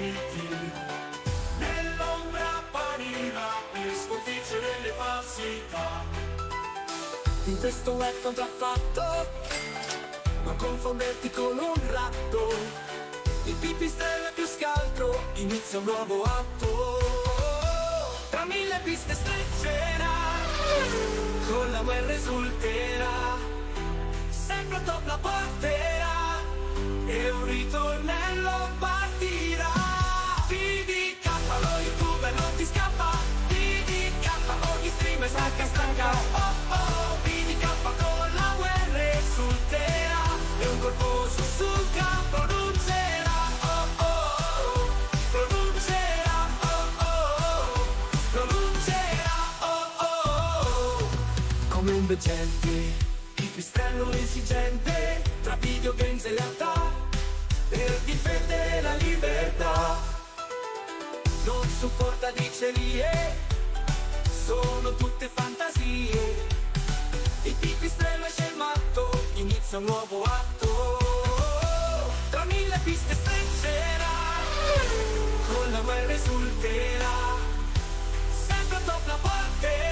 vestiti Nell'ombra appariva per sconfiggere le falsità In questo è contraffatto Non confonderti con un ratto Il pipistrello è più scaltro Inizia un nuovo atto Tra mille piste streccerà Con la guerra esulterà Sempre top la porterà E un ritornello va come sacca stanca Oh oh, BDK con la guerra sul esulterà E un su sul campo pronuncerà Oh oh, pronuncerà Oh oh, pronuncerà Oh oh, come un veggente Il pistrello esigente Tra video games e realtà Per difendere la libertà non supporta dicerie sono tutte fantasie Il pipistrello esce il matto, inizia un nuovo atto Tra mille piste stringerà, con la guerra esulterà Sempre dopo la porterà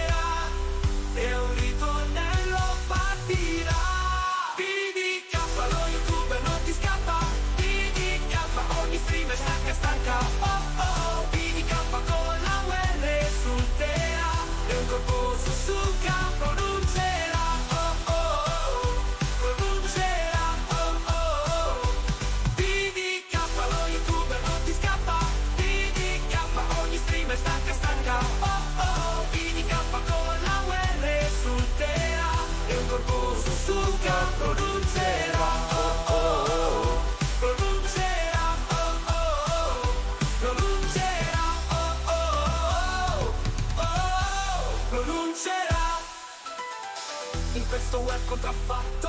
contraffatto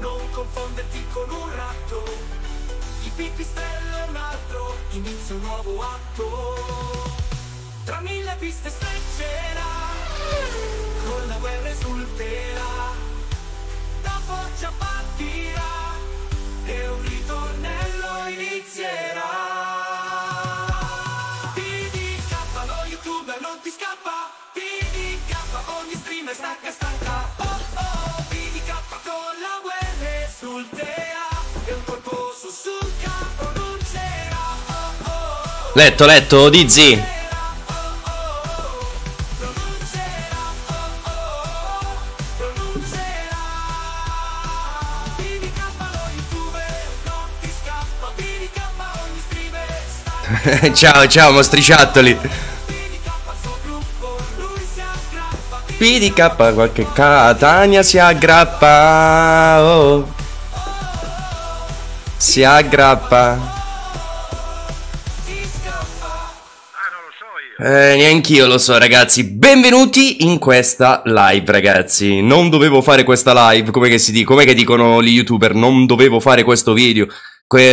Non confonderti con un ratto Il pipistrello è un altro Inizia un nuovo atto Tra mille piste streccerà Con la guerra esulterà Da forza partirà E un ritornello inizierà sul tea e un corposo sul capo non c'era. Oh, oh, letto, letto, Dizzy. ciao, ciao, mostriciattoli. PDK, qualche Catania si aggrappa. Oh si aggrappa. Eh, neanch'io lo so ragazzi, benvenuti in questa live ragazzi Non dovevo fare questa live, come che si dice, come che dicono gli youtuber Non dovevo fare questo video,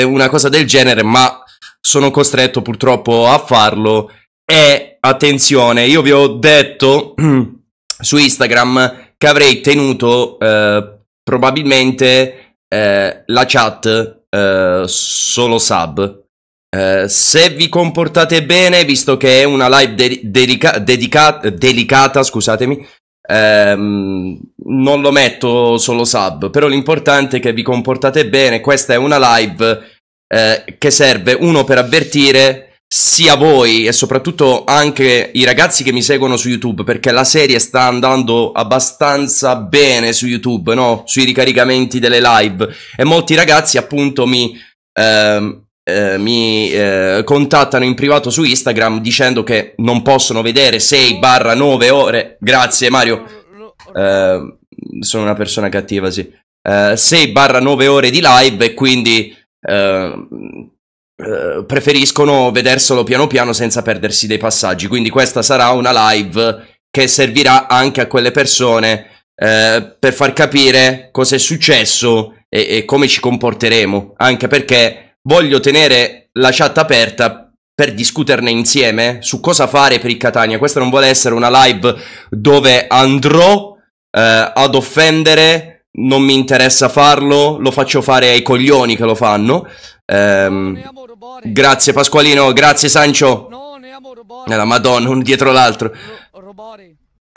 una cosa del genere Ma sono costretto purtroppo a farlo E attenzione, io vi ho detto su Instagram Che avrei tenuto eh, probabilmente eh, la chat eh, solo sub. Eh, se vi comportate bene, visto che è una live de- dedica- dedica- delicata, scusatemi, ehm, non lo metto solo sub, però l'importante è che vi comportate bene. Questa è una live eh, che serve uno per avvertire sia voi e soprattutto anche i ragazzi che mi seguono su YouTube perché la serie sta andando abbastanza bene su YouTube, no? Sui ricaricamenti delle live e molti ragazzi appunto mi, ehm, eh, mi eh, contattano in privato su Instagram dicendo che non possono vedere 6 barra 9 ore. Grazie Mario. Eh, sono una persona cattiva, sì. 6 eh, barra 9 ore di live e quindi... Uh, eh, preferiscono vederselo piano piano senza perdersi dei passaggi. Quindi questa sarà una live che servirà anche a quelle persone eh, per far capire cosa è successo e, e come ci comporteremo. Anche perché voglio tenere la chat aperta per discuterne insieme su cosa fare per il Catania. Questa non vuole essere una live dove andrò eh, ad offendere, non mi interessa farlo, lo faccio fare ai coglioni che lo fanno. Ehm, grazie Pasqualino, grazie Sancho. Nella eh, madonna, un dietro l'altro.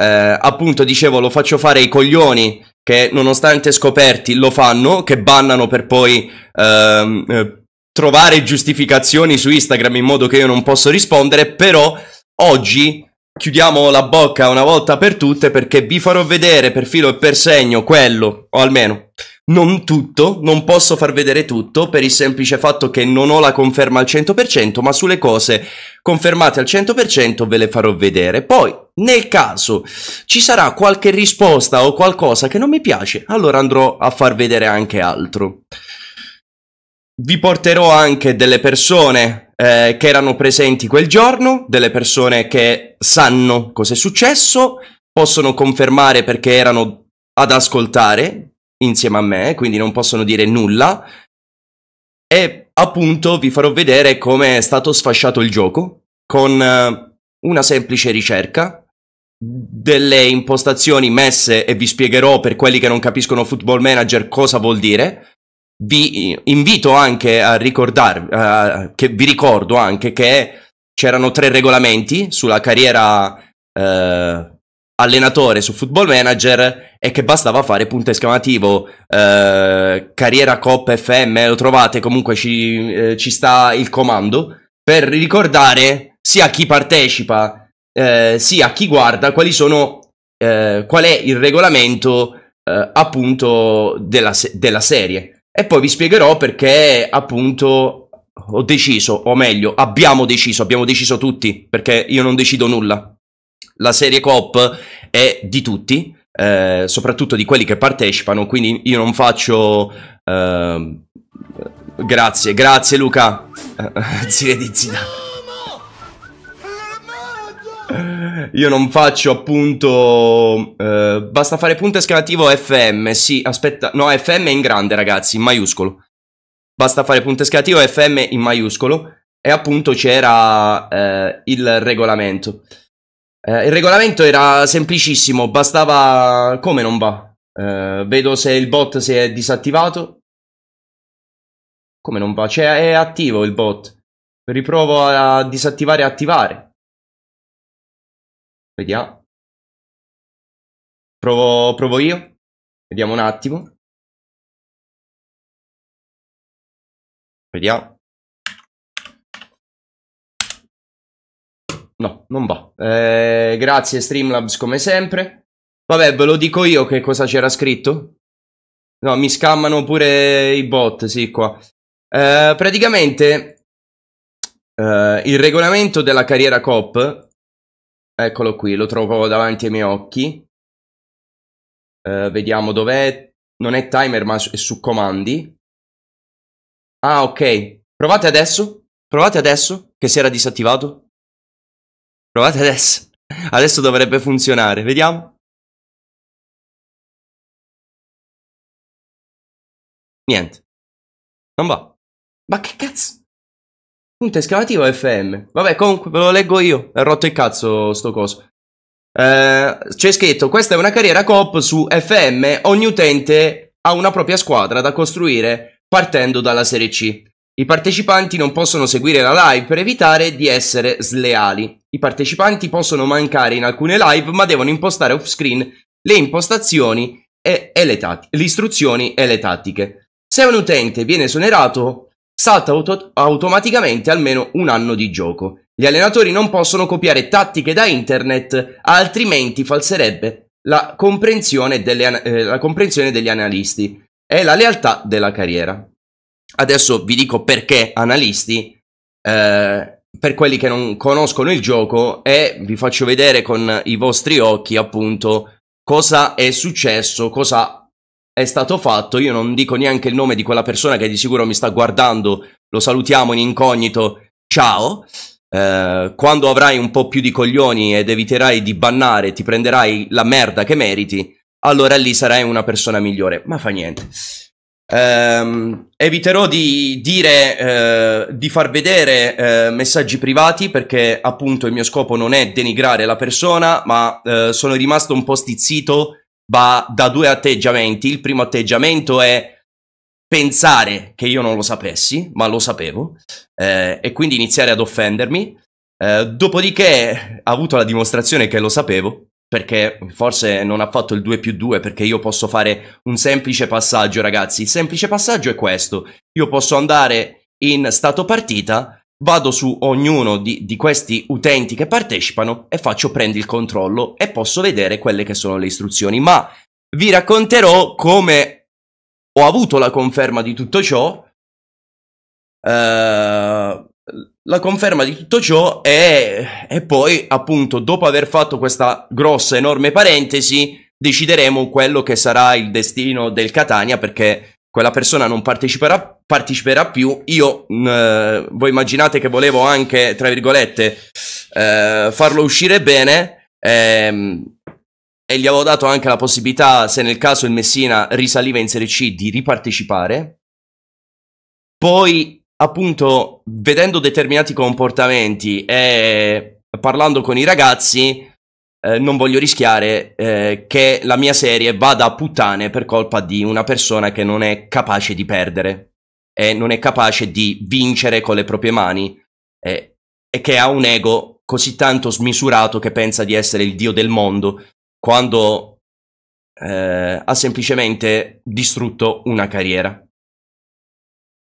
Eh, appunto, dicevo, lo faccio fare ai coglioni che nonostante scoperti lo fanno, che bannano per poi ehm, eh, trovare giustificazioni su Instagram in modo che io non posso rispondere, però oggi chiudiamo la bocca una volta per tutte perché vi farò vedere per filo e per segno quello, o almeno non tutto, non posso far vedere tutto per il semplice fatto che non ho la conferma al 100%, ma sulle cose confermate al 100% ve le farò vedere. Poi, nel caso ci sarà qualche risposta o qualcosa che non mi piace, allora andrò a far vedere anche altro. Vi porterò anche delle persone eh, che erano presenti quel giorno, delle persone che sanno cosa è successo, possono confermare perché erano ad ascoltare insieme a me, quindi non possono dire nulla. E appunto vi farò vedere come è stato sfasciato il gioco con eh, una semplice ricerca delle impostazioni messe e vi spiegherò per quelli che non capiscono Football Manager cosa vuol dire. Vi eh, invito anche a ricordarvi, uh, eh, che vi ricordo anche che c'erano tre regolamenti sulla carriera uh, allenatore su Football Manager e che bastava fare punto esclamativo eh, carriera Coppa FM, lo trovate comunque ci, eh, ci, sta il comando per ricordare sia a chi partecipa eh, sia a chi guarda quali sono eh, qual è il regolamento eh, appunto della, se- della serie e poi vi spiegherò perché appunto ho deciso o meglio abbiamo deciso abbiamo deciso tutti perché io non decido nulla la serie coop è di tutti, eh, soprattutto di quelli che partecipano, quindi io non faccio... Eh, grazie, grazie Luca. di Ziredizida. Io non faccio appunto... Eh, basta fare punto esclamativo FM. Sì, aspetta. No, FM in grande, ragazzi, in maiuscolo. Basta fare punto esclamativo FM in maiuscolo. E appunto c'era eh, il regolamento. Eh, il regolamento era semplicissimo, bastava... come non va? Eh, vedo se il bot si è disattivato. Come non va? Cioè è attivo il bot. Riprovo a disattivare e attivare. Vediamo. Provo, provo io. Vediamo un attimo. Vediamo. no, non va. Eh, grazie Streamlabs come sempre. Vabbè, ve lo dico io che cosa c'era scritto. No, mi scammano pure i bot, sì, qua. Eh, praticamente eh, il regolamento della carriera COP, eccolo qui, lo trovo davanti ai miei occhi. Eh, vediamo dov'è. Non è timer, ma è su comandi. Ah, ok. Provate adesso. Provate adesso che si era disattivato. Provate adesso. Adesso dovrebbe funzionare. Vediamo. Niente. Non va. Ma che cazzo? Punto esclamativo FM. Vabbè, comunque ve lo leggo io. È rotto il cazzo sto coso. Eh, c'è scritto, questa è una carriera coop su FM. Ogni utente ha una propria squadra da costruire partendo dalla Serie C. I partecipanti non possono seguire la live per evitare di essere sleali. I partecipanti possono mancare in alcune live ma devono impostare off screen le impostazioni e, e le, tat- le istruzioni e le tattiche. Se un utente viene esonerato, salta auto- automaticamente almeno un anno di gioco. Gli allenatori non possono copiare tattiche da internet, altrimenti falserebbe la comprensione, delle, eh, la comprensione degli analisti e la lealtà della carriera. Adesso vi dico perché analisti, eh, per quelli che non conoscono il gioco e vi faccio vedere con i vostri occhi appunto cosa è successo, cosa è stato fatto. Io non dico neanche il nome di quella persona che di sicuro mi sta guardando, lo salutiamo in incognito, ciao. Eh, quando avrai un po' più di coglioni ed eviterai di bannare, ti prenderai la merda che meriti, allora lì sarai una persona migliore. Ma fa niente. Um, eviterò di dire, uh, di far vedere uh, messaggi privati perché appunto il mio scopo non è denigrare la persona, ma uh, sono rimasto un po' stizzito da, da due atteggiamenti. Il primo atteggiamento è pensare che io non lo sapessi, ma lo sapevo, eh, e quindi iniziare ad offendermi. Eh, dopodiché, ha avuto la dimostrazione che lo sapevo, perché forse non ha fatto il 2 più 2 perché io posso fare un semplice passaggio ragazzi il semplice passaggio è questo io posso andare in stato partita vado su ognuno di, di questi utenti che partecipano e faccio prendi il controllo e posso vedere quelle che sono le istruzioni ma vi racconterò come ho avuto la conferma di tutto ciò eh, la conferma di tutto ciò è, e poi appunto dopo aver fatto questa grossa enorme parentesi decideremo quello che sarà il destino del Catania perché quella persona non parteciperà, parteciperà più. Io, mh, voi immaginate che volevo anche, tra virgolette, eh, farlo uscire bene ehm, e gli avevo dato anche la possibilità, se nel caso il Messina risaliva in Serie C, di ripartecipare. Poi appunto vedendo determinati comportamenti e parlando con i ragazzi eh, non voglio rischiare eh, che la mia serie vada a puttane per colpa di una persona che non è capace di perdere e non è capace di vincere con le proprie mani eh, e che ha un ego così tanto smisurato che pensa di essere il dio del mondo quando eh, ha semplicemente distrutto una carriera.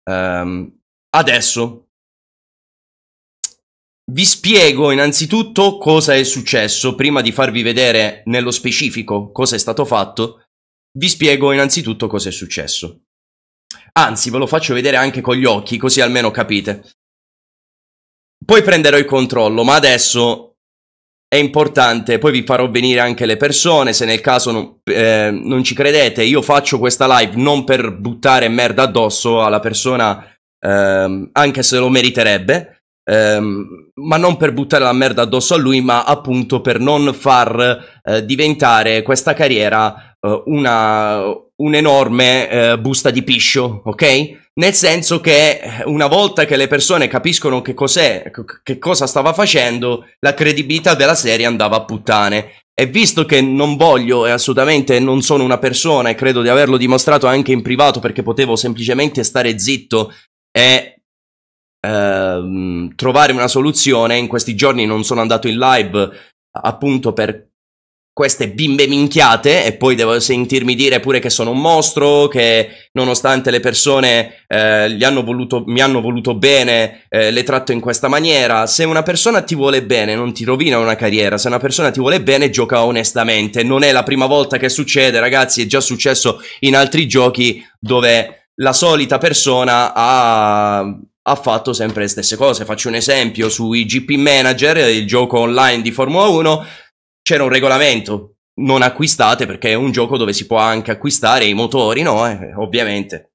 Um, Adesso vi spiego innanzitutto cosa è successo, prima di farvi vedere nello specifico cosa è stato fatto, vi spiego innanzitutto cosa è successo. Anzi, ve lo faccio vedere anche con gli occhi, così almeno capite. Poi prenderò il controllo, ma adesso è importante, poi vi farò venire anche le persone, se nel caso non, eh, non ci credete, io faccio questa live non per buttare merda addosso alla persona ehm, anche se lo meriterebbe, ehm, ma non per buttare la merda addosso a lui, ma appunto per non far eh, diventare questa carriera eh, una, un'enorme eh, busta di piscio, ok? Nel senso che eh, una volta che le persone capiscono che cos'è, che cosa stava facendo, la credibilità della serie andava a puttane. E visto che non voglio e assolutamente non sono una persona e credo di averlo dimostrato anche in privato perché potevo semplicemente stare zitto è ehm, trovare una soluzione. In questi giorni non sono andato in live appunto per queste bimbe minchiate e poi devo sentirmi dire pure che sono un mostro, che nonostante le persone eh, hanno voluto, mi hanno voluto bene, eh, le tratto in questa maniera. Se una persona ti vuole bene non ti rovina una carriera, se una persona ti vuole bene gioca onestamente. Non è la prima volta che succede, ragazzi, è già successo in altri giochi dove la solita persona ha, ha fatto sempre le stesse cose. Faccio un esempio sui GP Manager, il gioco online di Formula 1, c'era un regolamento. Non acquistate perché è un gioco dove si può anche acquistare i motori, no? Eh, ovviamente.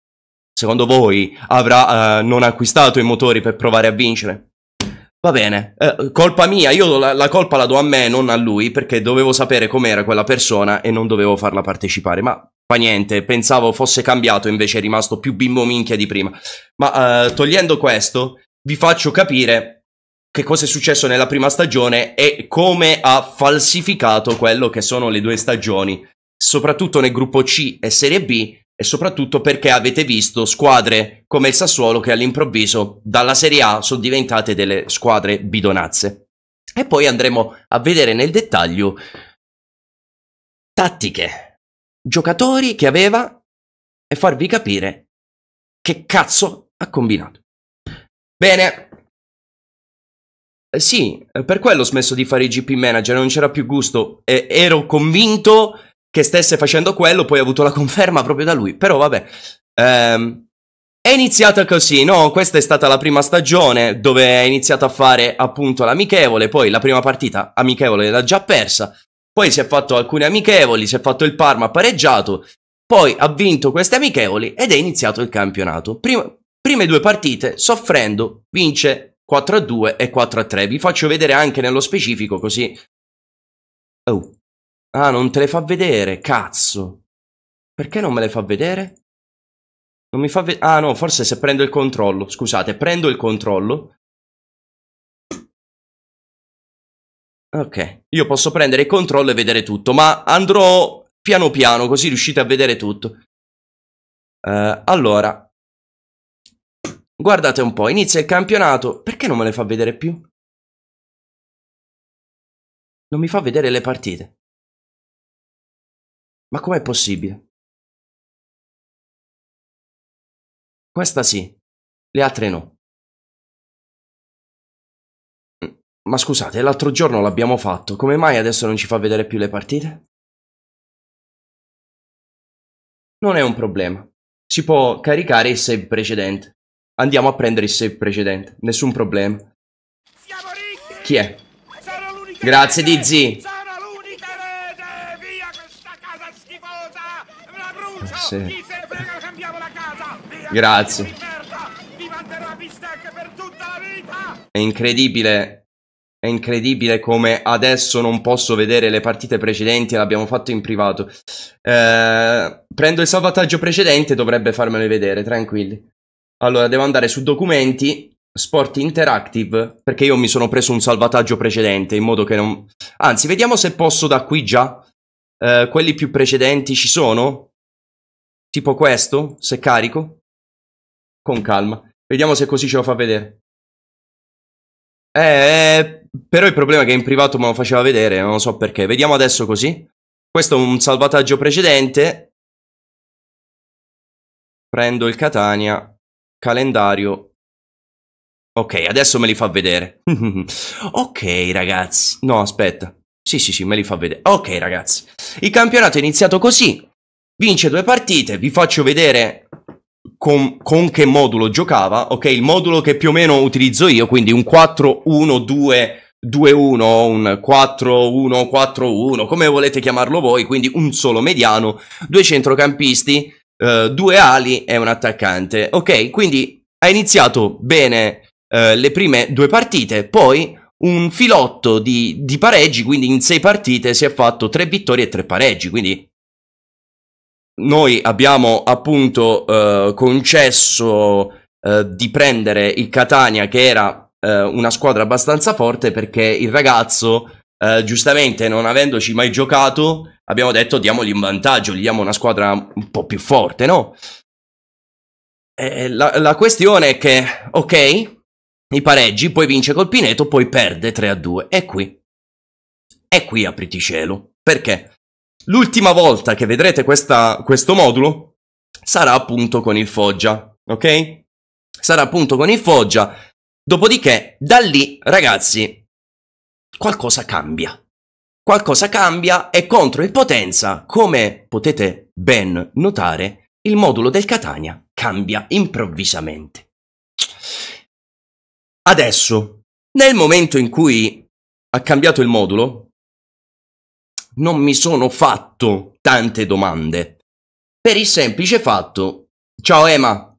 Secondo voi avrà eh, non acquistato i motori per provare a vincere? Va bene, eh, colpa mia, io la, la, colpa la do a me, non a lui, perché dovevo sapere com'era quella persona e non dovevo farla partecipare, ma Fa niente, pensavo fosse cambiato, invece è rimasto più bimbo minchia di prima. Ma eh, togliendo questo, vi faccio capire che cosa è successo nella prima stagione e come ha falsificato quello che sono le due stagioni, soprattutto nel gruppo C e Serie B e soprattutto perché avete visto squadre come il Sassuolo che all'improvviso dalla Serie A sono diventate delle squadre bidonazze. E poi andremo a vedere nel dettaglio tattiche giocatori che aveva e farvi capire che cazzo ha combinato. Bene. Eh, sì, per quello ho smesso di fare i GP manager, non c'era più gusto. E ero convinto che stesse facendo quello, poi ho avuto la conferma proprio da lui. Però vabbè. Ehm, è iniziata così, no? Questa è stata la prima stagione dove è iniziato a fare appunto l'amichevole, poi la prima partita amichevole l'ha già persa, poi si è fatto alcune amichevoli, si è fatto il Parma pareggiato, poi ha vinto queste amichevoli ed è iniziato il campionato. Prima, prime due partite, soffrendo, vince 4-2 e 4-3. Vi faccio vedere anche nello specifico così... Oh. Ah, non te le fa vedere, cazzo. Perché non me le fa vedere? Non mi fa vedere... Ah no, forse se prendo il controllo. Scusate, prendo il controllo. Ok, io posso prendere il controllo e vedere tutto, ma andrò piano piano così riuscite a vedere tutto. Uh, allora, guardate un po', inizia il campionato, perché non me le fa vedere più? Non mi fa vedere le partite. Ma com'è possibile? Questa sì, le altre no. Ma scusate, l'altro giorno l'abbiamo fatto, come mai adesso non ci fa vedere più le partite? Non è un problema. Si può caricare il save precedente. Andiamo a prendere il save precedente, nessun problema. Chi è? Grazie Dizzy! Sì. Grazie. È incredibile è incredibile come adesso non posso vedere le partite precedenti, l'abbiamo fatto in privato. Eh, prendo il salvataggio precedente, dovrebbe farmelo vedere, tranquilli. Allora, devo andare su documenti, Sport Interactive perché io mi sono preso un salvataggio precedente in modo che non... Anzi, vediamo se posso da qui già. Eh, quelli più precedenti ci sono? Tipo questo, se carico? Con calma. Vediamo se così ce lo fa vedere. Eh, eh però il problema è che in privato me lo faceva vedere, non so perché. Vediamo adesso così. Questo è un salvataggio precedente. Prendo il Catania, calendario. Ok, adesso me li fa vedere. ok, ragazzi. No, aspetta. Sì, sì, sì, me li fa vedere. Ok, ragazzi. Il campionato è iniziato così. Vince due partite, vi faccio vedere con, con, che modulo giocava, ok? Il modulo che più o meno utilizzo io, quindi un 4-1-2 2-1, un 4-1, 4-1, come volete chiamarlo voi, quindi un solo mediano, due centrocampisti, eh, due ali e un attaccante. Ok, quindi ha iniziato bene eh, le prime due partite, poi un filotto di, di pareggi, quindi in sei partite si è fatto tre vittorie e tre pareggi, quindi noi abbiamo appunto eh, concesso eh, di prendere il Catania che era eh, una squadra abbastanza forte perché il ragazzo, eh, giustamente non avendoci mai giocato, abbiamo detto diamogli un vantaggio, gli diamo una squadra un po' più forte, no? Eh, eh la, la, questione è che, ok, i pareggi, poi vince col Pineto, poi perde 3 a 2. E qui, e qui apriti cielo. Perché l'ultima volta che vedrete questa, questo modulo sarà appunto con il Foggia, ok? Sarà appunto con il Foggia Dopodiché, da lì, ragazzi, qualcosa cambia. Qualcosa cambia e contro il Potenza, come potete ben notare, il modulo del Catania cambia improvvisamente. Adesso, nel momento in cui ha cambiato il modulo, non mi sono fatto tante domande. Per il semplice fatto, ciao Ema,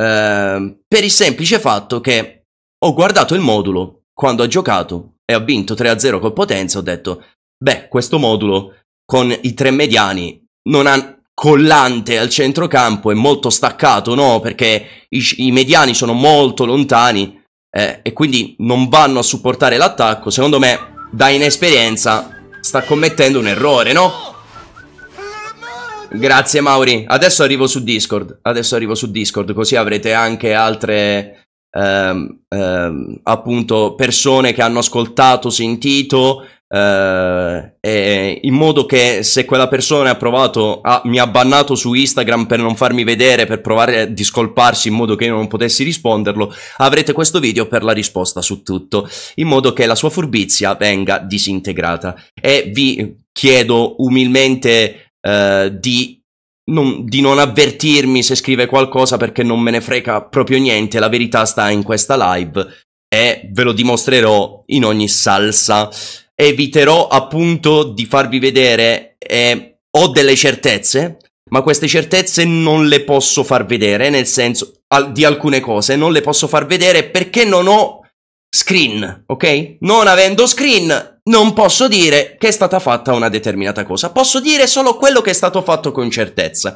Ehm, per il semplice fatto che ho guardato il modulo quando ha giocato e ha vinto 3-0 col potenza, ho detto, beh, questo modulo con i tre mediani non ha collante al centrocampo è molto staccato, no? Perché i, i mediani sono molto lontani eh, e quindi non vanno a supportare l'attacco. Secondo me, da inesperienza, sta commettendo un errore, no? Grazie Mauri. Adesso arrivo su Discord. Adesso arrivo su Discord, così avrete anche altre ehm, ehm, appunto persone che hanno ascoltato, sentito. Eh, e in modo che se quella persona ha provato a, mi ha bannato su Instagram per non farmi vedere per provare a discolparsi in modo che io non potessi risponderlo avrete questo video per la risposta su tutto in modo che la sua furbizia venga disintegrata e vi chiedo umilmente eh, di, non, di non avvertirmi se scrive qualcosa perché non me ne frega proprio niente, la verità sta in questa live e ve lo dimostrerò in ogni salsa. Eviterò appunto di farvi vedere, eh, ho delle certezze, ma queste certezze non le posso far vedere, nel senso al- di alcune cose, non le posso far vedere perché non ho screen, ok? Non avendo screen non posso dire che è stata fatta una determinata cosa, posso dire solo quello che è stato fatto con certezza.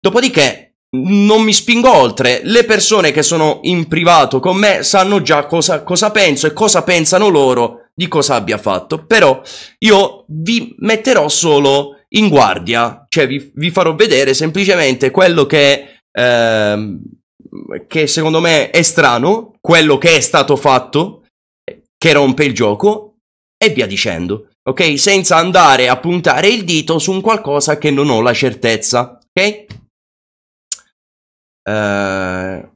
Dopodiché non mi spingo oltre, le persone che sono in privato con me sanno già cosa, cosa penso e cosa pensano loro di cosa abbia fatto, però io vi metterò solo in guardia, cioè vi, vi farò vedere semplicemente quello che... Ehm, che secondo me è strano, quello che è stato fatto, che rompe il gioco, e via dicendo, ok? Senza andare a puntare il dito su un qualcosa che non ho la certezza, ok? Uh...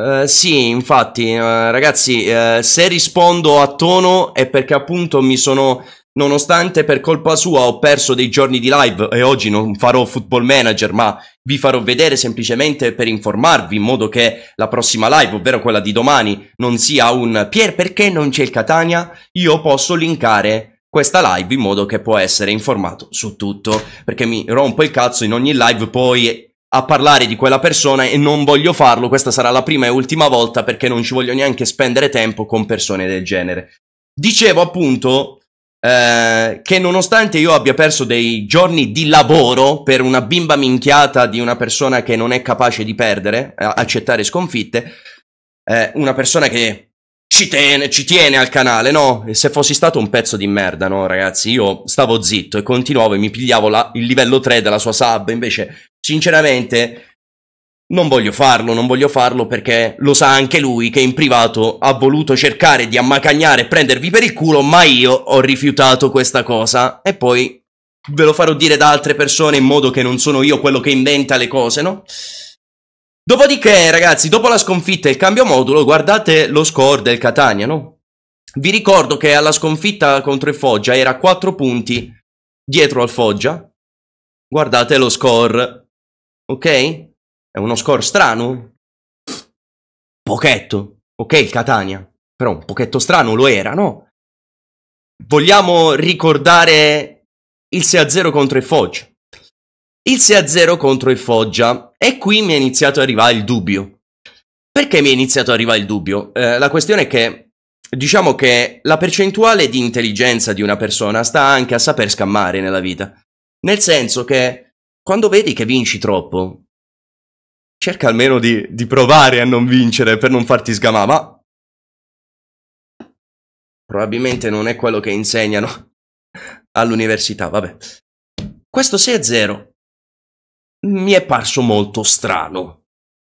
Uh, sì, infatti, uh, ragazzi, se rispondo a tono è perché appunto mi sono nonostante per colpa sua ho perso dei giorni di live e oggi non farò football manager, ma vi farò vedere semplicemente per informarvi in modo che la prossima live, ovvero quella di domani, non sia un Pier perché non c'è il Catania? Io posso linkare questa live in modo che può essere informato su tutto, perché mi rompo il cazzo in ogni live poi a parlare di quella persona e non voglio farlo, questa sarà la prima e ultima volta perché non ci voglio neanche spendere tempo con persone del genere. Dicevo appunto eh, che nonostante io abbia perso dei giorni di lavoro per una bimba minchiata di una persona che non è capace di perdere, accettare sconfitte, eh, una persona che ci tiene, ci tiene, al canale, no? se fossi stato un pezzo di merda, no, ragazzi, io stavo zitto e continuavo e mi pigliavo la, il livello 3 della sua sub, invece, sinceramente, non voglio farlo, non voglio farlo perché lo sa anche lui che in privato ha voluto cercare di ammacagnare e prendervi per il culo, ma io ho rifiutato questa cosa e poi ve lo farò dire da altre persone in modo che non sono io quello che inventa le cose, no? Dopodiché, ragazzi, dopo la sconfitta e il cambio modulo, guardate lo score del Catania, no? Vi ricordo che alla sconfitta contro il Foggia era 4 punti dietro al Foggia. Guardate lo score, ok? È uno score strano? Pochetto. Ok, il Catania. Però un pochetto strano lo era, no? Vogliamo ricordare il 6-0 contro il Foggia. Il 6-0 contro il Foggia. E qui mi è iniziato a arrivare il dubbio. Perché mi è iniziato a arrivare il dubbio? Eh, la questione è che diciamo che la percentuale di intelligenza di una persona sta anche a saper scammare nella vita. Nel senso che quando vedi che vinci troppo, cerca almeno di, di, provare a non vincere per non farti sgamare, ma probabilmente non è quello che insegnano all'università, vabbè. Questo 6 0 mi è parso molto strano,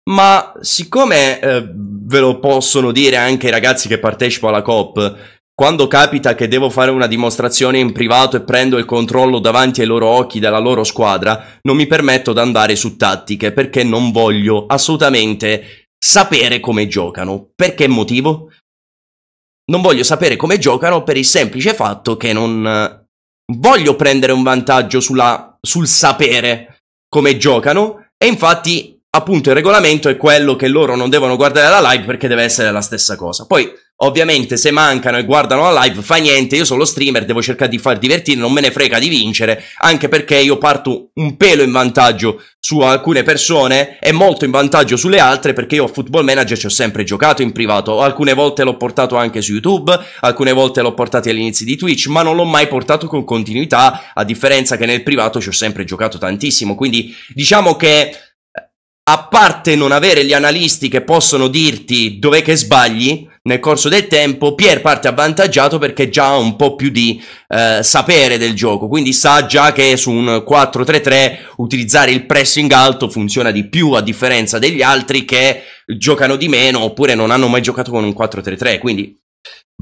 ma siccome eh, ve lo possono dire anche i ragazzi che partecipano alla COP, quando capita che devo fare una dimostrazione in privato e prendo il controllo davanti ai loro occhi della loro squadra, non mi permetto di andare su tattiche perché non voglio assolutamente sapere come giocano. Perché motivo? Non voglio sapere come giocano per il semplice fatto che non eh, voglio prendere un vantaggio sulla, sul sapere come giocano e infatti appunto il regolamento è quello che loro non devono guardare la live perché deve essere la stessa cosa. Poi Ovviamente se mancano e guardano la live fa niente, io sono lo streamer, devo cercare di far divertire, non me ne frega di vincere, anche perché io parto un pelo in vantaggio su alcune persone e molto in vantaggio sulle altre perché io a Football Manager ci ho sempre giocato in privato, alcune volte l'ho portato anche su YouTube, alcune volte l'ho portato all'inizio di Twitch, ma non l'ho mai portato con continuità, a differenza che nel privato ci ho sempre giocato tantissimo, quindi diciamo che eh, a parte non avere gli analisti che possono dirti dov'è che sbagli, nel corso del tempo Pier parte avvantaggiato perché già ha un po' più di eh, sapere del gioco, quindi sa già che su un 4-3-3 utilizzare il pressing alto funziona di più a differenza degli altri che giocano di meno oppure non hanno mai giocato con un 4-3-3, quindi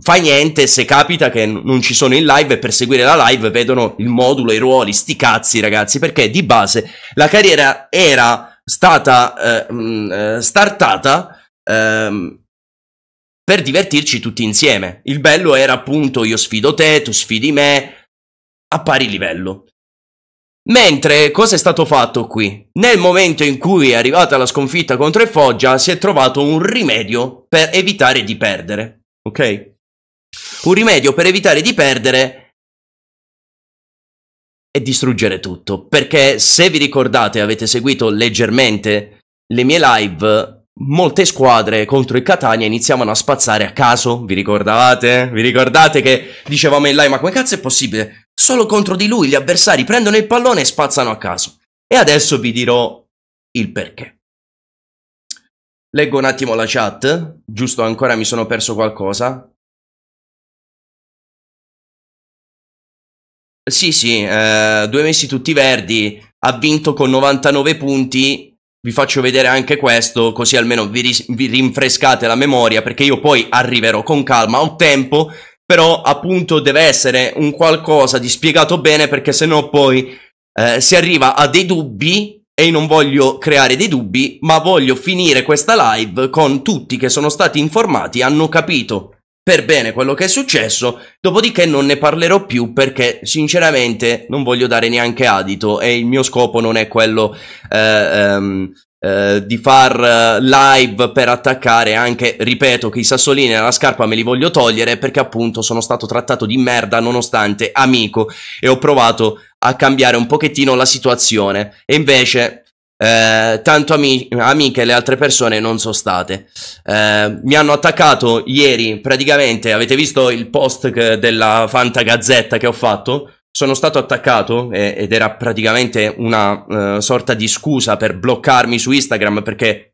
fa niente se capita che non ci sono in live e per seguire la live vedono il modulo, i ruoli, sti cazzi ragazzi, perché di base la carriera era stata eh, eh startata ehm, per divertirci tutti insieme. Il bello era appunto io sfido te, tu sfidi me, a pari livello. Mentre cosa è stato fatto qui? Nel momento in cui è arrivata la sconfitta contro il Foggia si è trovato un rimedio per evitare di perdere, ok? Un rimedio per evitare di perdere e distruggere tutto, perché se vi ricordate avete seguito leggermente le mie live molte squadre contro il Catania iniziavano a spazzare a caso, vi ricordavate? Vi ricordate che dicevamo in live ma come cazzo è possibile? Solo contro di lui gli avversari prendono il pallone e spazzano a caso. E adesso vi dirò il perché. Leggo un attimo la chat, giusto ancora mi sono perso qualcosa. Sì, sì, eh, due mesi tutti verdi, ha vinto con 99 punti vi faccio vedere anche questo, così almeno vi, ri- vi rinfrescate la memoria, perché io poi arriverò con calma, ho tempo, però appunto deve essere un qualcosa di spiegato bene, perché sennò poi eh, si arriva a dei dubbi e io non voglio creare dei dubbi, ma voglio finire questa live con tutti che sono stati informati, hanno capito per bene quello che è successo, dopodiché non ne parlerò più perché sinceramente non voglio dare neanche adito e il mio scopo non è quello eh, um, eh, di far eh, live per attaccare anche, ripeto, che i sassolini nella scarpa me li voglio togliere perché appunto sono stato trattato di merda nonostante amico e ho provato a cambiare un pochettino la situazione e invece eh, tanto ami- amiche le altre persone non sono state. Eh, mi hanno attaccato ieri, praticamente, avete visto il post che, della Fanta Gazzetta che ho fatto? Sono stato attaccato eh, ed era praticamente una eh, sorta di scusa per bloccarmi su Instagram perché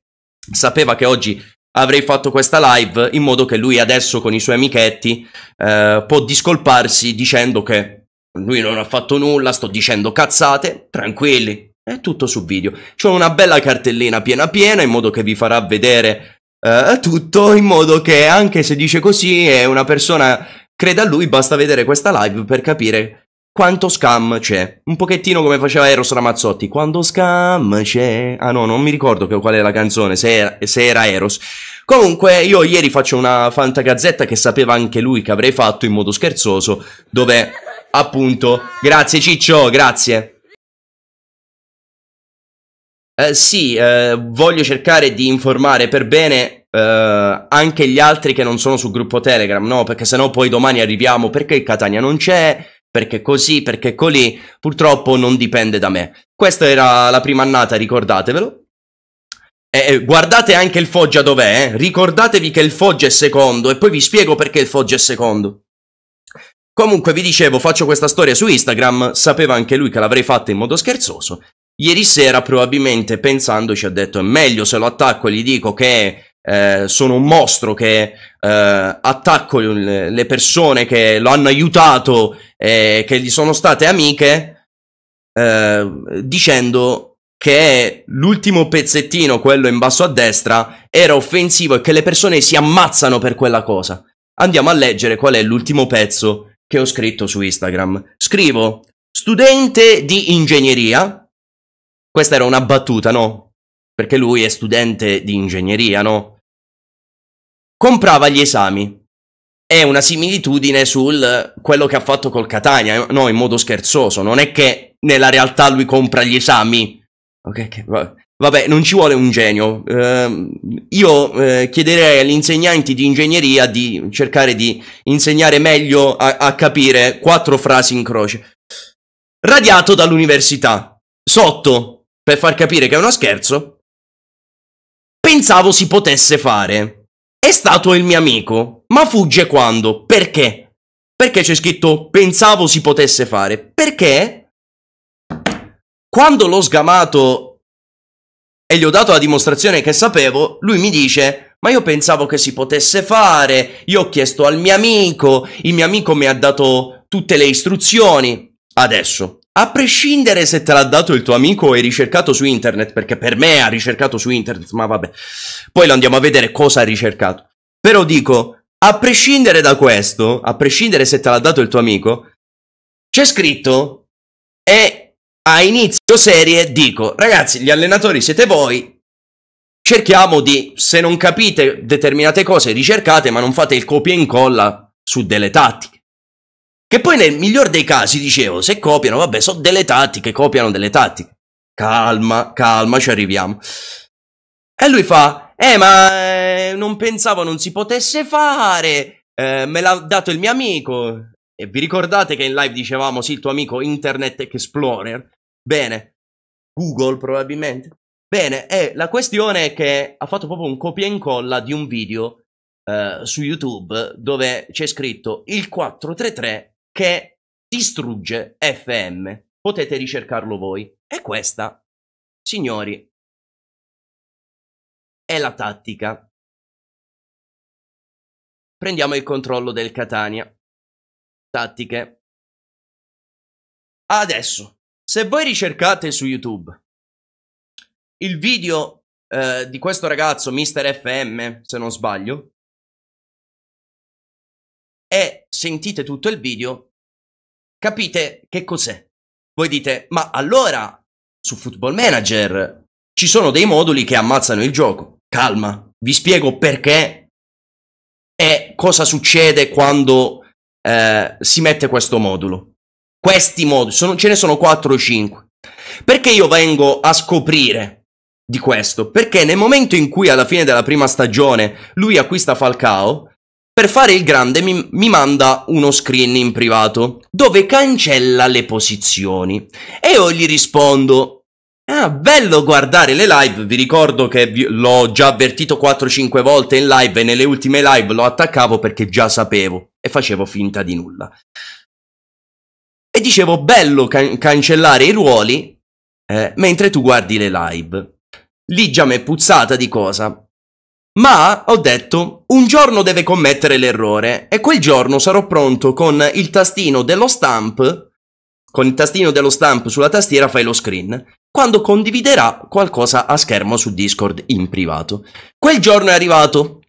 sapeva che oggi avrei fatto questa live in modo che lui adesso con i suoi amichetti eh, può discolparsi dicendo che lui non ha fatto nulla, sto dicendo cazzate, tranquilli, è tutto su video. C'ho una bella cartellina piena piena in modo che vi farà vedere uh, tutto, in modo che anche se dice così e una persona creda a lui, basta vedere questa live per capire quanto scam c'è. Un pochettino come faceva Eros Ramazzotti. Quando scam c'è... Ah no, non mi ricordo qual è la canzone, se era, se era Eros. Comunque, io ieri faccio una fantagazzetta che sapeva anche lui che avrei fatto in modo scherzoso, dove appunto... Grazie Ciccio, grazie. Eh, sì, eh, voglio cercare di informare per bene eh, anche gli altri che non sono sul gruppo Telegram, no? Perché sennò poi domani arriviamo perché Catania non c'è, perché così, perché colì. Purtroppo non dipende da me. Questa era la prima annata, ricordatevelo. Eh, guardate anche il Foggia dov'è, eh? ricordatevi che il Foggia è secondo e poi vi spiego perché il Foggia è secondo. Comunque vi dicevo, faccio questa storia su Instagram, sapeva anche lui che l'avrei fatta in modo scherzoso Ieri sera probabilmente pensandoci ha detto è meglio se lo attacco e gli dico che eh, sono un mostro che eh, attacco le persone che lo hanno aiutato e che gli sono state amiche eh, dicendo che l'ultimo pezzettino, quello in basso a destra, era offensivo e che le persone si ammazzano per quella cosa. Andiamo a leggere qual è l'ultimo pezzo che ho scritto su Instagram. Scrivo studente di ingegneria questa era una battuta, no? Perché lui è studente di ingegneria, no? Comprava gli esami. È una similitudine sul quello che ha fatto col Catania, eh, no? In modo scherzoso. Non è che nella realtà lui compra gli esami. Ok, che, vabbè. Vabbè, non ci vuole un genio. Eh, io eh, chiederei agli insegnanti di ingegneria di cercare di insegnare meglio a, a capire quattro frasi in croce. Radiato dall'università. Sotto, per far capire che è uno scherzo, pensavo si potesse fare. È stato il mio amico, ma fugge quando? Perché? Perché c'è scritto pensavo si potesse fare? Perché quando l'ho sgamato e gli ho dato la dimostrazione che sapevo, lui mi dice ma io pensavo che si potesse fare, io ho chiesto al mio amico, il mio amico mi ha dato tutte le istruzioni. Adesso, a prescindere se te l'ha dato il tuo amico e ricercato su internet, perché per me ha ricercato su internet, ma vabbè. Poi lo andiamo a vedere cosa ha ricercato. Però dico, a prescindere da questo, a prescindere se te l'ha dato il tuo amico, c'è scritto e a inizio serie dico, ragazzi, gli allenatori siete voi, cerchiamo di, se non capite determinate cose, ricercate, ma non fate il copia e incolla su delle tattiche. Che poi nel miglior dei casi, dicevo, se copiano, vabbè, sono delle tattiche, copiano delle tattiche. Calma, calma, ci arriviamo. E lui fa, eh, ma eh, non pensavo non si potesse fare, eh, me l'ha dato il mio amico. E vi ricordate che in live dicevamo, sì, il tuo amico Internet Explorer? Bene, Google probabilmente. Bene, e la questione è che ha fatto proprio un copia e incolla di un video eh, su YouTube dove c'è scritto il 433 che distrugge FM. Potete ricercarlo voi. E questa, signori, è la tattica. Prendiamo il controllo del Catania. Tattiche. Adesso, se voi ricercate su YouTube il video eh, di questo ragazzo, Mr. FM, se non sbaglio, e sentite tutto il video, capite che cos'è. Voi dite, ma allora su Football Manager ci sono dei moduli che ammazzano il gioco. Calma, vi spiego perché e cosa succede quando eh, si mette questo modulo. Questi moduli, sono, ce ne sono 4 o 5. Perché io vengo a scoprire di questo? Perché nel momento in cui alla fine della prima stagione lui acquista Falcao, per fare il grande mi, mi, manda uno screen in privato dove cancella le posizioni e io gli rispondo Ah, bello guardare le live, vi ricordo che vi, l'ho già avvertito 4-5 volte in live e nelle ultime live lo attaccavo perché già sapevo e facevo finta di nulla. E dicevo bello can- cancellare i ruoli eh, mentre tu guardi le live. Lì già mi è puzzata di cosa. Ma ho detto, un giorno deve commettere l'errore e quel giorno sarò pronto con il tastino dello stamp, con il tastino dello stamp sulla tastiera fai lo screen, quando condividerà qualcosa a schermo su Discord in privato. Quel giorno è arrivato.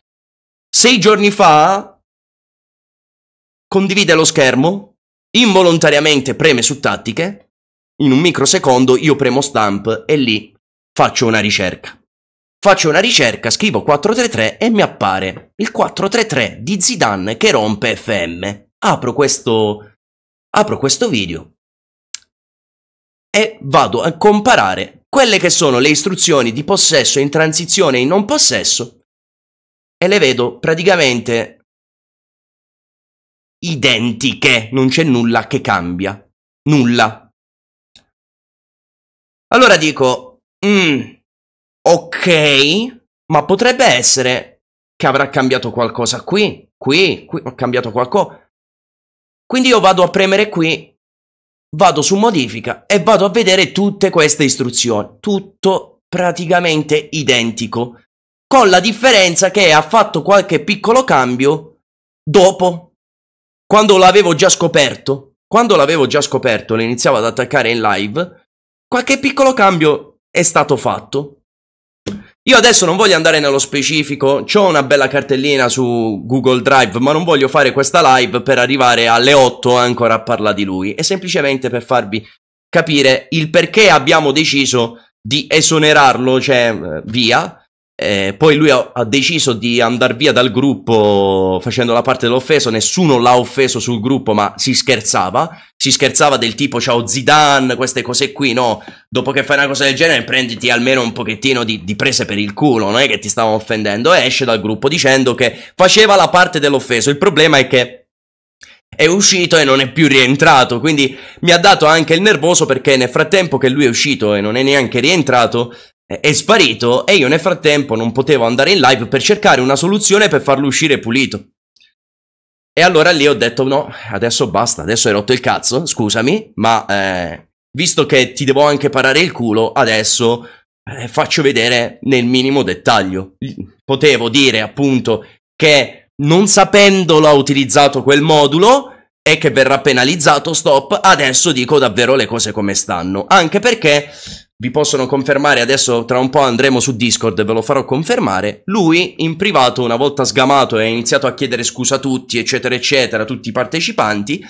Sei giorni fa condivide lo schermo, involontariamente preme su tattiche, in un microsecondo io premo stamp e lì faccio una ricerca faccio una ricerca, scrivo 433 e mi appare il 433 di Zidane che rompe FM. Apro questo, apro questo video e vado a comparare quelle che sono le istruzioni di possesso in transizione e in non possesso e le vedo praticamente identiche, non c'è nulla che cambia, nulla. Allora dico, mm, ok, ma potrebbe essere che avrà cambiato qualcosa qui, qui, qui, ho cambiato qualcosa. Quindi io vado a premere qui, vado su modifica e vado a vedere tutte queste istruzioni, tutto praticamente identico, con la differenza che ha fatto qualche piccolo cambio dopo, quando l'avevo già scoperto, quando l'avevo già scoperto, le iniziavo ad attaccare in live, qualche piccolo cambio è stato fatto. Io adesso non voglio andare nello specifico, ho una bella cartellina su Google Drive, ma non voglio fare questa live per arrivare alle 8 ancora a parlare di lui, è semplicemente per farvi capire il perché abbiamo deciso di esonerarlo, cioè eh, via, eh, poi lui ha, ha, deciso di andare via dal gruppo facendo la parte dell'offeso, nessuno l'ha offeso sul gruppo, ma si scherzava. Si scherzava del tipo ciao Zidane, queste cose qui, no? Dopo che fai una cosa del genere prenditi almeno un pochettino di, di prese per il culo, non è che ti stavano offendendo. Eh, esce dal gruppo dicendo che faceva la parte dell'offeso. Il problema è che è uscito e non è più rientrato, quindi mi ha dato anche il nervoso perché nel frattempo che lui è uscito e non è neanche rientrato, è sparito e io nel frattempo non potevo andare in live per cercare una soluzione per farlo uscire pulito. E allora lì ho detto no, adesso basta, adesso hai rotto il cazzo, scusami, ma eh, visto che ti devo anche parare il culo, adesso eh, faccio vedere nel minimo dettaglio. Potevo dire appunto che non sapendolo ha utilizzato quel modulo e che verrà penalizzato, stop, adesso dico davvero le cose come stanno, anche perché vi possono confermare, adesso tra un po' andremo su Discord e ve lo farò confermare, lui in privato una volta sgamato e ha iniziato a chiedere scusa a tutti, eccetera, eccetera, tutti i partecipanti,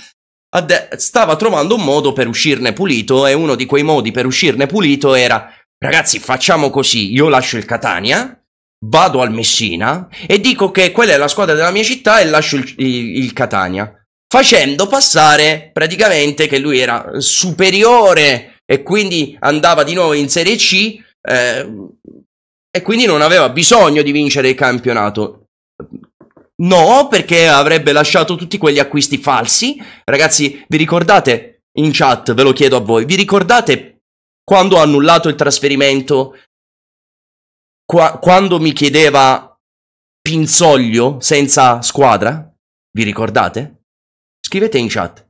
stava trovando un modo per uscirne pulito e uno di quei modi per uscirne pulito era ragazzi facciamo così, io lascio il Catania, vado al Messina e dico che quella è la squadra della mia città e lascio il, il, il Catania, facendo passare praticamente che lui era superiore e quindi andava di nuovo in Serie C eh, e quindi non aveva bisogno di vincere il campionato. No, perché avrebbe lasciato tutti quegli acquisti falsi. Ragazzi, vi ricordate in chat, ve lo chiedo a voi, vi ricordate quando ha annullato il trasferimento? Qua, quando mi chiedeva Pinzoglio senza squadra? Vi ricordate? Scrivete in chat.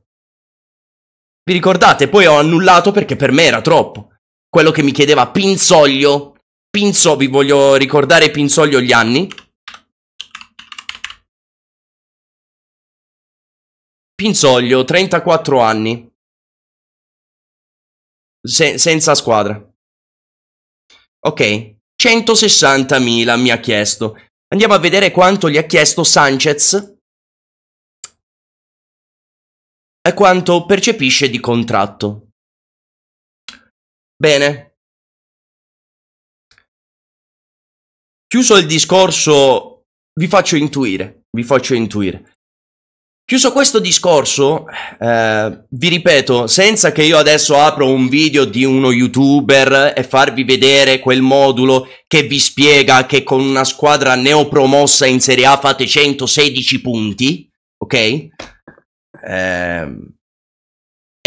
Vi ricordate? Poi ho annullato perché per me era troppo. Quello che mi chiedeva Pinzoglio. Pinzo, vi voglio ricordare Pinzoglio gli anni. Pinzoglio, 34 anni. Se senza squadra. Ok, 160.000 mi ha chiesto. Andiamo a vedere quanto gli ha chiesto Sanchez è quanto percepisce di contratto. Bene. Chiuso il discorso, vi faccio intuire, vi faccio intuire. Chiuso questo discorso, eh, vi ripeto, senza che io adesso apro un video di uno youtuber e farvi vedere quel modulo che vi spiega che con una squadra neopromossa in Serie A fate 116 punti, ok? Ehm,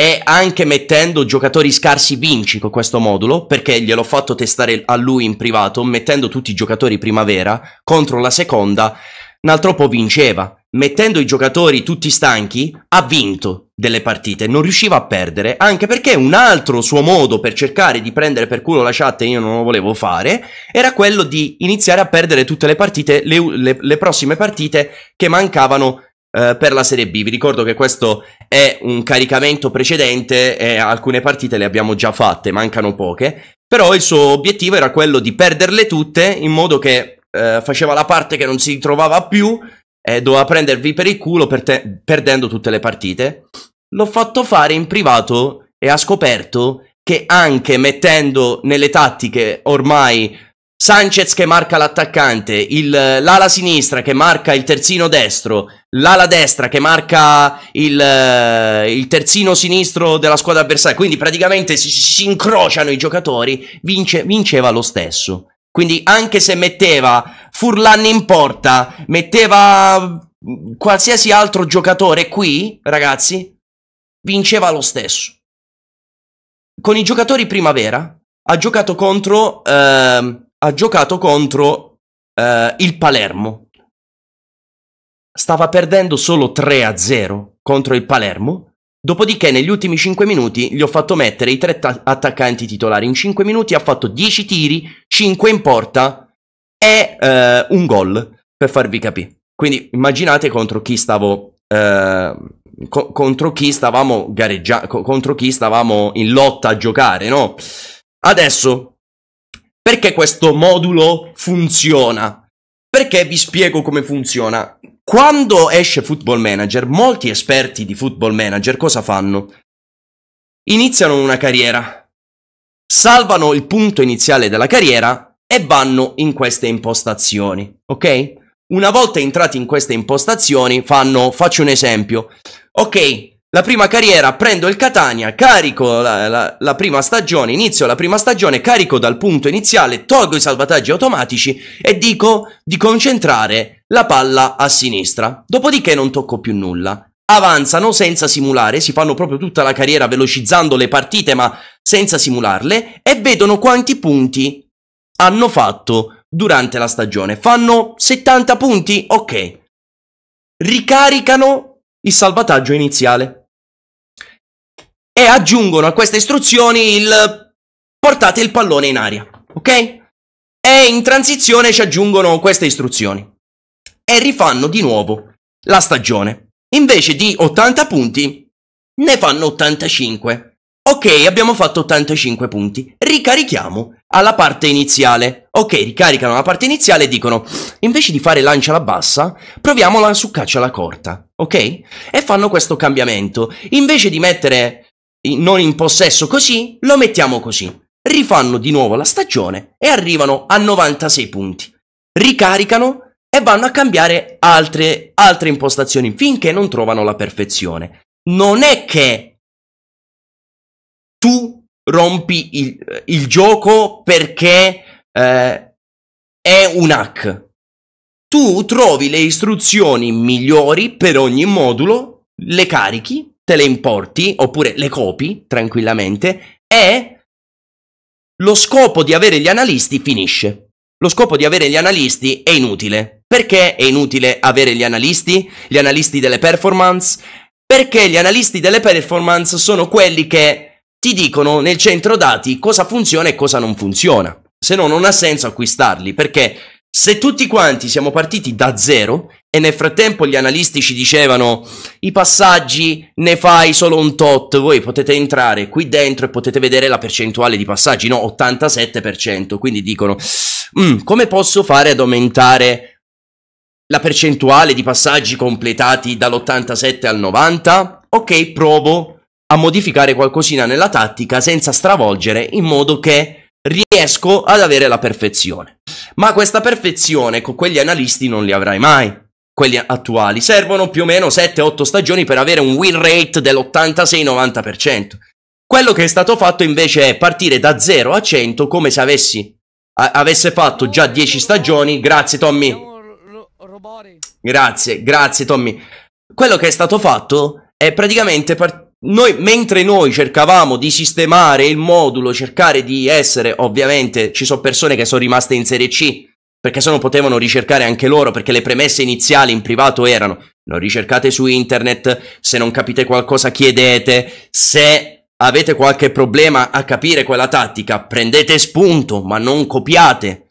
e anche mettendo giocatori scarsi vinci con questo modulo, perché gliel'ho fatto testare a lui in privato, mettendo tutti i giocatori primavera contro la seconda, Naltroppo vinceva. Mettendo i giocatori tutti stanchi, ha vinto delle partite, non riusciva a perdere, anche perché un altro suo modo per cercare di prendere per culo la chat e io non lo volevo fare, era quello di iniziare a perdere tutte le partite, le, le, le prossime partite che mancavano eh, per la Serie B. Vi ricordo che questo è un caricamento precedente e alcune partite le abbiamo già fatte, mancano poche, però il suo obiettivo era quello di perderle tutte in modo che eh, faceva la parte che non si trovava più e doveva prendervi per il culo per te- perdendo tutte le partite. L'ho fatto fare in privato e ha scoperto che anche mettendo nelle tattiche ormai Sanchez che marca l'attaccante, il, l'ala sinistra che marca il terzino destro, l'ala destra che marca il, eh, il, terzino sinistro della squadra avversaria, quindi praticamente si, si incrociano i giocatori, vince, vinceva lo stesso. Quindi anche se metteva Furlan in porta, metteva mm, qualsiasi altro giocatore qui, ragazzi, vinceva lo stesso. Con i giocatori primavera ha giocato contro, eh, ha giocato contro eh, il Palermo, stava perdendo solo 3-0 contro il Palermo, dopodiché negli ultimi 5 minuti gli ho fatto mettere i tre ta- attaccanti titolari. In 5 minuti ha fatto 10 tiri, 5 in porta e eh, un gol, per farvi capire. Quindi immaginate contro chi stavo... Eh, co- contro chi stavamo gareggiando, co- contro chi stavamo in lotta a giocare, no? Adesso, perché questo modulo funziona? Perché vi spiego come funziona. Quando esce Football Manager, molti esperti di Football Manager cosa fanno? Iniziano una carriera, salvano il punto iniziale della carriera e vanno in queste impostazioni, ok? Una volta entrati in queste impostazioni, fanno, faccio un esempio, ok, la prima carriera, prendo il Catania, carico la, la, la, prima stagione, inizio la prima stagione, carico dal punto iniziale, tolgo i salvataggi automatici e dico di concentrare la palla a sinistra, dopodiché non tocco più nulla. Avanzano senza simulare, si fanno proprio tutta la carriera velocizzando le partite ma senza simularle e vedono quanti punti hanno fatto durante la stagione. Fanno 70 punti? Ok. Ricaricano il salvataggio iniziale e aggiungono a queste istruzioni il portate il pallone in aria, ok? E in transizione ci aggiungono queste istruzioni e rifanno di nuovo la stagione. Invece di 80 punti, ne fanno 85. Ok, abbiamo fatto 85 punti. Ricarichiamo alla parte iniziale. Ok, ricaricano la parte iniziale e dicono, invece di fare lancia alla bassa, proviamola su caccia alla corta. Ok? E fanno questo cambiamento. Invece di mettere non in possesso così, lo mettiamo così. Rifanno di nuovo la stagione e arrivano a 96 punti. Ricaricano e vanno a cambiare altre, altre impostazioni finché non trovano la perfezione. Non è che tu rompi il, il gioco perché eh, è un hack. Tu trovi le istruzioni migliori per ogni modulo, le carichi, te le importi oppure le copi tranquillamente e lo scopo di avere gli analisti finisce. Lo scopo di avere gli analisti è inutile. Perché è inutile avere gli analisti, gli analisti delle performance? Perché gli analisti delle performance sono quelli che ti dicono nel centro dati cosa funziona e cosa non funziona. Se no non ha senso acquistarli, perché se tutti quanti siamo partiti da zero e nel frattempo gli analisti ci dicevano i passaggi ne fai solo un tot, voi potete entrare qui dentro e potete vedere la percentuale di passaggi, no 87%, quindi dicono mm, come posso fare ad aumentare la percentuale di passaggi completati dall'87 al 90? Ok, provo a modificare qualcosina nella tattica senza stravolgere in modo che riesco ad avere la perfezione. Ma questa perfezione con quegli analisti non li avrai mai. Quelli attuali servono più o meno 7-8 stagioni per avere un win rate dell'86-90%. Quello che è stato fatto invece è partire da 0 a 100 come se avessi, a- avesse fatto già 10 stagioni. Grazie Tommy. Grazie, grazie Tommy. Quello che è stato fatto è praticamente... Part- noi, mentre noi cercavamo di sistemare il modulo, cercare di essere, ovviamente ci sono persone che sono rimaste in Serie C, perché se no potevano ricercare anche loro, perché le premesse iniziali in privato erano non ricercate su internet, se non capite qualcosa chiedete, se avete qualche problema a capire quella tattica prendete spunto, ma non copiate.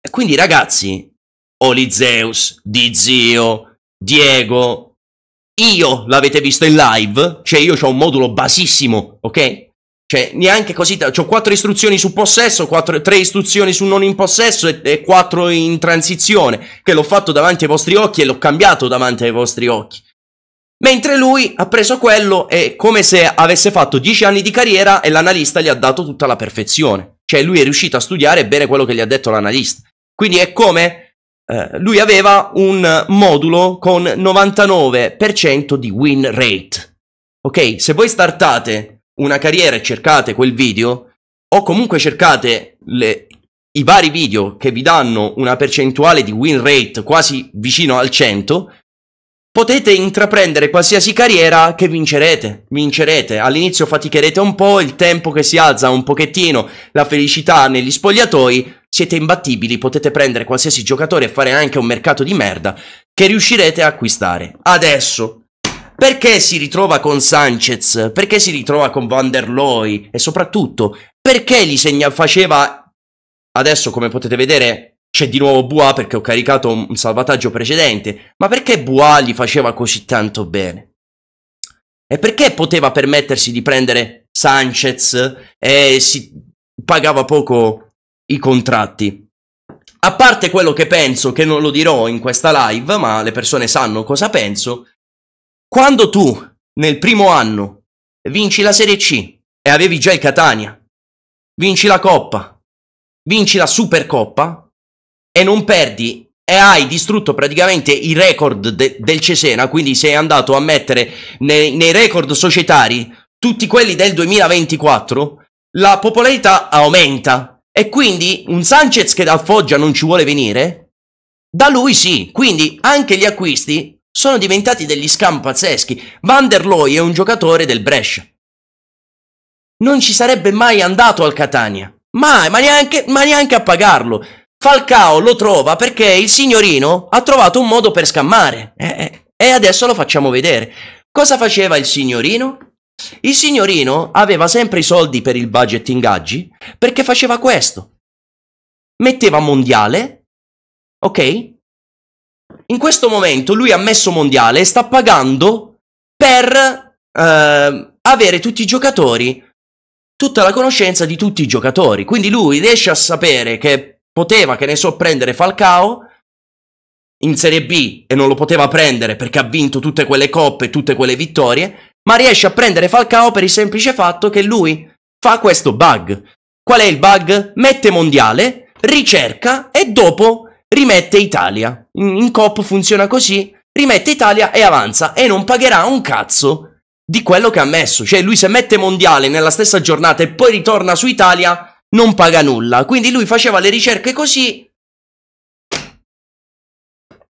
E quindi ragazzi, Oli di Zio, Diego. Io l'avete visto in live, cioè io ho un modulo basissimo, ok? Cioè, neanche così. T- ho quattro istruzioni su possesso, quattro, tre istruzioni su non in possesso e, e quattro in transizione. Che l'ho fatto davanti ai vostri occhi e l'ho cambiato davanti ai vostri occhi. Mentre lui ha preso quello e come se avesse fatto dieci anni di carriera e l'analista gli ha dato tutta la perfezione. Cioè, lui è riuscito a studiare bene quello che gli ha detto l'analista. Quindi è come eh, lui aveva un modulo con 99% di win rate. Ok, se voi startate una carriera e cercate quel video, o comunque cercate le, i vari video che vi danno una percentuale di win rate quasi vicino al 100, potete intraprendere qualsiasi carriera che vincerete, vincerete. All'inizio faticherete un po', il tempo che si alza un pochettino, la felicità negli spogliatoi, siete imbattibili, potete prendere qualsiasi giocatore e fare anche un mercato di merda che riuscirete a acquistare. Adesso perché si ritrova con Sanchez? Perché si ritrova con Van der Looy? E soprattutto, perché gli segna- faceva... Adesso, come potete vedere, c'è di nuovo Bua perché ho caricato un salvataggio precedente, ma perché Bua gli faceva così tanto bene? E perché poteva permettersi di prendere Sanchez e si pagava poco i contratti? A parte quello che penso, che non lo dirò in questa live, ma le persone sanno cosa penso, quando tu nel primo anno vinci la Serie C e avevi già il Catania, vinci la Coppa, vinci la Supercoppa, e non perdi e hai distrutto praticamente i record de- del Cesena, quindi sei andato a mettere nei, nei record societari tutti quelli del 2024, la popolarità aumenta. E quindi un Sanchez che da Foggia non ci vuole venire, da lui sì. Quindi anche gli acquisti sono diventati degli scam pazzeschi. Van der Looy è un giocatore del Brescia. Non ci sarebbe mai andato al Catania. Mai, ma neanche, ma neanche a pagarlo. Falcao lo trova perché il signorino ha trovato un modo per scammare. Eh, eh, e adesso lo facciamo vedere. Cosa faceva il signorino? Il signorino aveva sempre i soldi per il budget ingaggi perché faceva questo. Metteva mondiale, ok? In questo momento lui ha messo mondiale e sta pagando per eh, avere tutti i giocatori, tutta la conoscenza di tutti i giocatori. Quindi lui riesce a sapere che poteva, che ne so, prendere Falcao in Serie B e non lo poteva prendere perché ha vinto tutte quelle coppe, tutte quelle vittorie, ma riesce a prendere Falcao per il semplice fatto che lui fa questo bug. Qual è il bug? Mette mondiale, ricerca e dopo rimette Italia. In, in Cop funziona così, rimette Italia e avanza e non pagherà un cazzo di quello che ha messo. Cioè lui se mette mondiale nella stessa giornata e poi ritorna su Italia, non paga nulla. Quindi lui faceva le ricerche così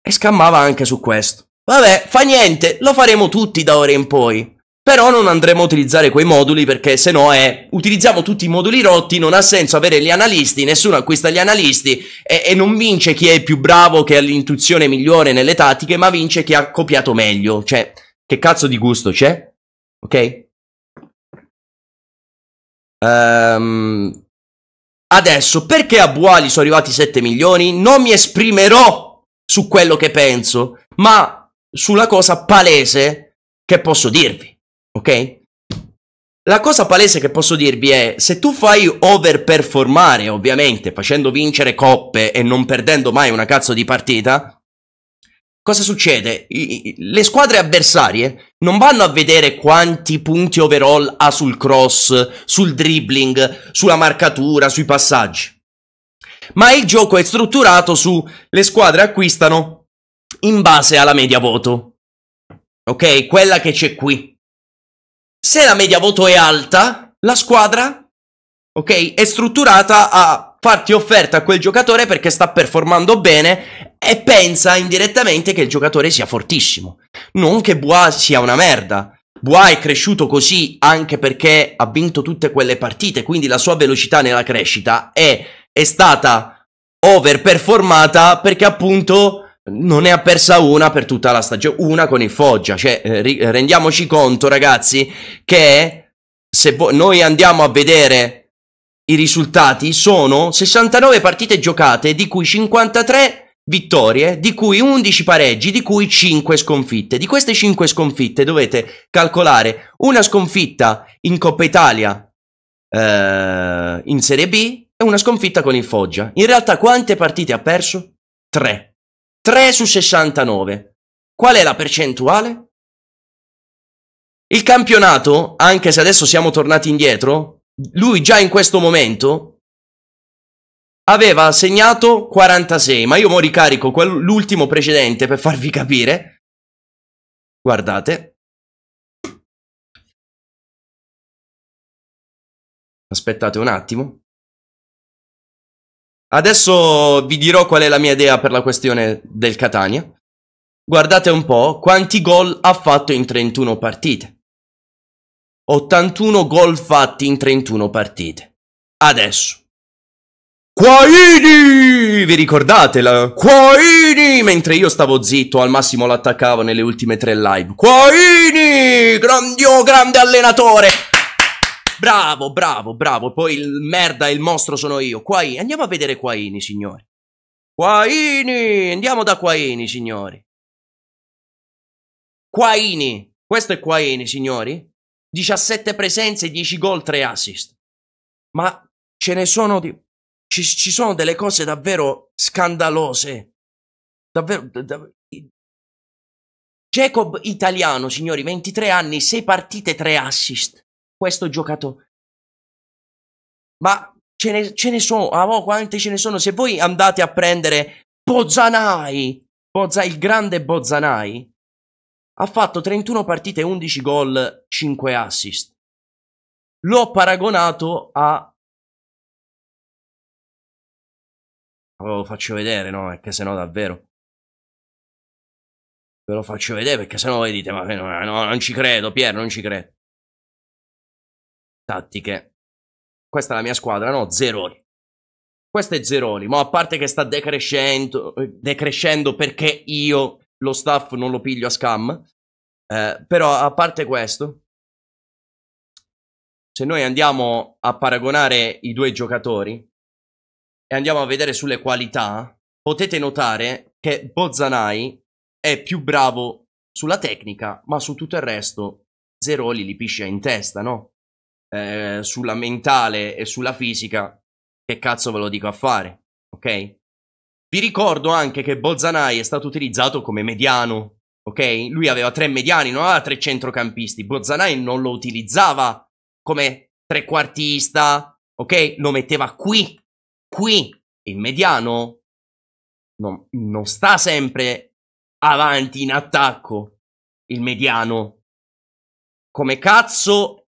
e scammava anche su questo. Vabbè, fa niente, lo faremo tutti da ora in poi. Però non andremo a utilizzare quei moduli perché se no è utilizziamo tutti i moduli rotti, non ha senso avere gli analisti, nessuno acquista gli analisti e, e non vince chi è più bravo, che ha l'intuizione migliore nelle tattiche, ma vince chi ha copiato meglio. Cioè, che cazzo di gusto c'è? Ok? Ehm... Um... Adesso, perché a Buali sono arrivati 7 milioni? Non mi esprimerò su quello che penso, ma sulla cosa palese che posso dirvi, ok? La cosa palese che posso dirvi è, se tu fai overperformare, ovviamente, facendo vincere coppe e non perdendo mai una cazzo di partita, cosa succede? I, le squadre avversarie non vanno a vedere quanti punti overall ha sul cross, sul dribbling, sulla marcatura, sui passaggi. Ma il gioco è strutturato su le squadre acquistano in base alla media voto. Ok, quella che c'è qui. Se la media voto è alta, la squadra ok, è strutturata a farti offerta a quel giocatore perché sta performando bene e pensa indirettamente che il giocatore sia fortissimo. Non che Bois sia una merda. Bois è cresciuto così anche perché ha vinto tutte quelle partite, quindi la sua velocità nella crescita è, è stata overperformata perché appunto non ne ha persa una per tutta la stagione, una con il Foggia, cioè eh, rendiamoci conto ragazzi che se noi andiamo a vedere i risultati sono 69 partite giocate, di cui 53 vittorie, di cui 11 pareggi, di cui 5 sconfitte. Di queste 5 sconfitte dovete calcolare una sconfitta in Coppa Italia eh, in Serie B e una sconfitta con il Foggia. In realtà quante partite ha perso? 3. 3 su 69. Qual è la percentuale? Il campionato, anche se adesso siamo tornati indietro, lui già in questo momento aveva segnato 46, ma io mo ricarico l'ultimo precedente per farvi capire. Guardate. Aspettate un attimo. Adesso vi dirò qual è la mia idea per la questione del Catania. Guardate un po' quanti gol ha fatto in 31 partite. 81 gol fatti in 31 partite. Adesso. Quaini! Vi ricordate la Quaini? Mentre io stavo zitto, al massimo l'attaccavo nelle ultime tre live. Quaini! Grandio, oh, grande allenatore! Bravo, bravo, bravo. Poi il merda e il mostro sono io. Quaini. Andiamo a vedere Quaini, signori. Quaini! Andiamo da Quaini, signori. Quaini. Questo è Quaini, signori. 17 presenze, 10 gol, 3 assist. Ma ce ne sono di... Ci, ci sono delle cose davvero scandalose. Davvero... Dav... Jacob italiano, signori, 23 anni, 6 partite, 3 assist. Questo giocatore. Ma ce ne, ce ne sono, ah, oh, quante ce ne sono? Se voi andate a prendere Bozanai, Bozza, il grande Bozanai, ha fatto 31 partite, 11 gol, 5 assist. L'ho paragonato a... Ve lo faccio vedere, no? Perché sennò davvero... Ve lo faccio vedere perché sennò voi dite, ma no, no, non ci credo, Pier, non ci credo. Tattiche. Questa è la mia squadra, no? Zeroli. Questo è Zeroli, ma a parte che sta decrescendo, decrescendo perché io lo staff non lo piglio a scam. Eh, però a parte questo, se noi andiamo a paragonare i due giocatori e andiamo a vedere sulle qualità, potete notare che Bozzanai è più bravo sulla tecnica, ma su tutto il resto Zeroli li piscia in testa, no? Eh, sulla mentale e sulla fisica, che cazzo ve lo dico a fare, ok? Vi ricordo anche che Bolzanai è stato utilizzato come mediano, ok? Lui aveva tre mediani, non aveva tre centrocampisti. Bolzanai non lo utilizzava come trequartista, ok? Lo metteva qui, qui. Il mediano non, non sta sempre avanti in attacco, il mediano. Come cazzo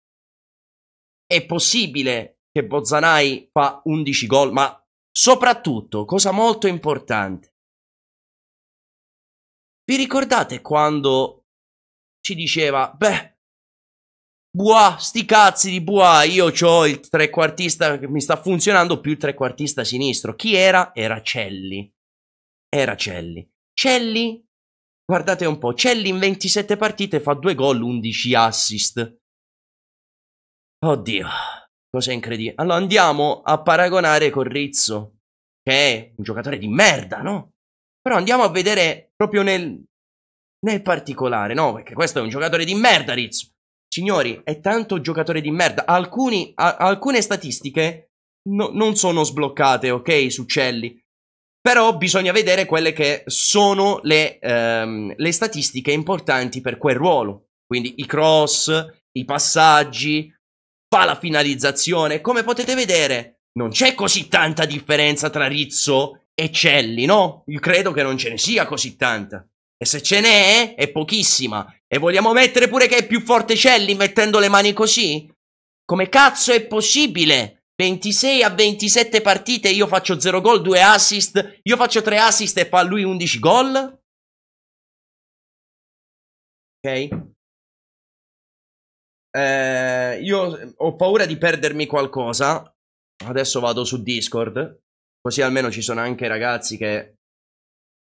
è possibile che Bozzanai fa 11 gol, ma Soprattutto, cosa molto importante, vi ricordate quando ci diceva, beh, Buah, sti cazzi di Buah, io ho il trequartista che mi sta funzionando più il trequartista sinistro. Chi era? Era Celli. Era Celli. Celli, guardate un po', Celli in 27 partite fa 2 gol, 11 assist. Oddio. Cosa incredibile. Allora andiamo a paragonare con Rizzo, che è un giocatore di merda, no? Però andiamo a vedere proprio nel, nel particolare, no? Perché questo è un giocatore di merda, Rizzo. Signori, è tanto giocatore di merda. Alcuni, a, alcune statistiche no, non sono sbloccate, ok, su Celli. Però bisogna vedere quelle che sono le, ehm, le statistiche importanti per quel ruolo. Quindi i cross, i passaggi, fa la finalizzazione. Come potete vedere, non c'è così tanta differenza tra Rizzo e Celli, no? Io credo che non ce ne sia così tanta. E se ce n'è, è pochissima. E vogliamo mettere pure che è più forte Celli mettendo le mani così? Come cazzo è possibile? 26 a 27 partite, io faccio 0 gol, 2 assist, io faccio 3 assist e fa lui 11 gol? Ok? Eh, io ho paura di perdermi qualcosa. Adesso vado su Discord. Così almeno ci sono anche ragazzi che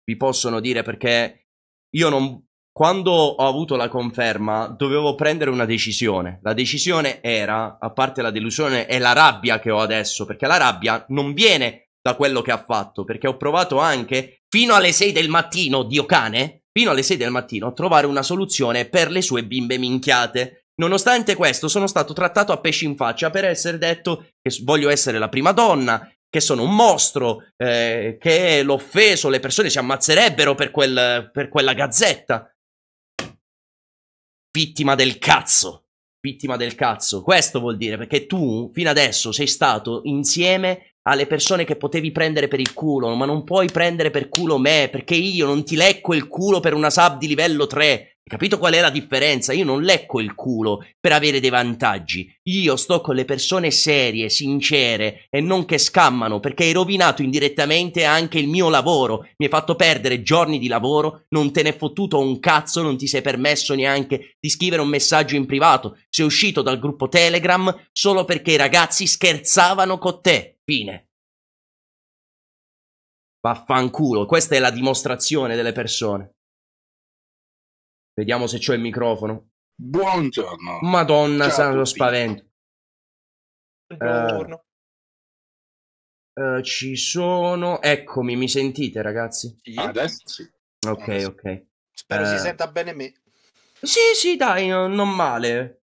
vi possono dire perché io non. Quando ho avuto la conferma dovevo prendere una decisione. La decisione era, a parte la delusione e la rabbia che ho adesso, perché la rabbia non viene da quello che ha fatto, perché ho provato anche fino alle 6 del mattino, Dio cane, fino alle 6 del mattino a trovare una soluzione per le sue bimbe minchiate Nonostante questo, sono stato trattato a pesci in faccia per essere detto che voglio essere la prima donna, che sono un mostro, eh, che l'ho offeso, le persone si ammazzerebbero per, quel, per quella gazzetta. Vittima del cazzo. Vittima del cazzo. Questo vuol dire perché tu, fino adesso, sei stato insieme alle persone che potevi prendere per il culo, ma non puoi prendere per culo me, perché io non ti lecco il culo per una sub di livello 3. Capito qual è la differenza? Io non lecco il culo per avere dei vantaggi. Io sto con le persone serie, sincere e non che scammano perché hai rovinato indirettamente anche il mio lavoro. Mi hai fatto perdere giorni di lavoro, non te ne è fottuto un cazzo, non ti sei permesso neanche di scrivere un messaggio in privato. Sei uscito dal gruppo Telegram solo perché i ragazzi scherzavano con te. Fine. Vaffanculo, questa è la dimostrazione delle persone. Vediamo se c'ho il microfono. Buongiorno. Madonna, santo spavento. Buongiorno. Uh, uh, ci sono. Eccomi, mi sentite, ragazzi? Sì. Adesso sì. Ok, Adesso. ok. Spero uh, si eh. senta bene me. Sì, sì, dai, non male.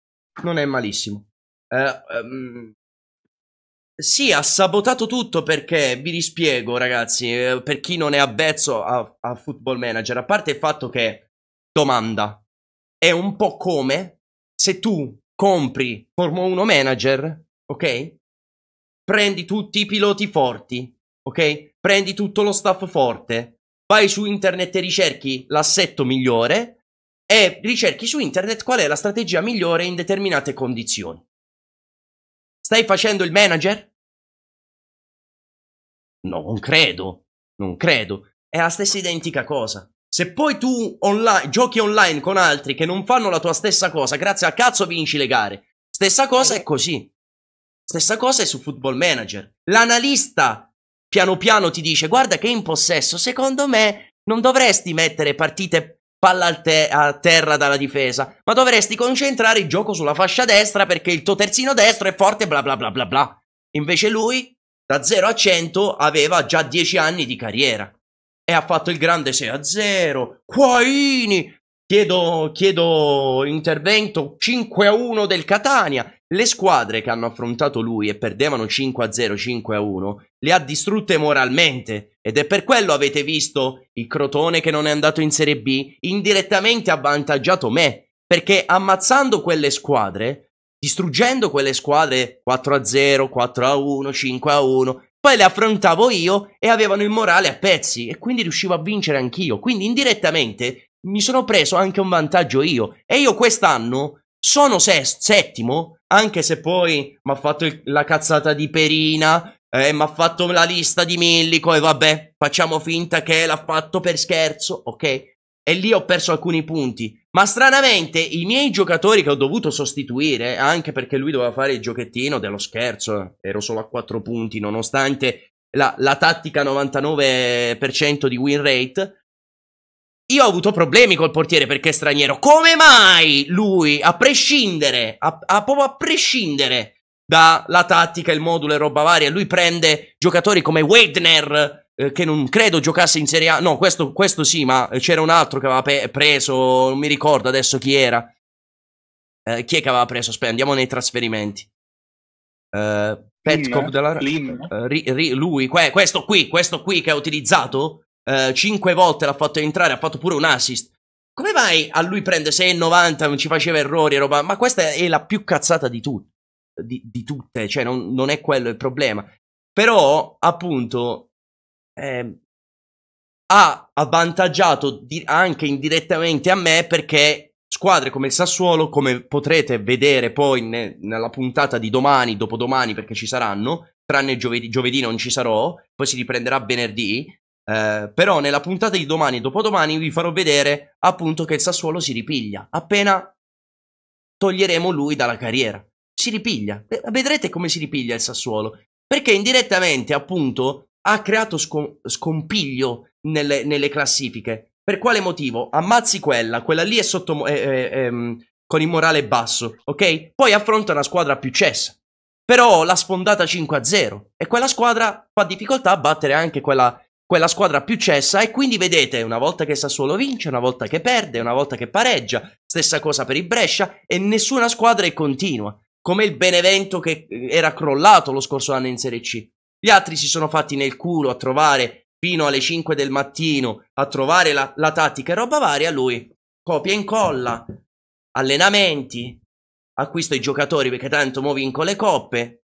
Non è malissimo. Um, sì, ha sabotato tutto perché, vi rispiego ragazzi, eh, per chi non è avvezzo a, a, Football Manager, a parte il fatto che, domanda, è un po' come se tu compri Formula 1 Manager, ok? Prendi tutti i piloti forti, ok? Prendi tutto lo staff forte, vai su internet e ricerchi l'assetto migliore e ricerchi su internet qual è la strategia migliore in determinate condizioni. Stai facendo il manager? non credo. Non credo. È la stessa identica cosa. Se poi tu online, giochi online con altri che non fanno la tua stessa cosa, grazie a cazzo vinci le gare. Stessa cosa è così. Stessa cosa è su Football Manager. L'analista piano piano ti dice guarda che in possesso, secondo me non dovresti mettere partite palla te- a terra dalla difesa, ma dovresti concentrare il gioco sulla fascia destra perché il tuo terzino destro è forte bla bla bla bla bla. Invece lui, da 0 a 100, aveva già 10 anni di carriera e ha fatto il grande 6 a 0, Quaini, Chiedo, chiedo intervento 5 a 1 del Catania. Le squadre che hanno affrontato lui e perdevano 5 a 0, 5 a 1, le ha distrutte moralmente. Ed è per quello avete visto il Crotone che non è andato in Serie B, indirettamente ha avvantaggiato me. Perché ammazzando quelle squadre, distruggendo quelle squadre 4 a 0, 4 a 1, 5 a 1, poi le affrontavo io e avevano il morale a pezzi e quindi riuscivo a vincere anch'io. Quindi indirettamente mi sono preso anche un vantaggio io. E io quest'anno sono sest- settimo, anche se poi mi ha fatto il- la cazzata di Perina, eh, mi ha fatto la lista di Millico e vabbè, facciamo finta che l'ha fatto per scherzo, ok? E lì ho perso alcuni punti. Ma stranamente i miei giocatori che ho dovuto sostituire, anche perché lui doveva fare il giochettino dello scherzo, ero solo a 4 punti, nonostante la, la tattica 99% di win rate, io ho avuto problemi col portiere perché è straniero. Come mai lui, a prescindere, a, a, proprio a prescindere dalla tattica, il modulo e roba varia, lui prende giocatori come Wegner, eh, che non credo giocasse in Serie A. No, questo, questo sì, ma c'era un altro che aveva preso, non mi ricordo adesso chi era. Eh, chi è che aveva preso? Aspetta, andiamo nei trasferimenti. Eh, Petkov della... Lim. Eh, ri, ri, lui, que questo qui, questo qui che ha utilizzato eh, 5 volte l'ha fatto entrare, ha fatto pure un assist. Come mai a lui prende 6,90, non ci faceva errori e roba? Ma questa è la più cazzata di, tu- di, di tutte, cioè non, non, è quello il problema. Però, appunto, eh, ha avvantaggiato di- anche indirettamente a me perché squadre come il Sassuolo, come potrete vedere poi ne- nella puntata di domani, dopodomani, perché ci saranno, tranne giovedì, giovedì non ci sarò, poi si riprenderà venerdì, eh, però nella puntata di domani e dopodomani vi farò vedere appunto che il Sassuolo si ripiglia appena toglieremo lui dalla carriera. Si ripiglia, eh, vedrete come si ripiglia il Sassuolo, perché indirettamente appunto ha creato scom- scompiglio nelle, nelle, classifiche. Per quale motivo? Ammazzi quella, quella lì è sotto, eh, eh, ehm, con il morale basso, ok? Poi affronta una squadra più cessa. Però l'ha sfondata 5-0 e quella squadra fa difficoltà a battere anche quella quella squadra più cessa e quindi vedete una volta che Sassuolo vince, una volta che perde, una volta che pareggia, stessa cosa per il Brescia e nessuna squadra è continua, come il Benevento che eh, era crollato lo scorso anno in Serie C. Gli altri si sono fatti nel culo a trovare fino alle 5 del mattino, a trovare la, la tattica e roba varia, lui copia e incolla, allenamenti, acquisto i giocatori perché tanto muovi in con le coppe,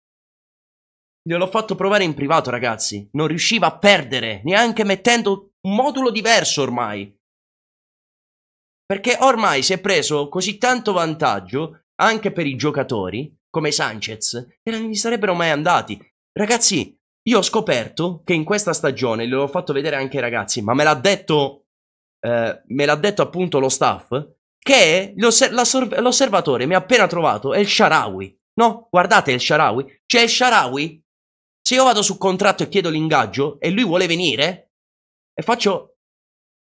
Gliel'ho fatto provare in privato, ragazzi. Non riusciva a perdere, neanche mettendo un modulo diverso ormai. Perché ormai si è preso così tanto vantaggio, anche per i giocatori, come Sanchez, che non gli sarebbero mai andati. Ragazzi, io ho scoperto che in questa stagione, l'ho fatto vedere anche ai ragazzi, ma me l'ha detto, eh, me l'ha detto appunto lo staff, che l'osservatore mi ha appena trovato è il Sharawi. No, guardate il Sharawi. C'è il Sharawi se io vado su contratto e chiedo l'ingaggio e lui vuole venire e faccio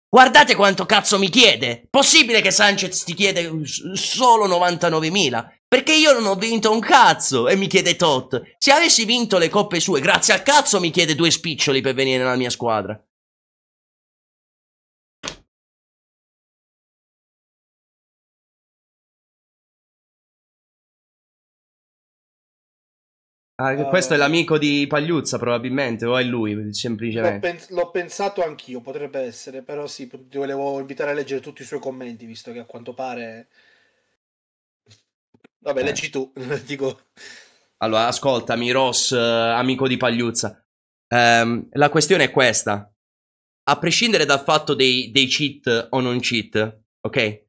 Guardate quanto cazzo mi chiede! Possibile che Sanchez ti chiede solo 99.000? Perché io non ho vinto un cazzo e mi chiede tot. Se avessi vinto le coppe sue, grazie al cazzo mi chiede due spiccioli per venire nella mia squadra. Ah, eh, questo è l'amico di Pagliuzza, probabilmente, o è lui, semplicemente. L'ho, pens- l'ho, pensato anch'io, potrebbe essere, però sì, ti volevo invitare a leggere tutti i suoi commenti, visto che a quanto pare... Vabbè, eh. leggi tu, dico... Allora, ascoltami, Ross, eh, amico di Pagliuzza. Um, la questione è questa. A prescindere dal fatto dei, dei cheat o non cheat, ok?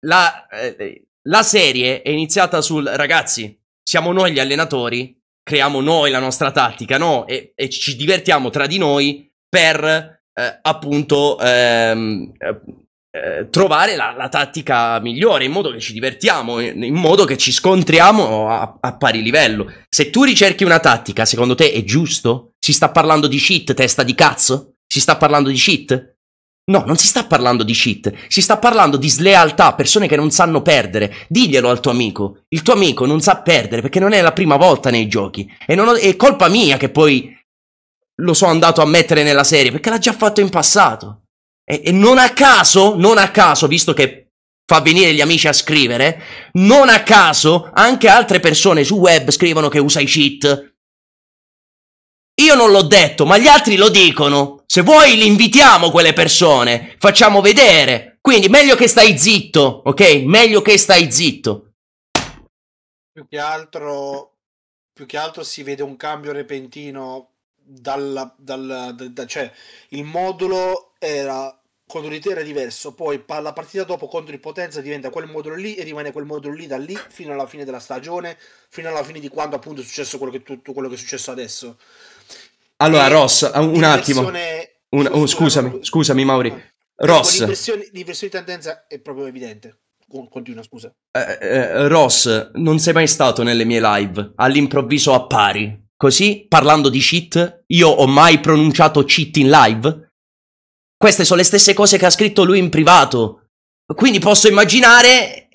La, eh, eh la serie è iniziata sul... Ragazzi, siamo noi gli allenatori, creiamo noi la nostra tattica, no? E, e ci divertiamo tra di noi per eh, appunto ehm, eh, eh, trovare la, la, tattica migliore, in modo che ci divertiamo, in, in modo che ci scontriamo a, a, pari livello. Se tu ricerchi una tattica, secondo te è giusto? Si sta parlando di shit, testa di cazzo? Si sta parlando di shit? No, non si sta parlando di cheat, si sta parlando di slealtà, persone che non sanno perdere. Diglielo al tuo amico. Il tuo amico non sa perdere perché non è la prima volta nei giochi. E ho, è colpa mia che poi lo sono andato a mettere nella serie perché l'ha già fatto in passato. E, e non a caso, non a caso, visto che fa venire gli amici a scrivere, non a caso anche altre persone su web scrivono che usa i cheat. Io non l'ho detto, ma gli altri lo dicono. Se vuoi li invitiamo quelle persone, facciamo vedere. Quindi meglio che stai zitto, ok? Meglio che stai zitto. Più che altro, più che altro si vede un cambio repentino dalla, dalla da, da, cioè il modulo era contro di era diverso, poi pa- la partita dopo contro il Potenza diventa quel modulo lì e rimane quel modulo lì da lì fino alla fine della stagione, fino alla fine di quando appunto è successo quello che, tutto quello che è successo adesso. Allora, Ross, un attimo. Un, oh, scusami, scusami, Mauri. Ecco, Ross. L'inversione di tendenza è proprio evidente. Continua, scusa. Eh, eh, Ross, non sei mai stato nelle mie live. All'improvviso appari. Così, parlando di cheat, io ho mai pronunciato cheat in live? Queste sono le stesse cose che ha scritto lui in privato. Quindi posso immaginare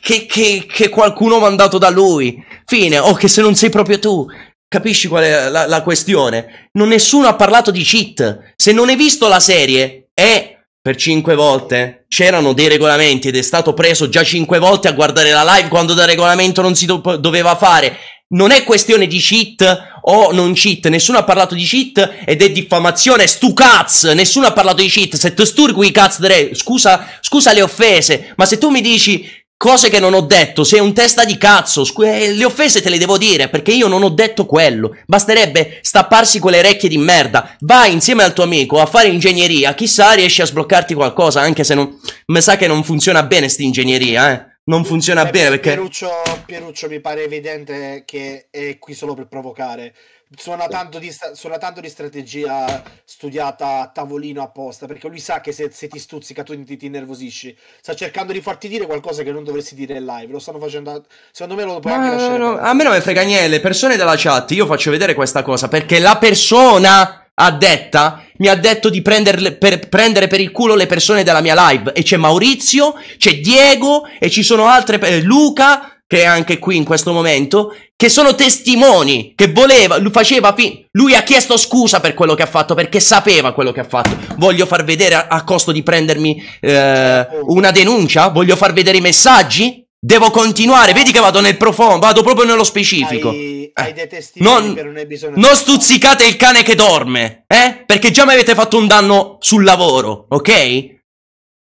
che, che, che qualcuno mandato da lui. Fine, o oh, che se non sei proprio tu. Capisci qual è la, la questione? Non nessuno ha parlato di cheat. Se non hai visto la serie, è per cinque volte. C'erano dei regolamenti ed è stato preso già cinque volte a guardare la live quando da regolamento non si do- doveva fare. Non è questione di cheat o non cheat, nessuno ha parlato di cheat ed è diffamazione, stu cazzo, nessuno ha parlato di cheat, se tu sturgui cazzo, scusa, scusa le offese, ma se tu mi dici cose che non ho detto, sei un testa di cazzo, scu- eh, le offese te le devo dire perché io non ho detto quello. Basterebbe stapparsi quelle orecchie di merda. Vai insieme al tuo amico a fare ingegneria, chissà riesci a sbloccarti qualcosa anche se non mi sa che non funziona bene sti ingegneria, eh. Non funziona Beh, bene perché Pieruccio, Pieruccio mi pare evidente che è qui solo per provocare Suona tanto, di, suona tanto di strategia studiata a tavolino apposta perché lui sa che se, se ti stuzzica tu ti, ti innervosisci sta cercando di farti dire qualcosa che non dovresti dire in live lo stanno facendo secondo me lo puoi anche lasciare no, a me non me frega niente le persone della chat io faccio vedere questa cosa perché la persona addetta mi ha detto di prendere per, prendere per il culo le persone della mia live e c'è Maurizio c'è Diego e ci sono altre eh, Luca che è anche qui in questo momento, che sono testimoni, che voleva, lui faceva, fi- lui ha chiesto scusa per quello che ha fatto, perché sapeva quello che ha fatto. Voglio far vedere a, a costo di prendermi eh, una denuncia? Voglio far vedere i messaggi? Devo continuare, vedi che vado nel profondo, vado proprio nello specifico. Hai, eh. hai dei testimoni non, che non hai bisogno. Non stuzzicate il cane che dorme, eh? Perché già mi avete fatto un danno sul lavoro, ok?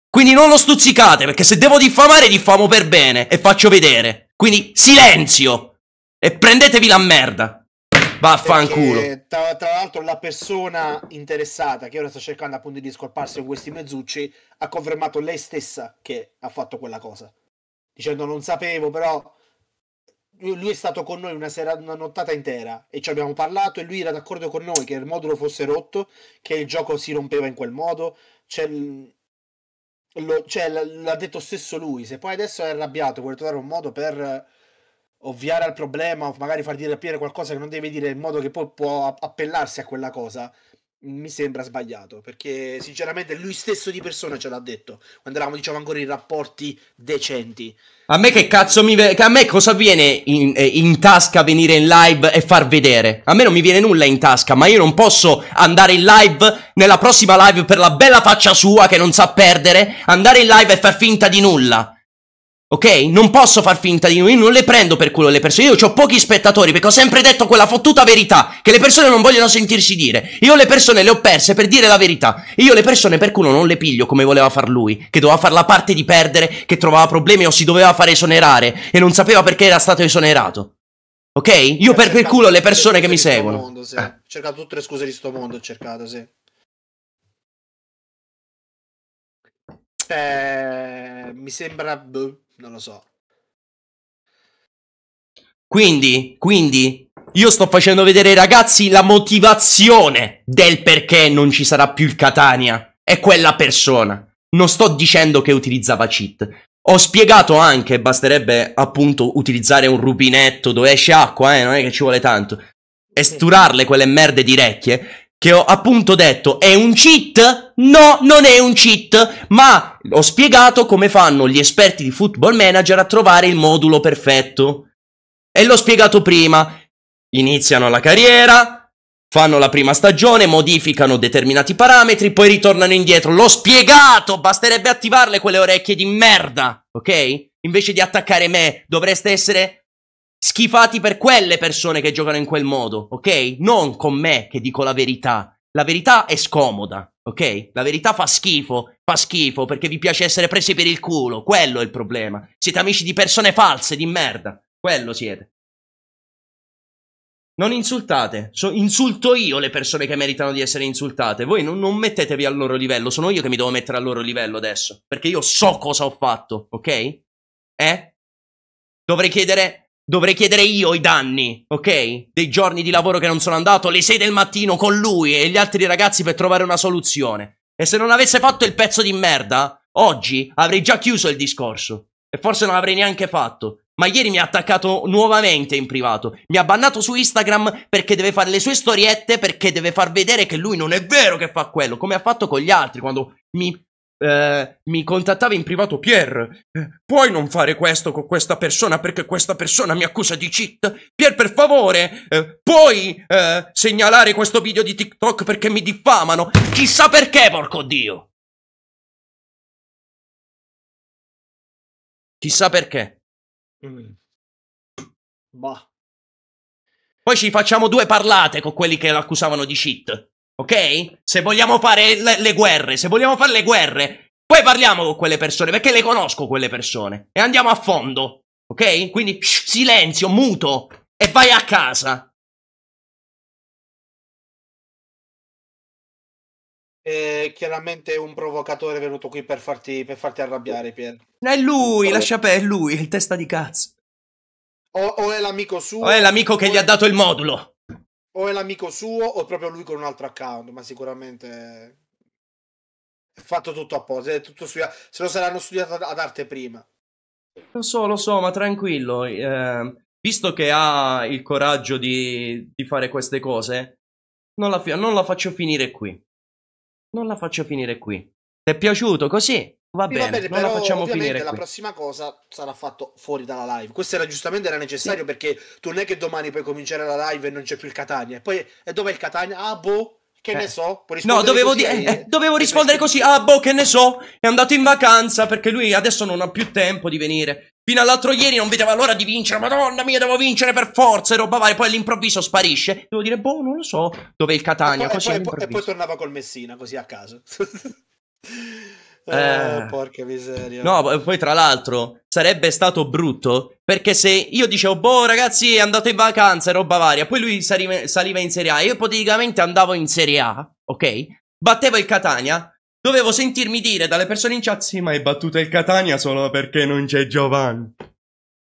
Quindi non lo stuzzicate, perché se devo diffamare, diffamo per bene e faccio vedere. Quindi silenzio e prendetevi la merda. Vaffanculo. tra, tra l'altro la persona interessata che ora sta cercando appunto di scolparsi con questi mezzucci ha confermato lei stessa che ha fatto quella cosa. Dicendo non sapevo però lui è stato con noi una, sera, una nottata intera e ci abbiamo parlato e lui era d'accordo con noi che il modulo fosse rotto, che il gioco si rompeva in quel modo. Cioè, lo, cioè, l'ha detto stesso lui. Se poi adesso è arrabbiato, vuole trovare un modo per ovviare al problema o magari far dire a Pierre qualcosa che non deve dire in modo che poi può appellarsi a quella cosa. Mi sembra sbagliato perché sinceramente lui stesso di persona ce l'ha detto quando eravamo diciamo ancora in rapporti decenti. A me che cazzo mi... A me cosa viene in, eh, in, tasca venire in live e far vedere? A me non mi viene nulla in tasca, ma io non posso andare in live nella prossima live per la bella faccia sua che non sa perdere, andare in live e far finta di nulla. Ok? Non posso far finta di noi, non le prendo per culo le persone. Io ho pochi spettatori perché ho sempre detto quella fottuta verità che le persone non vogliono sentirsi dire. Io le persone le ho perse per dire la verità. Io le persone per culo non le piglio come voleva far lui, che doveva fare la parte di perdere, che trovava problemi o si doveva fare esonerare e non sapeva perché era stato esonerato. Ok? Io per, per culo le persone che mi seguono. Mondo, sì. eh. Cercato tutte le scuse di sto mondo, ho cercato, sì. Eh, mi sembra boh, non lo so. Quindi, quindi, io sto facendo vedere ai ragazzi la motivazione del perché non ci sarà più il Catania. È quella persona. Non sto dicendo che utilizzava cheat. Ho spiegato anche, basterebbe appunto utilizzare un rubinetto dove esce acqua, eh, non è che ci vuole tanto. Esturarle quelle merde di recchie che ho appunto detto è un cheat? No, non è un cheat, ma ho spiegato come fanno gli esperti di Football Manager a trovare il modulo perfetto. E l'ho spiegato prima. Iniziano la carriera, fanno la prima stagione, modificano determinati parametri, poi ritornano indietro. L'ho spiegato, basterebbe attivarle quelle orecchie di merda, ok? Invece di attaccare me, dovreste essere schifati per quelle persone che giocano in quel modo, ok? Non con me che dico la verità. La verità è scomoda, ok? La verità fa schifo, fa schifo perché vi piace essere presi per il culo, quello è il problema. Siete amici di persone false, di merda, quello siete. Non insultate, so, insulto io le persone che meritano di essere insultate, voi non, non mettetevi al loro livello, sono io che mi devo mettere al loro livello adesso, perché io so cosa ho fatto, ok? Eh? Dovrei chiedere Dovrei chiedere io i danni, ok? Dei giorni di lavoro che non sono andato, le 6 del mattino con lui e gli altri ragazzi per trovare una soluzione. E se non avesse fatto il pezzo di merda, oggi avrei già chiuso il discorso. E forse non l'avrei neanche fatto. Ma ieri mi ha attaccato nuovamente in privato. Mi ha bannato su Instagram perché deve fare le sue storiette, perché deve far vedere che lui non è vero che fa quello, come ha fatto con gli altri quando mi eh, mi contattava in privato Pierre. Eh, puoi non fare questo con questa persona perché questa persona mi accusa di cheat? Pierre, per favore, eh, puoi eh, segnalare questo video di TikTok perché mi diffamano? Chissà perché, porco Dio! Chissà perché. Mm. Bah. Poi ci facciamo due parlate con quelli che l'accusavano di cheat. Ok? Se vogliamo fare le, le, guerre, se vogliamo fare le guerre, poi parliamo con quelle persone, perché le conosco quelle persone. E andiamo a fondo, ok? Quindi shh, silenzio, muto, e vai a casa. Eh, chiaramente un provocatore è venuto qui per farti, per farti arrabbiare, Pier. È lui, lascia per lui, il testa di cazzo. O, o è l'amico suo. O è l'amico che o... gli ha dato il modulo o è l'amico suo o proprio lui con un altro account, ma sicuramente è fatto tutto apposta, è tutto studiato, se lo saranno studiato ad arte prima. Lo so, lo so, ma tranquillo, eh, visto che ha il coraggio di, di fare queste cose, non la, non la faccio finire qui. Non la faccio finire qui. Ti è piaciuto così? Va bene, sì, va bene non la facciamo finire. La qui. prossima cosa sarà fatto fuori dalla live. Questo era giustamente era necessario sì. perché tu non è che domani puoi cominciare la live e non c'è più il Catania. E poi e dov'è il Catania? Ah, boh. Che eh. ne so? No, dovevo, di- eh, eh, dovevo rispondere così. Ah, boh, che ne so? È andato in vacanza perché lui adesso non ha più tempo di venire. Fino all'altro ieri non vedeva l'ora di vincere. Madonna mia, devo vincere per forza e roba varia. Poi all'improvviso sparisce. Devo dire, boh, non lo so dov'è il Catania. E poi, così e poi, e poi tornava col Messina, così a caso. Eh, eh, porca miseria. No, poi tra l'altro sarebbe stato brutto perché se io dicevo, boh ragazzi è andato in vacanza e roba varia, poi lui saliva, saliva in Serie A, io ipoteticamente andavo in Serie A, ok? Battevo il Catania, dovevo sentirmi dire dalle persone in chat, sì ma hai battuto il Catania solo perché non c'è Giovanni.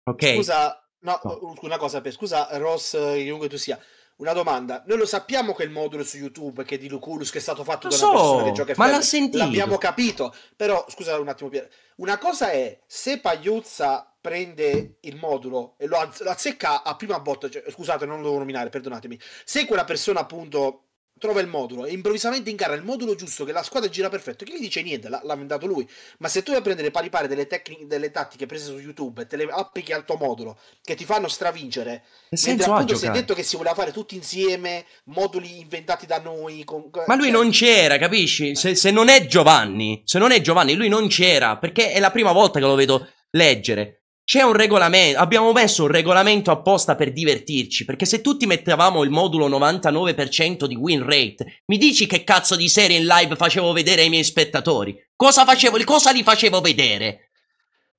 Ok. Scusa, no, no. una cosa, per, scusa Ross, eh, chiunque tu sia una domanda. Noi lo sappiamo che il modulo su YouTube che è di Luculus che è stato fatto lo da so, una persona che gioca ma l'ha sentito. L'abbiamo capito. Però, scusa un attimo, Pier. Una cosa è se Pagliuzza prende il modulo e lo, azzecca a prima botta, cioè, scusate, non lo devo nominare, perdonatemi. Se quella persona appunto trova il modulo e improvvisamente incara il modulo giusto che la squadra gira perfetto. Chi gli dice niente? L'ha, l'ha inventato lui. Ma se tu vai a prendere pari pari delle, tecniche, delle tattiche prese su YouTube e te le applichi al tuo modulo che ti fanno stravincere, mentre appunto si è detto che si voleva fare tutti insieme moduli inventati da noi. Con... Ma lui cioè... non c'era, capisci? Se, se non è Giovanni, se non è Giovanni, lui non c'era perché è la prima volta che lo vedo leggere. C'è un regolamento, abbiamo messo un regolamento apposta per divertirci, perché se tutti mettevamo il modulo 99% di win rate, mi dici che cazzo di serie in live facevo vedere ai miei spettatori? Cosa facevo, cosa li facevo vedere?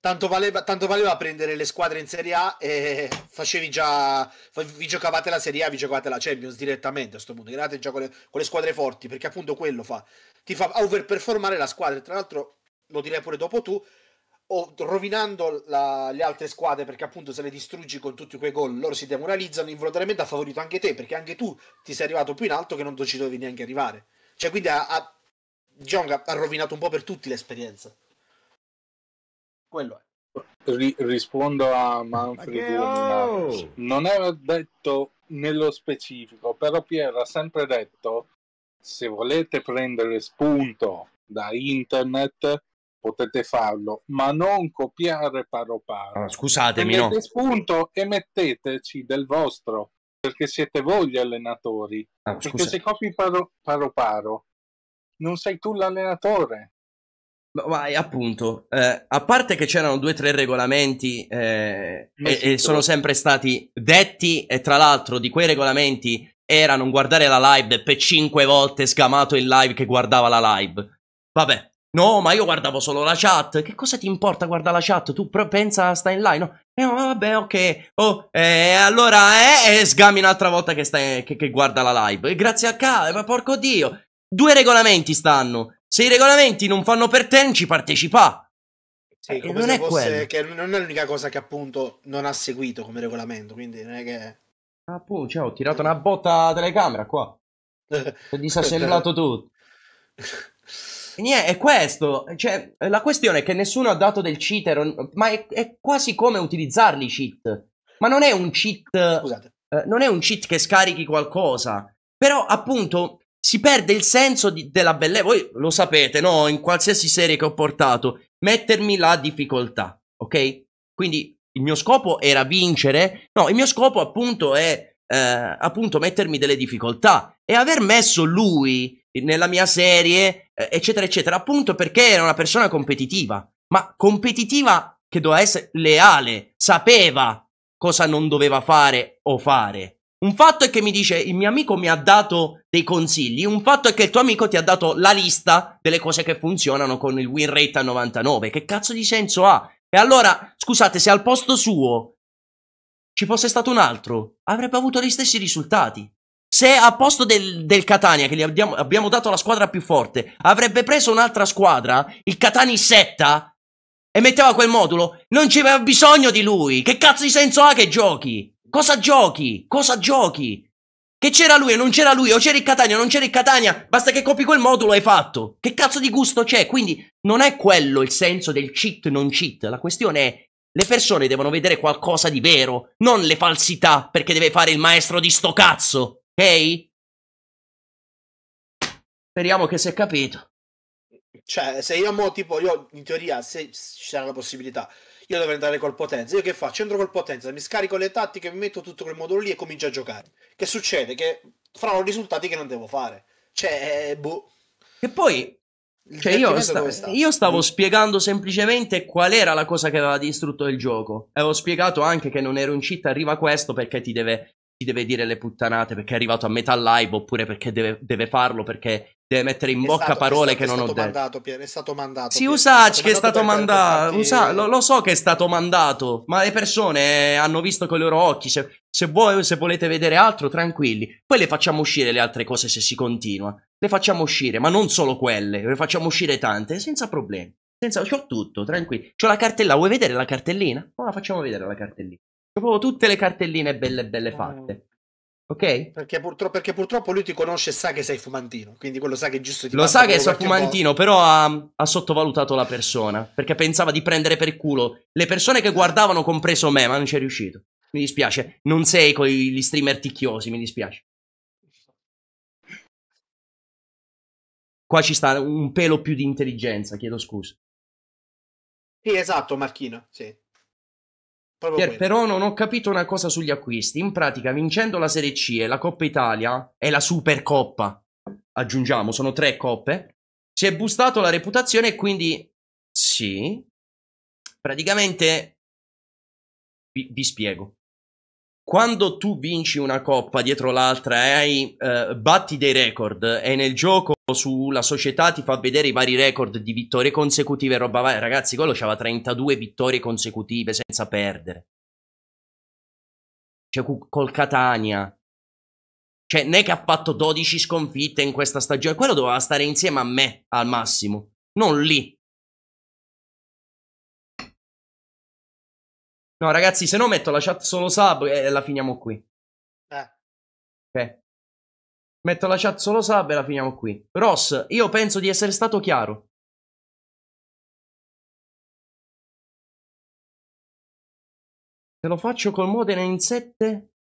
Tanto valeva, tanto valeva prendere le squadre in Serie A e facevi già, vi giocavate la Serie A, vi giocavate la Champions direttamente a questo punto, eravate già con le, con le squadre forti, perché appunto quello fa, ti fa overperformare la squadra, tra l'altro lo direi pure dopo tu, o rovinando la, le altre squadre perché appunto se le distruggi con tutti quei gol loro si demoralizzano involontariamente ha favorito anche te perché anche tu ti sei arrivato più in alto che non ci dovevi neanche arrivare cioè quindi ha, ha, Jong ha, rovinato un po' per tutti l'esperienza quello è Ri- rispondo a Manfredo okay, oh! non era detto nello specifico però Pierre ha sempre detto se volete prendere spunto da internet potete farlo, ma non copiare paro paro. Allora, ah, scusatemi, Prendete no. spunto e metteteci del vostro, perché siete voi gli allenatori. Ah, perché se copi paro, paro paro, non sei tu l'allenatore. Ma appunto, eh, a parte che c'erano due o tre regolamenti eh, e, e sono sempre stati detti, e tra l'altro di quei regolamenti era non guardare la live per cinque volte sgamato il live che guardava la live. Vabbè, No, ma io guardavo solo la chat. Che cosa ti importa guardare la chat? Tu pensa stai in line, no? Eh, oh, vabbè, ok. Oh, eh, allora, eh, eh sgami un'altra volta che, stai, che, che guarda la live. E eh, grazie a cavolo, ma porco Dio. Due regolamenti stanno. Se i regolamenti non fanno per te, non ci partecipa. Sì, eh, non è fosse, che non è l'unica cosa che appunto non ha seguito come regolamento, quindi non è che... Appunto, ah, cioè, ho tirato una botta a telecamera qua. Ho disassellato tutto. Niente, è questo. Cioè, la questione è che nessuno ha dato del cheater, ma è, è quasi come utilizzarli i cheat. Ma non è un cheat. Scusate. Eh, non è un cheat che scarichi qualcosa. Però, appunto, si perde il senso di, della bellezza. Voi lo sapete, no? In qualsiasi serie che ho portato, mettermi la difficoltà, ok? Quindi il mio scopo era vincere. No, il mio scopo, appunto, è eh, appunto mettermi delle difficoltà. E aver messo lui nella mia serie, eh, eccetera, eccetera, appunto perché era una persona competitiva, ma competitiva che doveva essere leale, sapeva cosa non doveva fare o fare. Un fatto è che mi dice il mio amico mi ha dato dei consigli, un fatto è che il tuo amico ti ha dato la lista delle cose che funzionano con il win rate a 99. Che cazzo di senso ha? E allora, scusate, se al posto suo ci fosse stato un altro, avrebbe avuto gli stessi risultati. Se a posto del, del Catania, che gli abbiamo, abbiamo, dato la squadra più forte, avrebbe preso un'altra squadra, il Catani Setta, e metteva quel modulo, non ci aveva bisogno di lui. Che cazzo di senso ha che giochi? Cosa giochi? Cosa giochi? Che c'era lui e non c'era lui, o c'era il Catania o non c'era il Catania, basta che copi quel modulo e hai fatto. Che cazzo di gusto c'è? Quindi non è quello il senso del cheat non cheat, la questione è le persone devono vedere qualcosa di vero, non le falsità, perché deve fare il maestro di sto cazzo. Ok? Speriamo che si è capito. Cioè, se io mo, tipo, io in teoria, se ci sarà la possibilità, io devo andare col potenza. Io che faccio? Entro col potenza, mi scarico le tattiche, mi metto tutto quel modulo lì e comincio a giocare. Che succede? Che farò risultati che non devo fare. Cioè, eh, boh. E poi, cioè io, sta- io, stavo mm. spiegando semplicemente qual era la cosa che aveva distrutto il gioco. E ho spiegato anche che non ero in città, arriva questo perché ti deve deve dire le puttanate perché è arrivato a metà live oppure perché deve, deve farlo perché deve mettere in è bocca stato, parole stato, che non ho detto. È stato Mandato, Pier, è stato mandato. Si Pier, Usacci che è stato mandato. Manda- farti... lo, lo, so che è stato mandato, ma le persone eh, hanno visto con i loro occhi. Se, se, voi, se volete vedere altro, tranquilli. Poi le facciamo uscire le altre cose se si continua. Le facciamo uscire, ma non solo quelle, le facciamo uscire tante, senza problemi. Senza, c'ho tutto, tranquilli. C'ho la cartella, vuoi vedere la cartellina? Ora facciamo vedere la cartellina. Proprio tutte le cartelline belle belle mm. fatte. Ok? Perché, purtro- perché purtroppo lui ti conosce e sa che sei fumantino, quindi quello sa che è giusto Lo sa che sono fumantino, modo. però ha, ha, sottovalutato la persona, perché pensava di prendere per culo le persone che guardavano, compreso me, ma non ci è riuscito. Mi dispiace, non sei con gli streamer ticchiosi, mi dispiace. Qua ci sta un pelo più di intelligenza, chiedo scusa. Sì, esatto, Marchino, sì. Pier, però non ho capito una cosa sugli acquisti. In pratica, vincendo la Serie C e la Coppa Italia e la Supercoppa, aggiungiamo, sono tre coppe, si è bustato la reputazione e quindi sì. Praticamente vi, vi spiego. Quando tu vinci una coppa dietro l'altra e hai, eh, batti dei record e nel gioco tempo sulla società ti fa vedere i vari record di vittorie consecutive e roba varia. Ragazzi, quello c'aveva 32 vittorie consecutive senza perdere. Cioè, col Catania. Cioè, non è che ha fatto 12 sconfitte in questa stagione. Quello doveva stare insieme a me al massimo, non lì. No, ragazzi, se no metto la chat solo sub e la finiamo qui. Eh. Ok. Metto la chat solo sub e la finiamo qui. Ross, io penso di essere stato chiaro. Te lo faccio col Modena in sette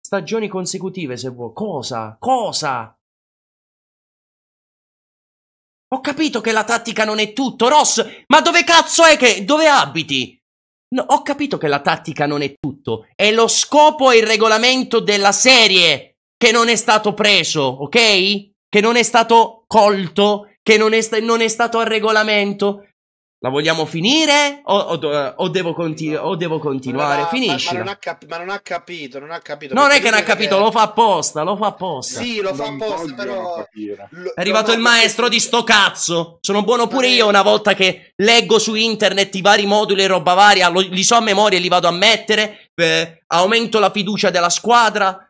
stagioni consecutive se vuoi. Cosa? Cosa? Ho capito che la tattica non è tutto, Ross! Ma dove cazzo è che... dove abiti? No, ho capito che la tattica non è tutto. È lo scopo e il regolamento della serie! che non è stato preso, ok? Che non è stato colto, che non è, sta- non è stato al regolamento. La vogliamo finire o, o, o, devo, continu- o devo, continuare? Ma, Finisci. Ma, ma, cap- ma, non ha capito, non ha capito. Non è che non ha capito, che... lo fa apposta, lo fa apposta. Sì, lo non fa apposta, però... Lo, è arrivato il maestro capito. di sto cazzo. Sono buono pure io una volta che leggo su internet i vari moduli e roba varia, lo, li so a memoria e li vado a mettere, eh, aumento la fiducia della squadra,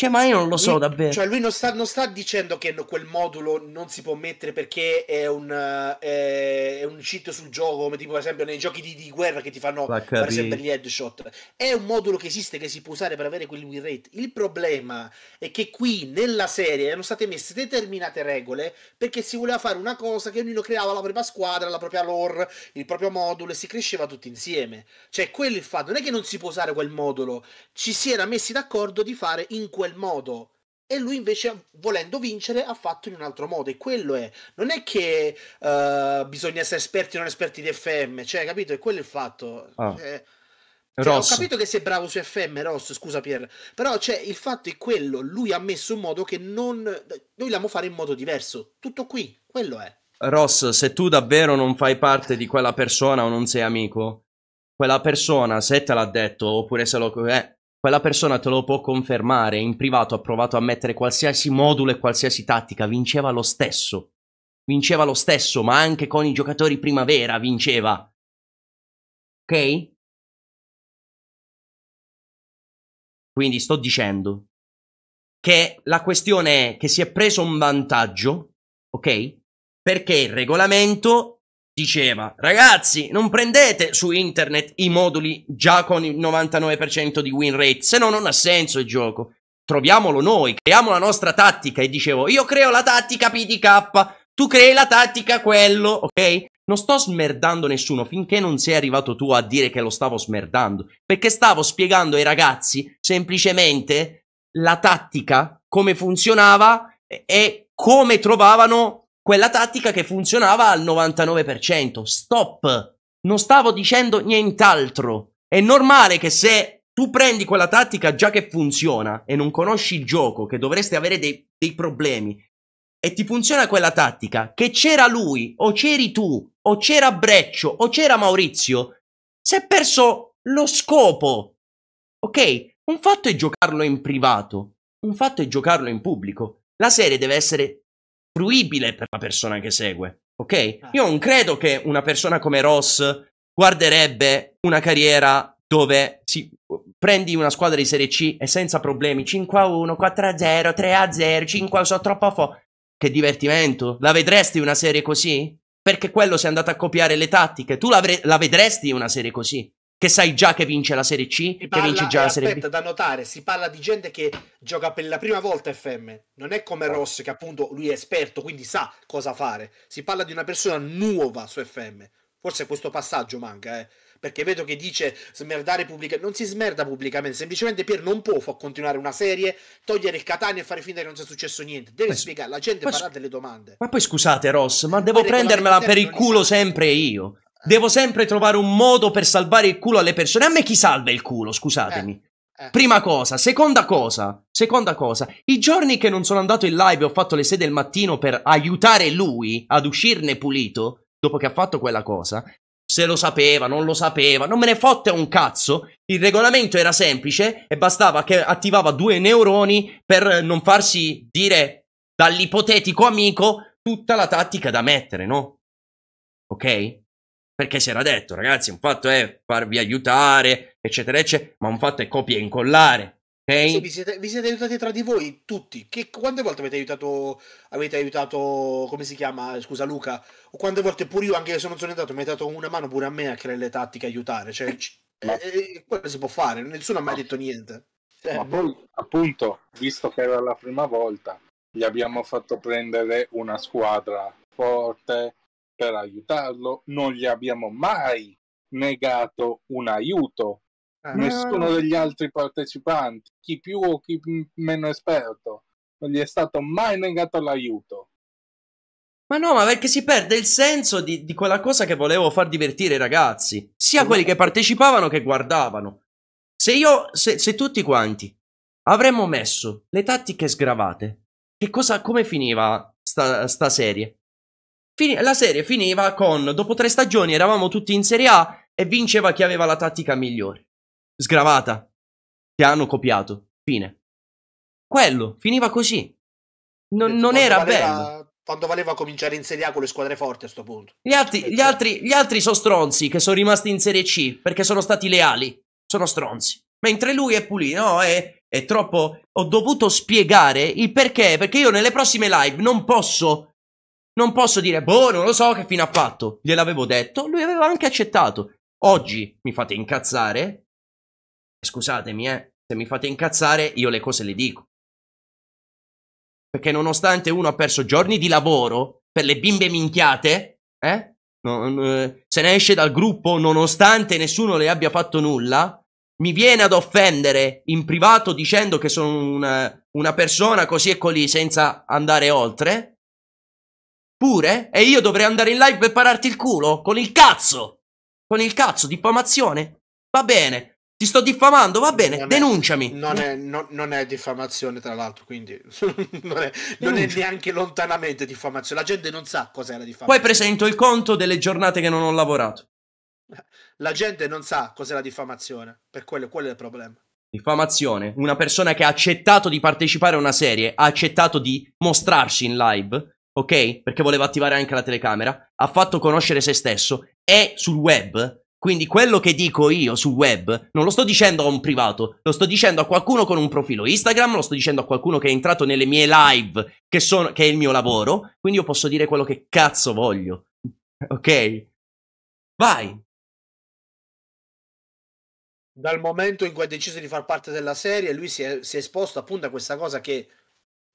cioè, ma io non lo so lui, davvero. Cioè, lui non sta, non sta, dicendo che quel modulo non si può mettere perché è un, eh, è un cheat sul gioco, come tipo per esempio nei giochi di, di guerra che ti fanno fare sempre gli headshot. È un modulo che esiste, che si può usare per avere quel win rate. Il problema è che qui nella serie erano state messe determinate regole perché si voleva fare una cosa che ognuno creava la propria squadra, la propria lore, il proprio modulo e si cresceva tutti insieme. Cioè, quello il fatto. Non è che non si può usare quel modulo, ci si era messi d'accordo di fare in quel quel modo e lui invece volendo vincere ha fatto in un altro modo e quello è non è che uh, bisogna essere esperti o non esperti di FM cioè capito è quello il fatto ah. cioè, cioè, ho capito che sei bravo su FM Ross scusa Pier però cioè, il fatto è quello lui ha messo un modo che non noi vogliamo fare in modo diverso tutto qui quello è Ross se tu davvero non fai parte di quella persona o non sei amico quella persona se te l'ha detto oppure se lo eh, quella persona te lo può confermare, in privato ha provato a mettere qualsiasi modulo e qualsiasi tattica, vinceva lo stesso. Vinceva lo stesso, ma anche con i giocatori primavera vinceva. Ok? Quindi sto dicendo che la questione è che si è preso un vantaggio, ok? Perché il regolamento diceva ragazzi non prendete su internet i moduli già con il 99% di win rate se no non ha senso il gioco troviamolo noi creiamo la nostra tattica e dicevo io creo la tattica PDK tu crei la tattica quello ok non sto smerdando nessuno finché non sei arrivato tu a dire che lo stavo smerdando perché stavo spiegando ai ragazzi semplicemente la tattica come funzionava e come trovavano quella tattica che funzionava al 99%. Stop! Non stavo dicendo nient'altro. È normale che se tu prendi quella tattica già che funziona e non conosci il gioco, che dovresti avere dei, dei problemi, e ti funziona quella tattica, che c'era lui, o c'eri tu, o c'era Breccio, o c'era Maurizio, si è perso lo scopo. Ok? Un fatto è giocarlo in privato, un fatto è giocarlo in pubblico. La serie deve essere fruibile per la persona che segue. Ok? Ah. Io non credo che una persona come Ross guarderebbe una carriera dove si, prendi una squadra di Serie C e senza problemi 5 a 1, 4 a 0, 3 a 0, 5 a 1, sono troppo fo. Che divertimento! La vedresti una serie così? Perché quello si è andato a copiare le tattiche. Tu la vedresti una serie così che sai già che vince la Serie C, si parla, vince già la Serie aspetta, B. Aspetta, da notare, si parla di gente che gioca per la prima volta FM, non è come ah. Ross che appunto lui è esperto, quindi sa cosa fare. Si parla di una persona nuova su FM. Forse questo passaggio manca, eh. Perché vedo che dice smerdare pubblicamente. Non si smerda pubblicamente, semplicemente Pier non può continuare una serie, togliere il Catania e fare finta che non sia successo niente. Deve ma spiegare, la gente farà delle domande. Ma poi scusate, Ross, ma devo ma prendermela per il culo sempre io. Devo sempre trovare un modo per salvare il culo alle persone. A me chi salva il culo, scusatemi. Eh, eh. Prima cosa, seconda cosa, seconda cosa, i giorni che non sono andato in live e ho fatto le 6 del mattino per aiutare lui ad uscirne pulito, dopo che ha fatto quella cosa, se lo sapeva, non lo sapeva, non me ne fotte un cazzo. Il regolamento era semplice e bastava che attivava due neuroni per non farsi dire dall'ipotetico amico tutta la tattica da mettere, no? Ok? Perché si era detto, ragazzi, un fatto è farvi aiutare, eccetera, eccetera, ma un fatto è copia e incollare. Okay? Sì, vi, siete, vi, siete, aiutati tra di voi tutti. Che, quante volte avete aiutato, avete aiutato, come si chiama, scusa Luca, o quante volte pure io, anche se non sono andato, mi hai dato una mano pure a me a creare le tattiche, aiutare. Cioè, ma... Eh, eh, quello si può fare, nessuno ha mai detto niente. Eh, ma poi, appunto, visto che era la prima volta, gli abbiamo fatto prendere una squadra forte, per aiutarlo, non gli abbiamo mai negato un aiuto. Ah. Nessuno eh. degli altri partecipanti, chi più o chi meno esperto, non gli è stato mai negato l'aiuto. Ma no, ma perché si perde il senso di, di, quella cosa che volevo far divertire i ragazzi, sia quelli che partecipavano che guardavano. Se io, se, se tutti quanti avremmo messo le tattiche sgravate, che cosa, come finiva sta, sta serie? Fin la serie finiva con, dopo tre stagioni eravamo tutti in Serie A e vinceva chi aveva la tattica migliore. Sgravata. Che hanno copiato. Fine. Quello, finiva così. Non, non era valeva, bello. Quando valeva cominciare in Serie A con le squadre forti a questo punto. Gli altri, gli cioè. altri, gli altri sono stronzi che sono rimasti in Serie C perché sono stati leali. Sono stronzi. Mentre lui è pulito, no? È, è troppo. Ho dovuto spiegare il perché, perché io nelle prossime live non posso non posso dire, boh, non lo so che fine ha fatto. Gliel'avevo detto, lui aveva anche accettato. Oggi mi fate incazzare. Scusatemi, eh. Se mi fate incazzare, io le cose le dico. Perché nonostante uno ha perso giorni di lavoro per le bimbe minchiate, eh? Non, eh, se ne esce dal gruppo nonostante nessuno le abbia fatto nulla, mi viene ad offendere in privato dicendo che sono una, una persona così e colì senza andare oltre, Pure? E io dovrei andare in live per pararti il culo? Con il cazzo! Con il cazzo, diffamazione? Va bene, ti sto diffamando, va bene, non denunciami. non, è, no, non, è, diffamazione, tra l'altro, quindi non, è, non è, neanche lontanamente diffamazione. La gente non sa cos'è la diffamazione. Poi presento il conto delle giornate che non ho lavorato. La gente non sa cos'è la diffamazione, per quello, quello è il problema. Diffamazione, una persona che ha accettato di partecipare a una serie, ha accettato di mostrarsi in live, ok? Perché voleva attivare anche la telecamera, ha fatto conoscere se stesso, è sul web, quindi quello che dico io sul web non lo sto dicendo a un privato, lo sto dicendo a qualcuno con un profilo Instagram, lo sto dicendo a qualcuno che è entrato nelle mie live, che, sono, che è il mio lavoro, quindi io posso dire quello che cazzo voglio. ok? Vai! Dal momento in cui ha deciso di far parte della serie, lui si è, si è esposto appunto a questa cosa che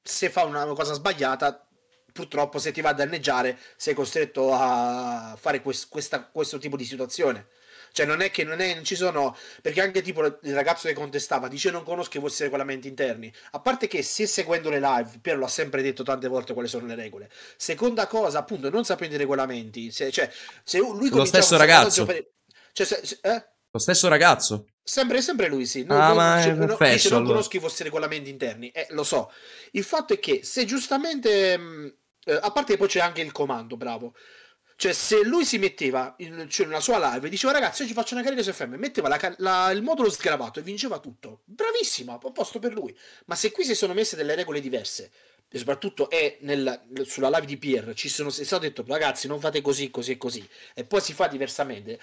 se fa una cosa sbagliata purtroppo se ti va a danneggiare sei costretto a fare quest- questa, questo tipo di situazione. Cioè non è che non, è, non ci sono... Perché anche tipo il ragazzo che contestava dice non conosco i vostri regolamenti interni. A parte che se seguendo le live, Piero l'ha sempre detto tante volte quali sono le regole. Seconda cosa, appunto, non sapendo i regolamenti. Se, cioè, se lui Lo stesso ragazzo. Per... Cioè, se, se, eh? Lo stesso ragazzo. Sempre, sempre lui, sì. Non, ah, non, ma cioè, non, dice, non conosco i vostri regolamenti interni. Eh, lo so. Il fatto è che se giustamente... Mh, eh, a parte che poi c'è anche il comando, bravo. Cioè, se lui si metteva in, cioè, una sua live e diceva, ragazzi, oggi faccio una carriera su FM, metteva la, la, il modulo sgravato e vinceva tutto. Bravissima, a posto per lui. Ma se qui si sono messe delle regole diverse, e soprattutto è nel, sulla live di Pierre, ci sono, è stato detto, ragazzi, non fate così, così e così, e poi si fa diversamente.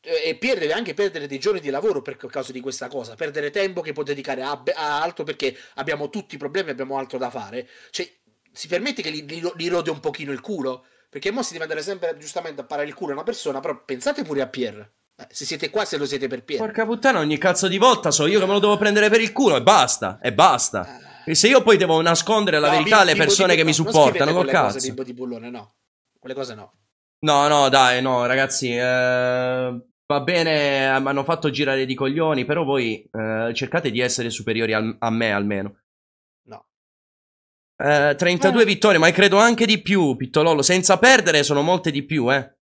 E Pierre deve anche perdere dei giorni di lavoro per causa di questa cosa, perdere tempo che può dedicare a, a altro perché abbiamo tutti i problemi, abbiamo altro da fare. Cioè, si permette che gli, gli, gli rode un pochino il culo. Perché mo si deve andare sempre giustamente a parare il culo a una persona, però pensate pure a Pierre. Eh, se siete qua, se lo siete per Pierre. Porca puttana, ogni cazzo di volta so io che me lo devo prendere per il culo e basta, e basta. Eh. E se io poi devo nascondere la no, verità alle persone di, che mi supportano, non col cazzo. Cose, bimbo di bullone, no. Quelle cose no. No, no, dai, no, ragazzi, eh, va bene, mi hanno fatto girare di coglioni, però voi eh, cercate di essere superiori al, a me almeno. Eh, 32 eh. vittorie, ma credo anche di più, Pittololo. Senza perdere sono molte di più, eh.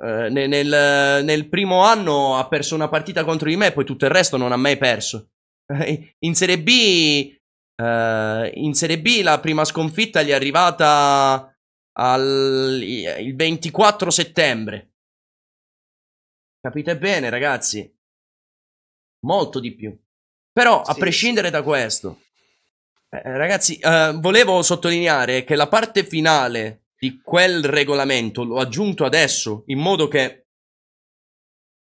eh nel, nel, nel, primo anno ha perso una partita contro di me, poi tutto il resto non ha mai perso. Eh, in Serie B, eh, in Serie B la prima sconfitta gli è arrivata al, il 24 settembre. Capite bene, ragazzi? Molto di più. Però, sì. a prescindere da questo, eh, ragazzi, eh, volevo sottolineare che la parte finale di quel regolamento l'ho aggiunto adesso, in modo che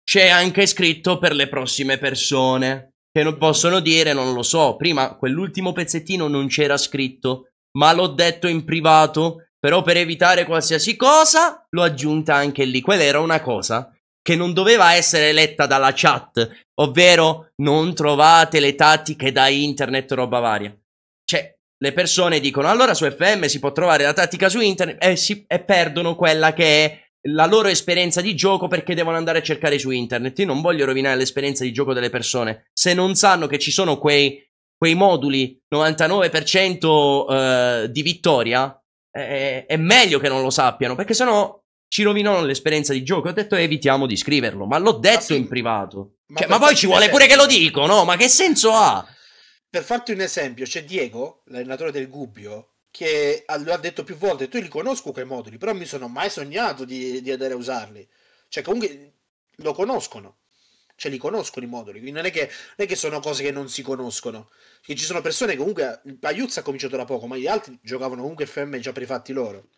c'è anche scritto per le prossime persone che non possono dire non lo so. Prima quell'ultimo pezzettino non c'era scritto, ma l'ho detto in privato, però per evitare qualsiasi cosa l'ho aggiunta anche lì. Quella era una cosa che non doveva essere letta dalla chat, ovvero non trovate le tattiche da internet roba varia. Cioè, le persone dicono allora su FM si può trovare la tattica su internet e, si, e perdono quella che è la loro esperienza di gioco perché devono andare a cercare su internet. Io non voglio rovinare l'esperienza di gioco delle persone. Se non sanno che ci sono quei, quei moduli 99% eh, di vittoria, è meglio che non lo sappiano perché sennò ci rovinano l'esperienza di gioco. Ho detto evitiamo di scriverlo, ma l'ho detto ah, sì. in privato. Ma, cioè, ma poi ci vuole pure che lo dico, no? Ma che senso ha? Per farti un esempio, c'è Diego, l'allenatore del Gubbio, che lo ha detto più volte, tu li conosco quei moduli, però mi sono mai sognato di, di andare a usarli. Cioè comunque lo conoscono, cioè li conoscono i moduli, quindi non è, che, non è che sono cose che non si conoscono. Che ci sono persone che comunque, Paiuzza ha cominciato da poco, ma gli altri giocavano comunque FM già per i fatti loro.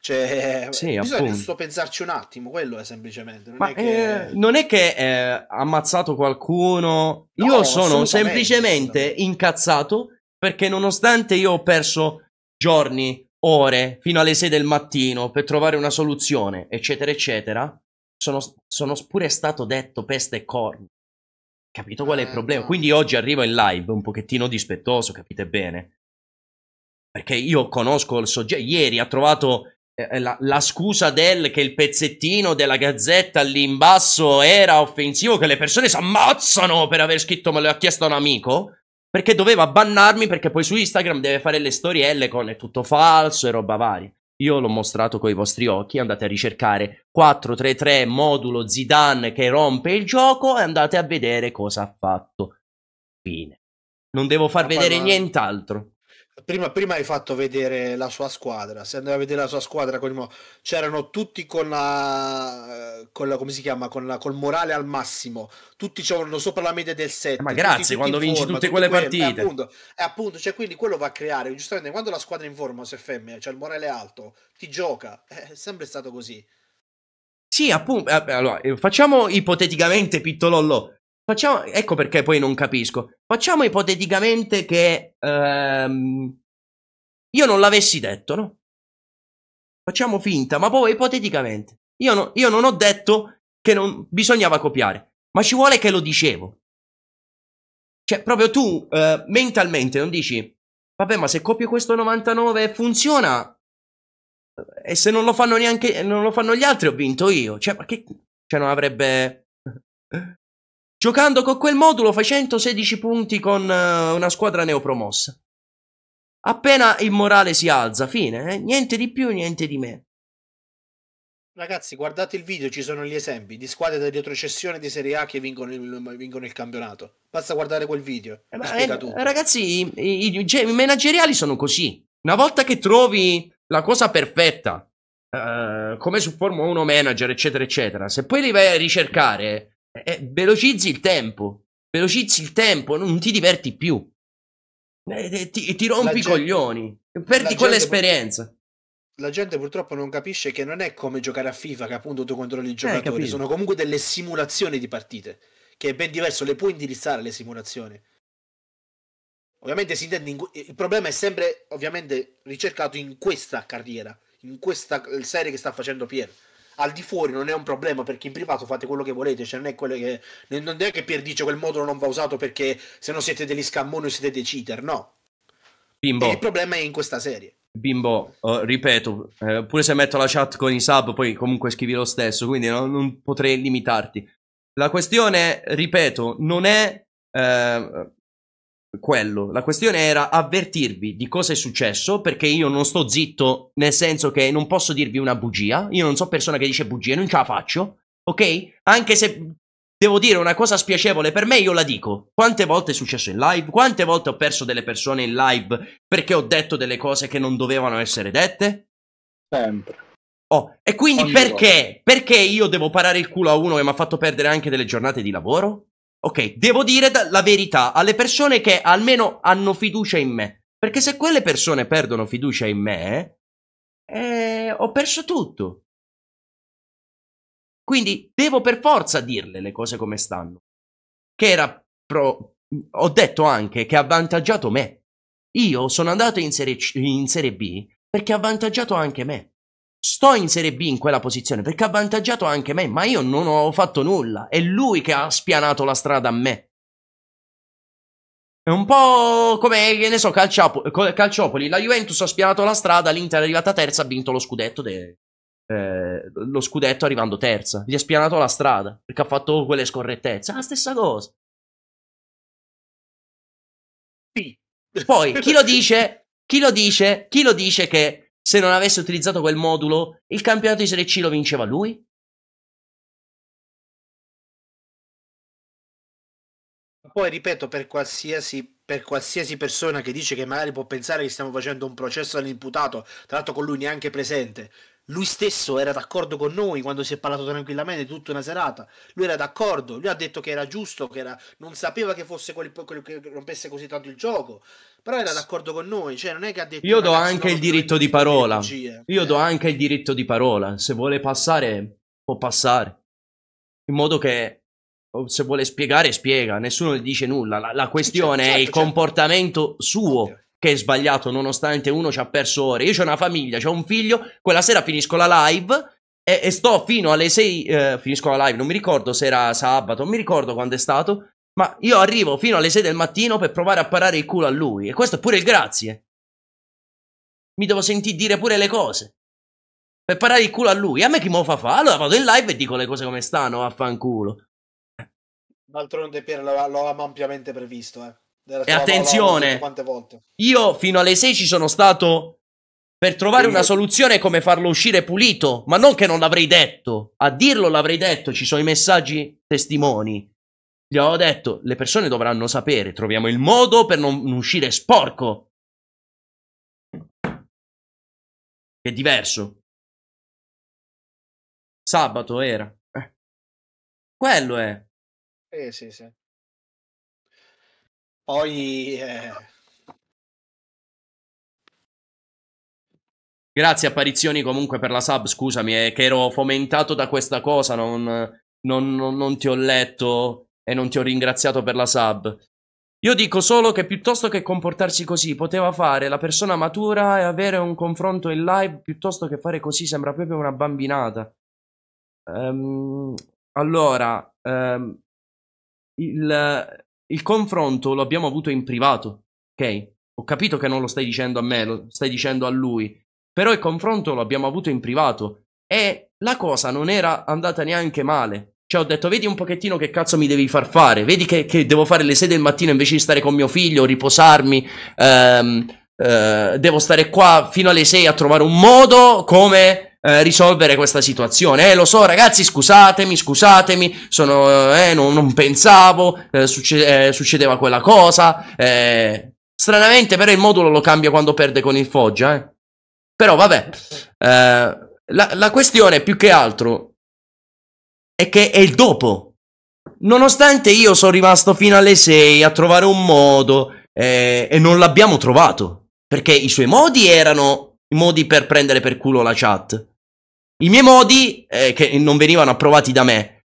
Cioè, sì, eh, bisogna appunto. giusto pensarci un attimo, quello è eh, semplicemente. Non, Ma, è, che... Eh, non è che è eh, ammazzato qualcuno. No, io sono semplicemente incazzato perché nonostante io ho perso giorni, ore, fino alle 6 del mattino per trovare una soluzione, eccetera, eccetera, sono, sono pure stato detto peste e corno. Capito qual è il problema? Quindi oggi arrivo in live un pochettino dispettoso, capite bene? Perché io conosco il soggetto. Ieri ha trovato eh, eh, la, la, scusa del che il pezzettino della gazzetta lì in basso era offensivo, che le persone si ammazzano per aver scritto me lo ha chiesto un amico, perché doveva bannarmi perché poi su Instagram deve fare le storielle con è tutto falso e roba varia. Io l'ho mostrato con i vostri occhi, andate a ricercare 433 modulo Zidane che rompe il gioco e andate a vedere cosa ha fatto. Fine. Non devo far vedere nient'altro prima, prima, hai fatto vedere la sua squadra. Se andava a vedere la sua squadra, mo- c'erano tutti con la, eh, con la, come si chiama? Con la, col morale al massimo. Tutti c'erano sopra la media del set. Eh, ma grazie, tutti, quando vinci forma, tutte quelle quelli, eh, partite. E appunto, e appunto cioè, quindi quello va a creare. Giustamente, quando la squadra è in forma, se è femmina, cioè il morale è alto, ti gioca. È sempre stato così. Sì, appunto. Allora, facciamo ipoteticamente Pittolollo Facciamo, ecco perché poi non capisco. Facciamo ipoteticamente che ehm, io non l'avessi detto, no? Facciamo finta, ma poi ipoteticamente. Io, no, io non ho detto che non bisognava copiare, ma ci vuole che lo dicevo. Cioè, proprio tu eh, mentalmente non dici, vabbè, ma se copio questo 99 funziona, eh, e se non lo fanno neanche, non lo fanno gli altri, ho vinto io. Cioè, ma che... Cioè, non avrebbe... Giocando con quel modulo fai 116 punti con uh, una squadra neopromossa. Appena il morale si alza, fine, eh? niente di più, niente di meno. Ragazzi, guardate il video, ci sono gli esempi di squadre da retrocessione di Serie A che vincono il, vincono il campionato. Basta guardare quel video. Eh, eh, ragazzi, i, i, i, manageriali sono così. Una volta che trovi la cosa perfetta, eh, come su Formula 1 manager, eccetera, eccetera, se poi li vai a ricercare, eh, velocizzi il tempo, velocizzi il tempo, non ti diverti più. Eh, eh ti, ti, rompi la i gente, coglioni, perdi quell'esperienza. La gente purtroppo non capisce che non è come giocare a FIFA che appunto tu controlli i eh, giocatori, sono comunque delle simulazioni di partite, che è ben diverso, le puoi indirizzare le simulazioni. Ovviamente si intende in, il problema è sempre ovviamente ricercato in questa carriera, in questa serie che sta facendo Pier al di fuori non è un problema perché in privato fate quello che volete, cioè non è, che, non è che Pier dice quel modulo non va usato perché se no siete degli scammoni o siete dei cheater, no. Bimbo. il problema è in questa serie. Bimbo, oh, ripeto, eh, pure se metto la chat con i sub, poi comunque scrivi lo stesso, quindi no, non potrei limitarti. La questione, ripeto, non è eh, quello. La questione era avvertirvi di cosa è successo perché io non sto zitto, nel senso che non posso dirvi una bugia. Io non so persona che dice bugie, non ce la faccio. Ok? Anche se devo dire una cosa spiacevole per me, io la dico. Quante volte è successo in live? Quante volte ho perso delle persone in live perché ho detto delle cose che non dovevano essere dette? Sempre. Oh, e quindi Ogni perché? Volta. Perché io devo parare il culo a uno che mi ha fatto perdere anche delle giornate di lavoro? Ok, devo dire la verità alle persone che almeno hanno fiducia in me. Perché se quelle persone perdono fiducia in me, eh, ho perso tutto. Quindi devo per forza dirle le cose come stanno. Che era pro... Ho detto anche che ha avvantaggiato me. Io sono andato in serie, C- in serie B perché ha avvantaggiato anche me. Sto in Serie B in quella posizione perché ha avvantaggiato anche me, ma io non ho fatto nulla. È lui che ha spianato la strada a me. È un po' come, che ne so, Calciopoli. Calciopoli. La Juventus ha spianato la strada, l'Inter è arrivata terza, ha vinto lo scudetto. De, eh, lo scudetto arrivando terza. Gli ha spianato la strada perché ha fatto quelle scorrettezze. la stessa cosa. Poi, chi lo dice? Chi lo dice? Chi lo dice che se non avesse utilizzato quel modulo, il campionato di Serie C lo vinceva lui? Poi ripeto, per qualsiasi, per qualsiasi, persona che dice che magari può pensare che stiamo facendo un processo all'imputato, tra l'altro con lui neanche presente, lui stesso era d'accordo con noi quando si è parlato tranquillamente tutta una serata. Lui era d'accordo, lui ha detto che era giusto, che era... non sapeva che fosse quello, quello che rompesse così tanto il gioco. Però era d'accordo con noi, cioè non è che ha detto... Io do anche il diritto di parola. Io eh. do anche il diritto di parola. Se vuole passare, può passare. In modo che oh, se vuole spiegare, spiega. Nessuno gli dice nulla. La, la questione certo, certo, è il certo. comportamento suo. Okay che è sbagliato nonostante uno ci ha perso ore. Io ho una famiglia, ho un figlio, quella sera finisco la live e, e sto fino alle 6, eh, finisco la live, non mi ricordo se era sabato, non mi ricordo quando è stato, ma io arrivo fino alle 6 del mattino per provare a parare il culo a lui e questo è pure il grazie. Mi devo sentire dire pure le cose. Per parare il culo a lui, a me chi mo fa fa? Allora vado in live e dico le cose come stanno, vaffanculo. D'altronde Pier lo, lo avevamo ampiamente previsto, eh. E attenzione, io fino alle 6 ci sono stato per trovare Quindi... una soluzione come farlo uscire pulito, ma non che non l'avrei detto, a dirlo l'avrei detto, ci sono i messaggi testimoni. Gli avevo detto, le persone dovranno sapere, troviamo il modo per non uscire sporco. è diverso. Sabato era. Eh. Quello è. Eh sì sì. Poi... Eh... Grazie apparizioni comunque per la sub, scusami, eh, che ero fomentato da questa cosa, non, non, non, non ti ho letto e non ti ho ringraziato per la sub. Io dico solo che piuttosto che comportarsi così poteva fare la persona matura e avere un confronto in live piuttosto che fare così sembra proprio una bambinata. Um, allora, um, il, il confronto lo abbiamo avuto in privato, ok? Ho capito che non lo stai dicendo a me, lo stai dicendo a lui, però il confronto lo abbiamo avuto in privato e la cosa non era andata neanche male. Cioè ho detto, vedi un pochettino che cazzo mi devi far fare, vedi che, che devo fare le 6 del mattino invece di stare con mio figlio, riposarmi, ehm, eh, devo stare qua fino alle 6 a trovare un modo come eh, risolvere questa situazione. Eh, lo so, ragazzi, scusatemi, scusatemi, sono, eh, non, non, pensavo, eh, succe eh, succedeva quella cosa. Stranamente, però, il modulo lo cambia quando perde con il Foggia. Però, vabbè, la, la questione più che altro è che è il dopo. Nonostante io sono rimasto fino alle 6 a trovare un modo e non l'abbiamo trovato perché i suoi modi erano i modi per prendere per culo la chat. I miei modi, eh, che non venivano approvati da me,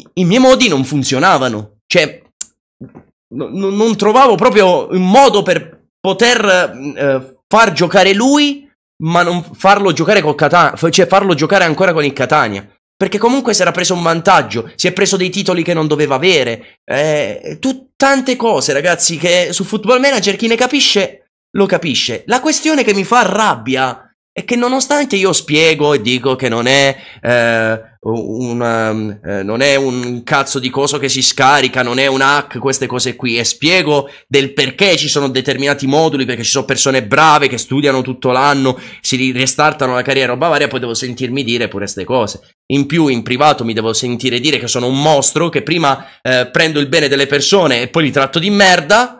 i, i miei modi non funzionavano. Cioè, no, non trovavo proprio un modo per poter mm, eh, far giocare lui, ma non farlo giocare col Catania, cioè farlo giocare ancora con il Catania. Perché comunque si era preso un vantaggio, si è preso dei titoli che non doveva avere, eh, tu, tante cose ragazzi che su Football Manager chi ne capisce lo capisce. La questione che mi fa rabbia è che nonostante io spiego e dico che non è, eh, un, um, eh, non è un cazzo di coso che si scarica, non è un hack, queste cose qui, e spiego del perché ci sono determinati moduli, perché ci sono persone brave che studiano tutto l'anno, si restartano la carriera roba varia, poi devo sentirmi dire pure queste cose. In più, in privato mi devo sentire dire che sono un mostro, che prima eh, prendo il bene delle persone e poi li tratto di merda,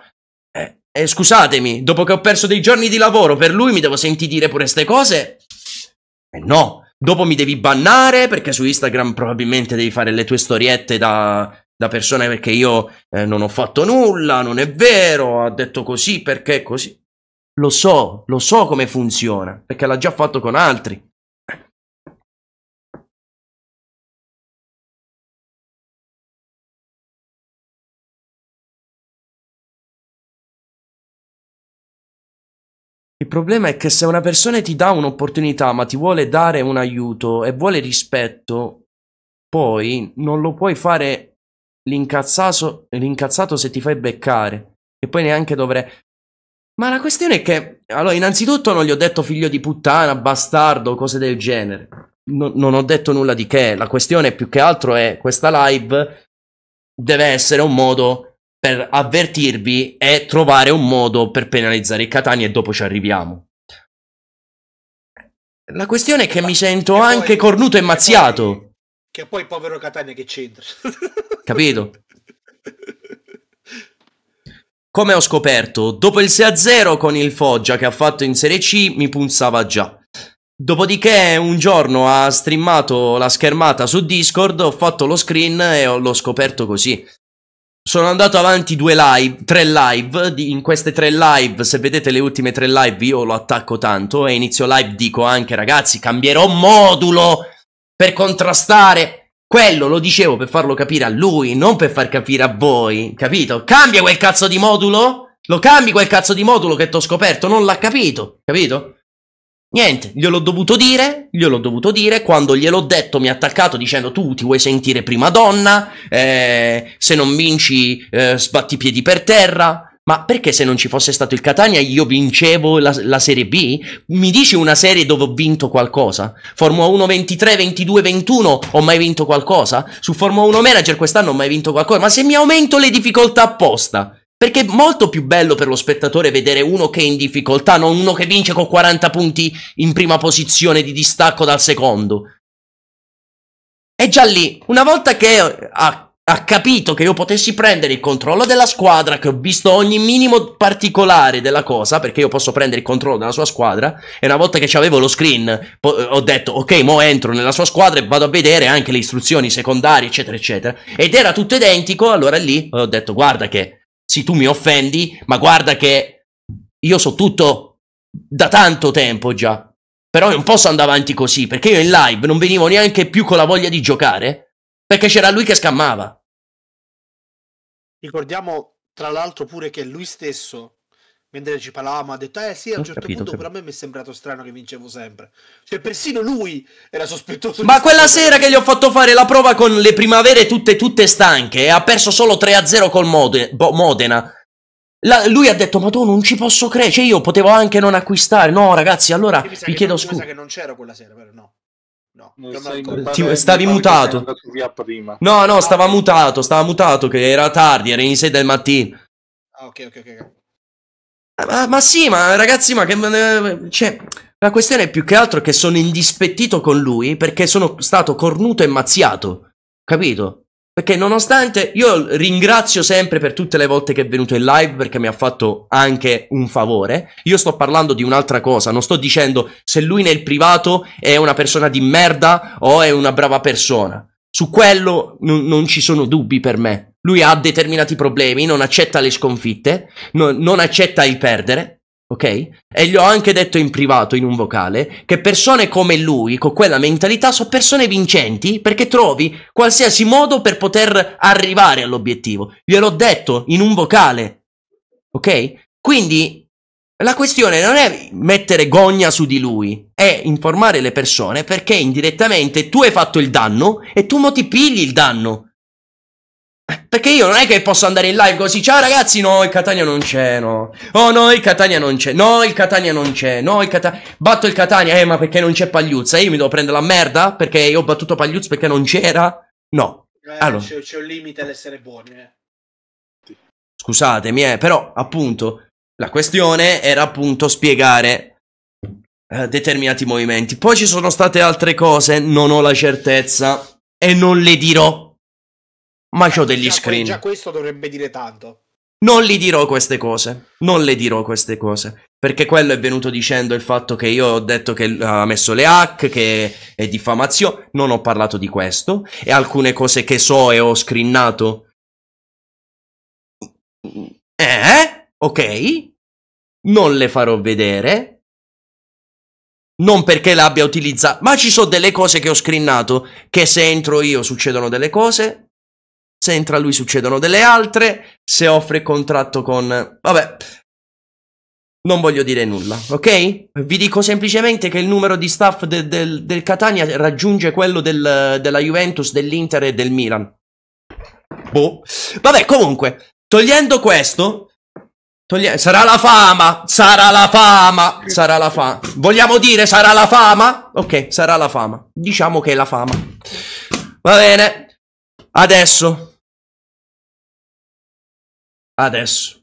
eh, scusatemi, dopo che ho perso dei giorni di lavoro per lui mi devo sentire dire pure queste cose? Eh no, dopo mi devi bannare perché su Instagram probabilmente devi fare le tue storiette da, da persona perché io eh, non ho fatto nulla, non è vero, ha detto così perché così. Lo so, lo so come funziona, perché l'ha già fatto con altri. problema è che se una persona ti dà un'opportunità ma ti vuole dare un aiuto e vuole rispetto, poi non lo puoi fare l'incazzato, l'incazzato se ti fai beccare. E poi neanche dovrei... Ma la questione è che, allora, innanzitutto non gli ho detto figlio di puttana, bastardo, cose del genere. No, non ho detto nulla di che. La questione più che altro è questa live deve essere un modo per avvertirvi e trovare un modo per penalizzare il Catania e dopo ci arriviamo. La questione è che Ma mi sento che anche poi, cornuto e mazziato. Che poi, povero Catania che c'entra. Capito? Come ho scoperto, dopo il 6-0 con il Foggia che ha fatto in Serie C mi punzava già. Dopodiché un giorno ha streamato la schermata su Discord, ho fatto lo screen e l'ho scoperto così. Sono andato avanti due live, tre live, di, in queste tre live, se vedete le ultime tre live io lo attacco tanto e inizio live dico anche ragazzi cambierò modulo per contrastare quello, lo dicevo per farlo capire a lui, non per far capire a voi, capito? Cambia quel cazzo di modulo, lo cambi quel cazzo di modulo che t'ho scoperto, non l'ha capito, capito? Niente, gliel'ho dovuto dire, gliel'ho dovuto dire, quando gliel'ho detto mi ha attaccato dicendo tu ti vuoi sentire prima donna, eh, se non vinci eh, sbatti i piedi per terra, ma perché se non ci fosse stato il Catania io vincevo la, la, Serie B? Mi dici una serie dove ho vinto qualcosa? Formula 1 23, 22, 21 ho mai vinto qualcosa? Su Formula 1 Manager quest'anno ho mai vinto qualcosa? Ma se mi aumento le difficoltà apposta, perché è molto più bello per lo spettatore vedere uno che è in difficoltà, non uno che vince con 40 punti in prima posizione di distacco dal secondo. E già lì, una volta che ha, ha, capito che io potessi prendere il controllo della squadra, che ho visto ogni minimo particolare della cosa, perché io posso prendere il controllo della sua squadra, e una volta che avevo lo screen, ho detto, ok, mo entro nella sua squadra e vado a vedere anche le istruzioni secondarie, eccetera, eccetera. Ed era tutto identico, allora lì ho detto, guarda che sì, tu mi offendi, ma guarda che io so tutto da tanto tempo già. Però non posso andare avanti così, perché io in live non venivo neanche più con la voglia di giocare, perché c'era lui che scammava. Ricordiamo tra l'altro pure che lui stesso mentre ci parlavamo ha detto eh sì a un certo capito, punto però a me mi è sembrato strano che vincevo sempre cioè persino lui era sospettoso ma quella sera che gli ho fatto fare la prova con le primavere tutte tutte stanche e ha perso solo 3-0 col Mode boh, Modena la, lui ha detto ma tu non ci posso credere cioè io potevo anche non acquistare no ragazzi allora vi chiedo scusa che non c'era quella sera però no No, ti, stavi mutato. No, no, stava mutato, stava mutato che era tardi, era in 6 del mattino. Ah, ok, ok, ok. Ma, ah, ma, sì, ma ragazzi, ma che... Cioè, la questione è più che altro che sono indispettito con lui perché sono stato cornuto e mazziato, capito? Perché nonostante io ringrazio sempre per tutte le volte che è venuto in live perché mi ha fatto anche un favore, io sto parlando di un'altra cosa, non sto dicendo se lui nel privato è una persona di merda o è una brava persona. Su quello non ci sono dubbi per me. Lui ha determinati problemi, non accetta le sconfitte, no, non accetta il perdere, ok? E gli ho anche detto in privato, in un vocale, che persone come lui, con quella mentalità, sono persone vincenti perché trovi qualsiasi modo per poter arrivare all'obiettivo. Gliel'ho detto in un vocale, ok? Quindi la questione non è mettere gogna su di lui, è informare le persone perché indirettamente tu hai fatto il danno e tu mo ti pigli il danno. Perché io non è che posso andare in live così Ciao ragazzi, no, il Catania non c'è, no Oh no, il Catania non c'è No, il Catania non c'è No, il Catania Batto il Catania, eh, ma perché non c'è Pagliuzza? Io mi devo prendere la merda? Perché io ho battuto Pagliuzza perché non c'era? No eh, allora. c'è, un limite all'essere buoni, eh Scusatemi, eh, però, appunto La questione era appunto spiegare eh, Determinati movimenti Poi ci sono state altre cose Non ho la certezza E non le dirò ma c'ho degli già, screen. Già questo dovrebbe dire tanto. Non gli dirò queste cose, non le dirò queste cose, perché quello è venuto dicendo il fatto che io ho detto che ha messo le hack, che è diffamazione, non ho parlato di questo, e alcune cose che so e ho screenato. Eh? Ok, non le farò vedere, non perché l'abbia utilizzata, ma ci sono delle cose che ho screenato, che se entro io succedono delle cose, se entra lui succedono delle altre, se offre contratto con... Vabbè, non voglio dire nulla, ok? Vi dico semplicemente che il numero di staff de- de- del Catania raggiunge quello del- della Juventus, dell'Inter e del Milan. Boh. Vabbè, comunque, togliendo questo, Toglie... Sarà la fama, sarà la fama, sarà la fama. Vogliamo dire sarà la fama? Ok, sarà la fama. Diciamo che è la fama. Va bene. Adesso. Adesso.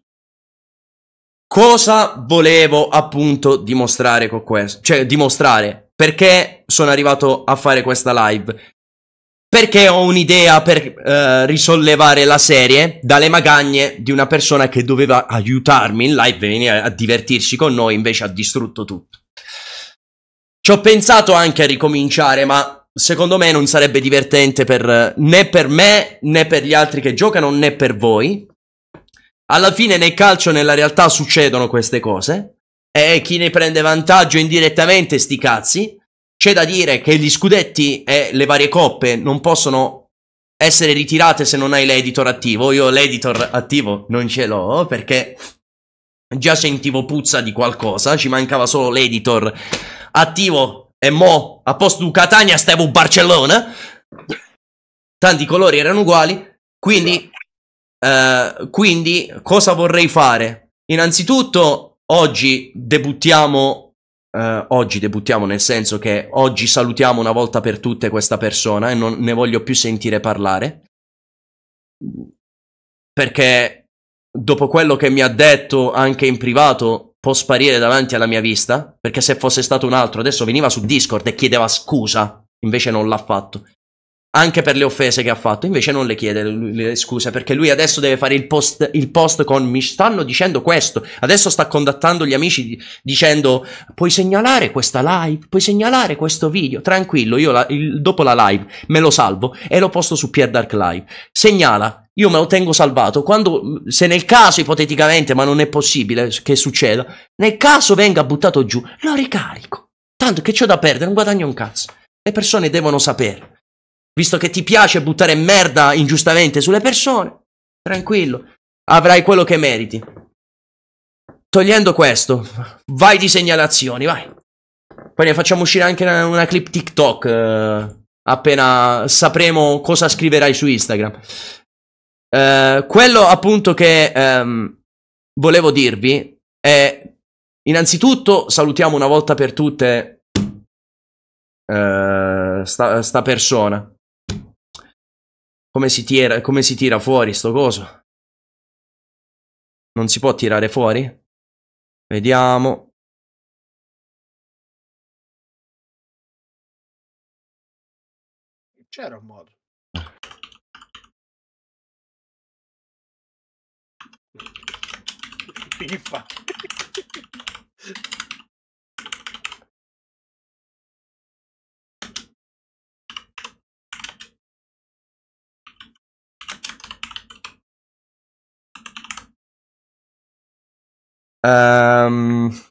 Cosa volevo appunto dimostrare con questo? Cioè, dimostrare. Perché sono arrivato a fare questa live? Perché ho un'idea per eh, risollevare la serie dalle magagne di una persona che doveva aiutarmi in live e venire a divertirsi con noi, invece ha distrutto tutto. Ci ho pensato anche a ricominciare, ma secondo me non sarebbe divertente per, né per me né per gli altri che giocano né per voi. Alla fine nel calcio nella realtà succedono queste cose e chi ne prende vantaggio indirettamente sti cazzi. C'è da dire che gli scudetti e le varie coppe non possono essere ritirate se non hai l'editor attivo. Io l'editor attivo non ce l'ho perché già sentivo puzza di qualcosa, ci mancava solo l'editor attivo e mo, a posto di Catania, stavo Barcellona. Tanti colori erano uguali. Quindi, eh, quindi, cosa vorrei fare? Innanzitutto, oggi debuttiamo. Eh, oggi debuttiamo nel senso che oggi salutiamo una volta per tutte questa persona e non ne voglio più sentire parlare. Perché dopo quello che mi ha detto anche in privato, può sparire davanti alla mia vista, perché se fosse stato un altro adesso veniva su Discord e chiedeva scusa, invece non l'ha fatto. Anche per le offese che ha fatto, invece non le chiede le scuse, perché lui adesso deve fare il post, il post con mi stanno dicendo questo, adesso sta contattando gli amici dicendo puoi segnalare questa live, puoi segnalare questo video, tranquillo, io la, il, dopo la live me lo salvo e lo posto su Dark Live. Segnala, io me lo tengo salvato. Quando, se nel caso ipoteticamente, ma non è possibile che succeda, nel caso venga buttato giù, lo ricarico. Tanto che c'ho da perdere, non guadagno un cazzo. Le persone devono sapere. Visto che ti piace buttare merda ingiustamente sulle persone, tranquillo, avrai quello che meriti. Togliendo questo, vai di segnalazioni, vai. Poi ne facciamo uscire anche una, una clip TikTok. Eh, appena sapremo cosa scriverai su Instagram. Eh, quello appunto che ehm, volevo dirvi è innanzitutto salutiamo una volta per tutte eh, sta, sta, persona. Come si, tira, come si tira fuori sto coso? Non si può tirare fuori? Vediamo. C'era un modo. FIFA. Um, ehm,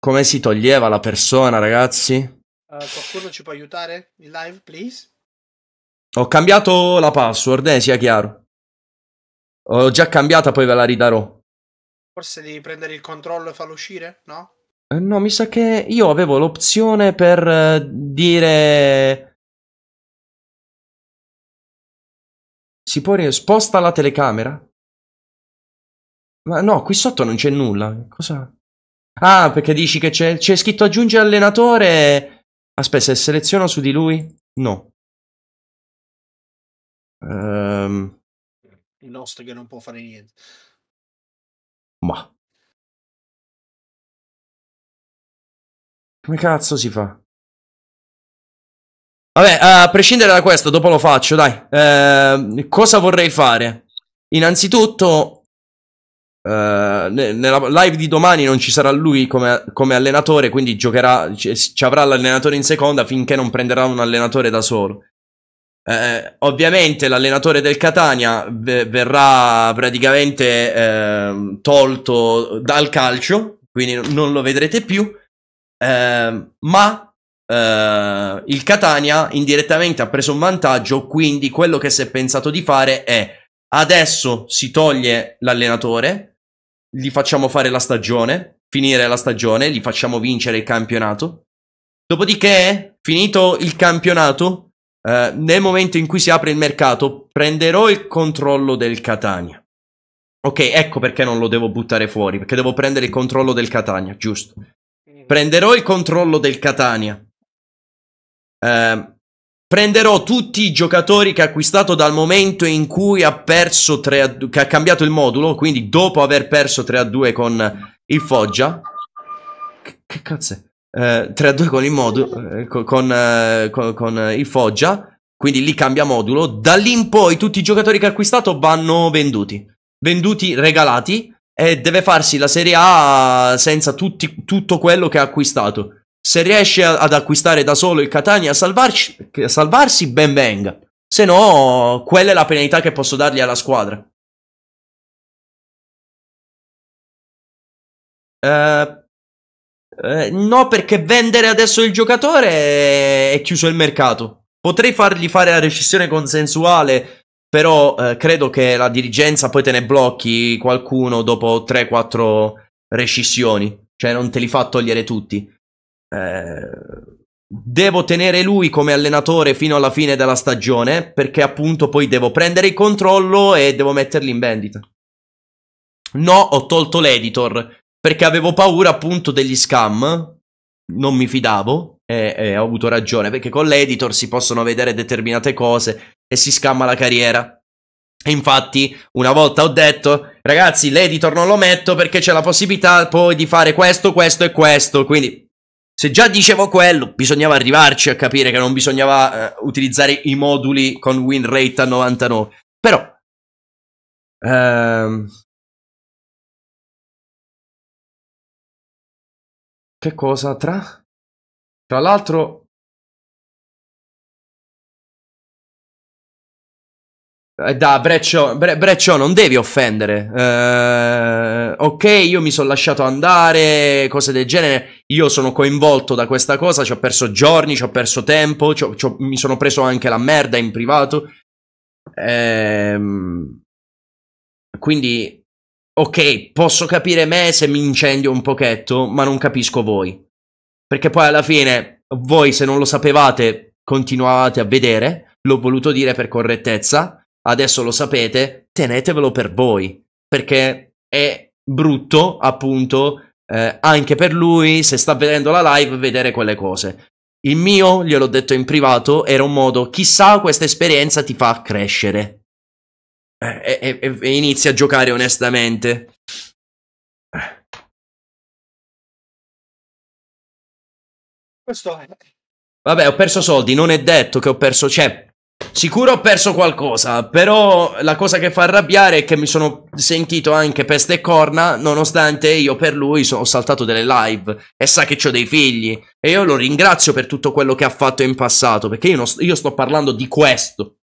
come si toglieva la persona, ragazzi? Uh, qualcuno ci può aiutare in live, please? Ho cambiato la password, eh, sia chiaro. Ho già cambiata, poi ve la ridarò. Forse devi prendere il controllo e farlo uscire, no? Eh, no, mi sa che io avevo l'opzione per eh, dire... Si può... Ri- sposta la telecamera? Ma no, qui sotto non c'è nulla. Cosa... Ah, perché dici che c'è, c'è scritto aggiungi allenatore. Aspetta, se seleziono su di lui? No. Ehm... Um il nostro che non può fare niente. Ma come cazzo si fa? Vabbè, a prescindere da questo, dopo lo faccio, dai. Eh, cosa vorrei fare? Innanzitutto, eh, nella live di domani non ci sarà lui come, come allenatore, quindi giocherà, ci, ci avrà l'allenatore in seconda finché non prenderà un allenatore da solo. Eh, eh, ovviamente l'allenatore del Catania v- verrà praticamente eh, tolto dal calcio, quindi non lo vedrete più, ehm, eh, ma il Catania indirettamente ha preso un vantaggio, quindi quello che si è pensato di fare è adesso si toglie l'allenatore, gli facciamo fare la stagione, finire la stagione, gli facciamo vincere il campionato, dopodiché finito il campionato eh, nel momento in cui si apre il mercato, prenderò il controllo del Catania. Ok, ecco perché non lo devo buttare fuori, perché devo prendere il controllo del Catania, giusto. Prenderò il controllo del Catania. Uh, prenderò tutti i giocatori che ha acquistato dal momento in cui ha perso 3 a 2, che ha cambiato il modulo, quindi dopo aver perso 3 a 2 con il Foggia. C- che cazzo è? 3 eh, a 2 con il, modulo eh, con, eh, con, con, il Foggia. Quindi lì cambia modulo. Da lì in poi tutti i giocatori che ha acquistato vanno venduti. Venduti, regalati. E deve farsi la Serie A senza tutti, tutto quello che ha acquistato. Se riesce ad acquistare da solo il Catania a, salvarci, a salvarsi, ben venga. Se no, quella è la penalità che posso dargli alla squadra. Eh, eh, no, perché vendere adesso il giocatore è... è chiuso il mercato. Potrei fargli fare la rescissione consensuale, però eh, credo che la dirigenza poi te ne blocchi qualcuno dopo 3-4 rescissioni. Cioè non te li fa togliere tutti. Eh, devo tenere lui come allenatore fino alla fine della stagione, perché appunto poi devo prendere il controllo e devo metterli in vendita. No, ho tolto l'editor perché avevo paura appunto degli scam, non mi fidavo e, e, ho avuto ragione, perché con l'editor si possono vedere determinate cose e si scamma la carriera. E infatti una volta ho detto, ragazzi, l'editor non lo metto perché c'è la possibilità poi di fare questo, questo e questo, quindi se già dicevo quello, bisognava arrivarci a capire che non bisognava eh, utilizzare i moduli con win rate a 99. Però... Ehm... Che cosa tra? Tra l'altro... Eh, da, Breccio, Bre Breccio, non devi offendere. Eh, ok, io mi sono lasciato andare, cose del genere. Io sono coinvolto da questa cosa, ci ho perso giorni, ci ho perso tempo, ci ho, mi sono preso anche la merda in privato. Eh, quindi ok, posso capire me se mi incendio un pochetto, ma non capisco voi. Perché poi alla fine, voi se non lo sapevate, continuavate a vedere, l'ho voluto dire per correttezza, adesso lo sapete, tenetevelo per voi, perché è brutto, appunto, eh, anche per lui, se sta vedendo la live, vedere quelle cose. Il mio, gliel'ho detto in privato, era un modo, chissà questa esperienza ti fa crescere. Eh, e, e, e, e a giocare onestamente. Questo è. Vabbè, ho perso soldi, non è detto che ho perso, cioè, sicuro ho perso qualcosa, però la cosa che fa arrabbiare è che mi sono sentito anche peste e corna, nonostante io per lui so, ho saltato delle live e sa che ho dei figli e io lo ringrazio per tutto quello che ha fatto in passato, perché io, non, io sto parlando di questo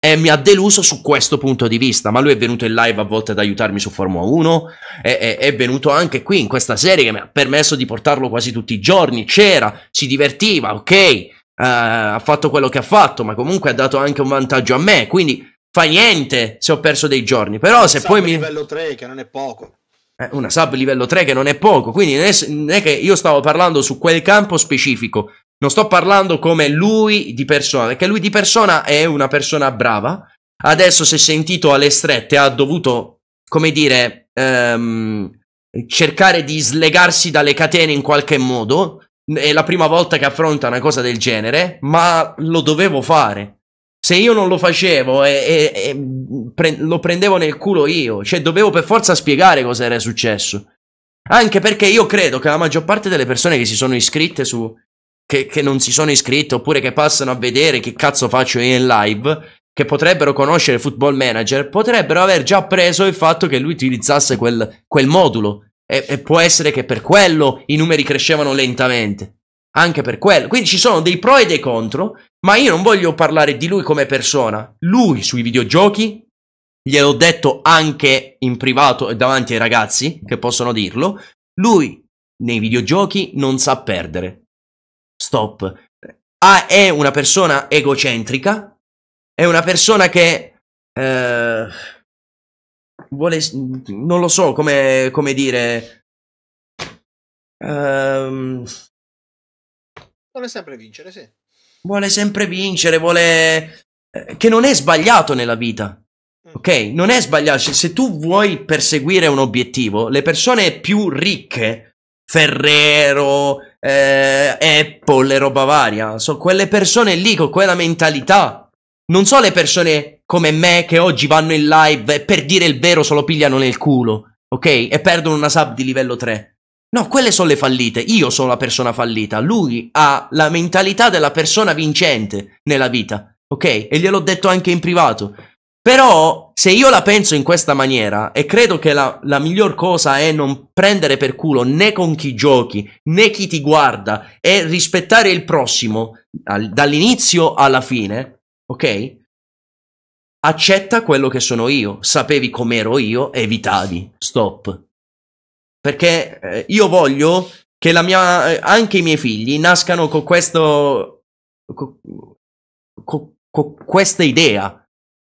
e mi ha deluso su questo punto di vista. Ma lui è venuto in live a volte ad aiutarmi su Formula 1, è, è, è venuto anche qui in questa serie che mi ha permesso di portarlo quasi tutti i giorni. C'era, si divertiva, ok, eh, ha fatto quello che ha fatto, ma comunque ha dato anche un vantaggio a me. Quindi fa niente se ho perso dei giorni. Però se poi mi. livello 3 che non è poco. Eh, una sub livello 3 che non è poco. Quindi non è, non è che io stavo parlando su quel campo specifico. Non sto parlando come lui di persona, perché lui di persona è una persona brava. Adesso si è sentito alle strette, ha dovuto, come dire, ehm, cercare di slegarsi dalle catene in qualche modo. È la prima volta che affronta una cosa del genere, ma lo dovevo fare. Se io non lo facevo e, e, e pre- lo prendevo nel culo io, cioè dovevo per forza spiegare cosa era successo. Anche perché io credo che la maggior parte delle persone che si sono iscritte su, che, che non si sono iscritti oppure che passano a vedere che cazzo faccio in live che potrebbero conoscere Football Manager potrebbero aver già preso il fatto che lui utilizzasse quel, quel modulo e, e, può essere che per quello i numeri crescevano lentamente. Anche per quello. Quindi ci sono dei pro e dei contro, ma io non voglio parlare di lui come persona. Lui sui videogiochi, gliel'ho detto anche in privato e davanti ai ragazzi che possono dirlo, lui nei videogiochi non sa perdere. Stop. Ah, è una persona egocentrica, è una persona che... Eh, vuole... non lo so come, come dire... Um, vuole sempre vincere, sì. Vuole sempre vincere, vuole... Eh, che non è sbagliato nella vita. Mm. Ok, non è sbagliato. Se tu vuoi perseguire un obiettivo, le persone più ricche, Ferrero, eh, Apple e roba varia. Sono quelle persone lì con quella mentalità. Non so le persone come me che oggi vanno in live e per dire il vero se lo pigliano nel culo, ok? E perdono una sub di livello 3. No, quelle sono le fallite. Io sono la persona fallita. Lui ha la mentalità della persona vincente nella vita, ok? E gliel'ho detto anche in privato. Però se io la penso in questa maniera e credo che la, la, miglior cosa è non prendere per culo né con chi giochi né chi ti guarda e rispettare il prossimo al, dall'inizio alla fine, ok? Accetta quello che sono io, sapevi com'ero io, evitavi, stop. Perché eh, io voglio che la mia, eh, anche i miei figli nascano con questo, con, con, con questa idea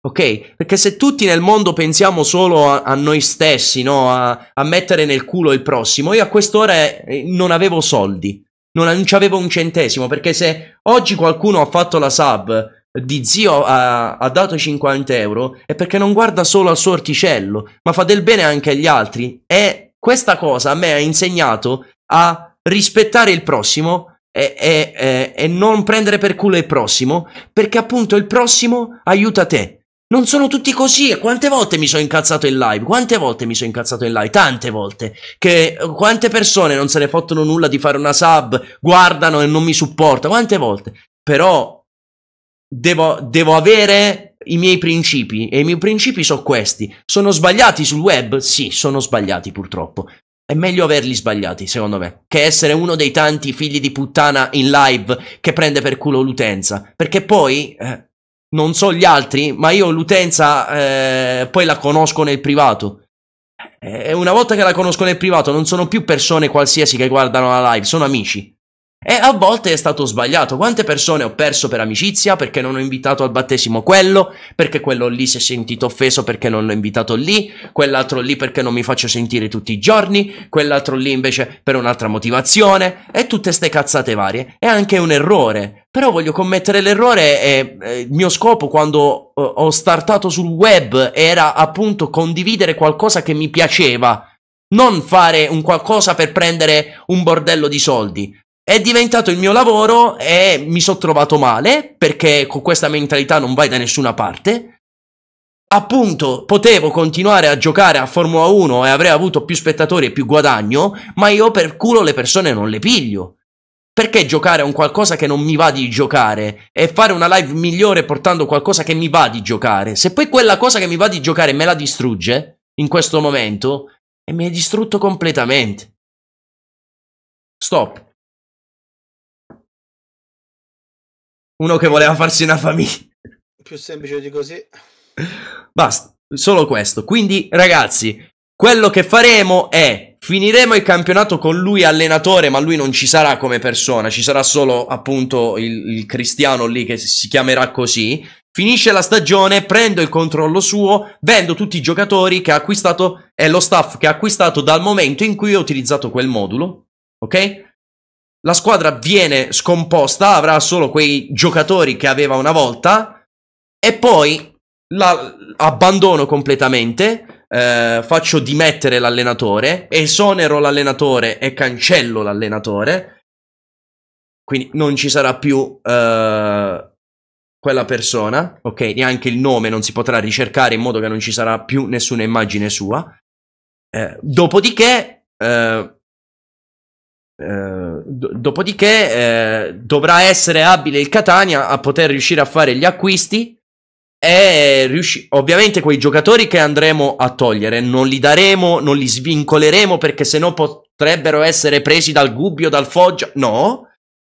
Ok? Perché se tutti nel mondo pensiamo solo a, a noi stessi, no? A, a, mettere nel culo il prossimo, io a quest'ora eh, non avevo soldi, non, non ci avevo un centesimo, perché se oggi qualcuno ha fatto la sub di zio ha, ha, dato 50 euro, è perché non guarda solo al suo orticello, ma fa del bene anche agli altri. E questa cosa a me ha insegnato a rispettare il prossimo e, e, e, e non prendere per culo il prossimo, perché appunto il prossimo aiuta te. Non sono tutti così quante volte mi sono incazzato in live? Quante volte mi sono incazzato in live? Tante volte. Che eh, quante persone non se ne fottono nulla di fare una sub, guardano e non mi supportano. Quante volte? Però devo, devo avere i miei principi e i miei principi sono questi. Sono sbagliati sul web? Sì, sono sbagliati purtroppo. È meglio averli sbagliati, secondo me, che essere uno dei tanti figli di puttana in live che prende per culo l'utenza. Perché poi... Eh, non so gli altri, ma io l'utenza eh, poi la conosco nel privato. E eh, una volta che la conosco nel privato, non sono più persone qualsiasi che guardano la live, sono amici. E a volte è stato sbagliato. Quante persone ho perso per amicizia perché non ho invitato al battesimo quello, perché quello lì si è sentito offeso perché non l'ho invitato lì, quell'altro lì perché non mi faccio sentire tutti i giorni, quell'altro lì invece per un'altra motivazione e tutte ste cazzate varie. È anche un errore. Però voglio commettere l'errore e eh, eh, il mio scopo quando eh, ho startato sul web era appunto condividere qualcosa che mi piaceva, non fare un qualcosa per prendere un bordello di soldi. È diventato il mio lavoro e mi sono trovato male perché con questa mentalità non vai da nessuna parte. Appunto, potevo continuare a giocare a Formula 1 e avrei avuto più spettatori e più guadagno, ma io per culo le persone non le piglio. Perché giocare a un qualcosa che non mi va di giocare e fare una live migliore portando qualcosa che mi va di giocare? Se poi quella cosa che mi va di giocare me la distrugge in questo momento e mi è distrutto completamente. Stop. Uno che voleva farsi una famiglia. Più semplice di così. Basta, solo questo. Quindi, ragazzi, quello che faremo è finiremo il campionato con lui allenatore, ma lui non ci sarà come persona, ci sarà solo appunto il, il cristiano lì che si chiamerà così. Finisce la stagione, prendo il controllo suo, vendo tutti i giocatori che ha acquistato e lo staff che ha acquistato dal momento in cui ho utilizzato quel modulo, ok? La squadra viene scomposta, avrà solo quei giocatori che aveva una volta e poi la abbandono completamente eh, faccio dimettere l'allenatore, esonero l'allenatore e cancello l'allenatore. Quindi non ci sarà più eh, quella persona, ok? Neanche il nome non si potrà ricercare in modo che non ci sarà più nessuna immagine sua. Eh, dopodiché, eh, eh, do- dopodiché eh, dovrà essere abile il Catania a poter riuscire a fare gli acquisti è riusci- ovviamente quei giocatori che andremo a togliere non li daremo, non li svincoleremo perché sennò potrebbero essere presi dal Gubbio, dal Foggia. No,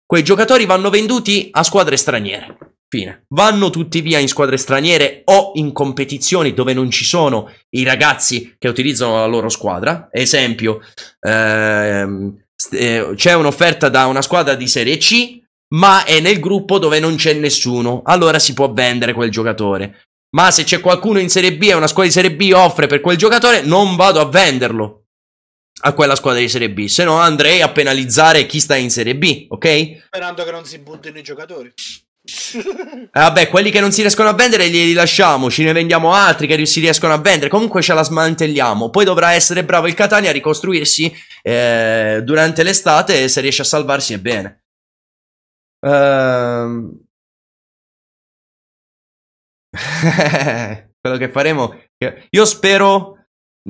quei giocatori vanno venduti a squadre straniere. Fine. Vanno tutti via in squadre straniere o in competizioni dove non ci sono i ragazzi che utilizzano la loro squadra. Esempio, ehm, eh, c'è un'offerta da una squadra di Serie C ma è nel gruppo dove non c'è nessuno, allora si può vendere quel giocatore. Ma se c'è qualcuno in Serie B e una squadra di Serie B offre per quel giocatore, non vado a venderlo a quella squadra di Serie B, se no andrei a penalizzare chi sta in Serie B, ok? Sperando che non si buttino i giocatori. Eh, vabbè, quelli che non si riescono a vendere li lasciamo, ce ne vendiamo altri che si riescono a vendere, comunque ce la smantelliamo. Poi dovrà essere bravo il Catania a ricostruirsi eh, durante l'estate e se riesce a salvarsi è bene. Ehm, quello che faremo. Io spero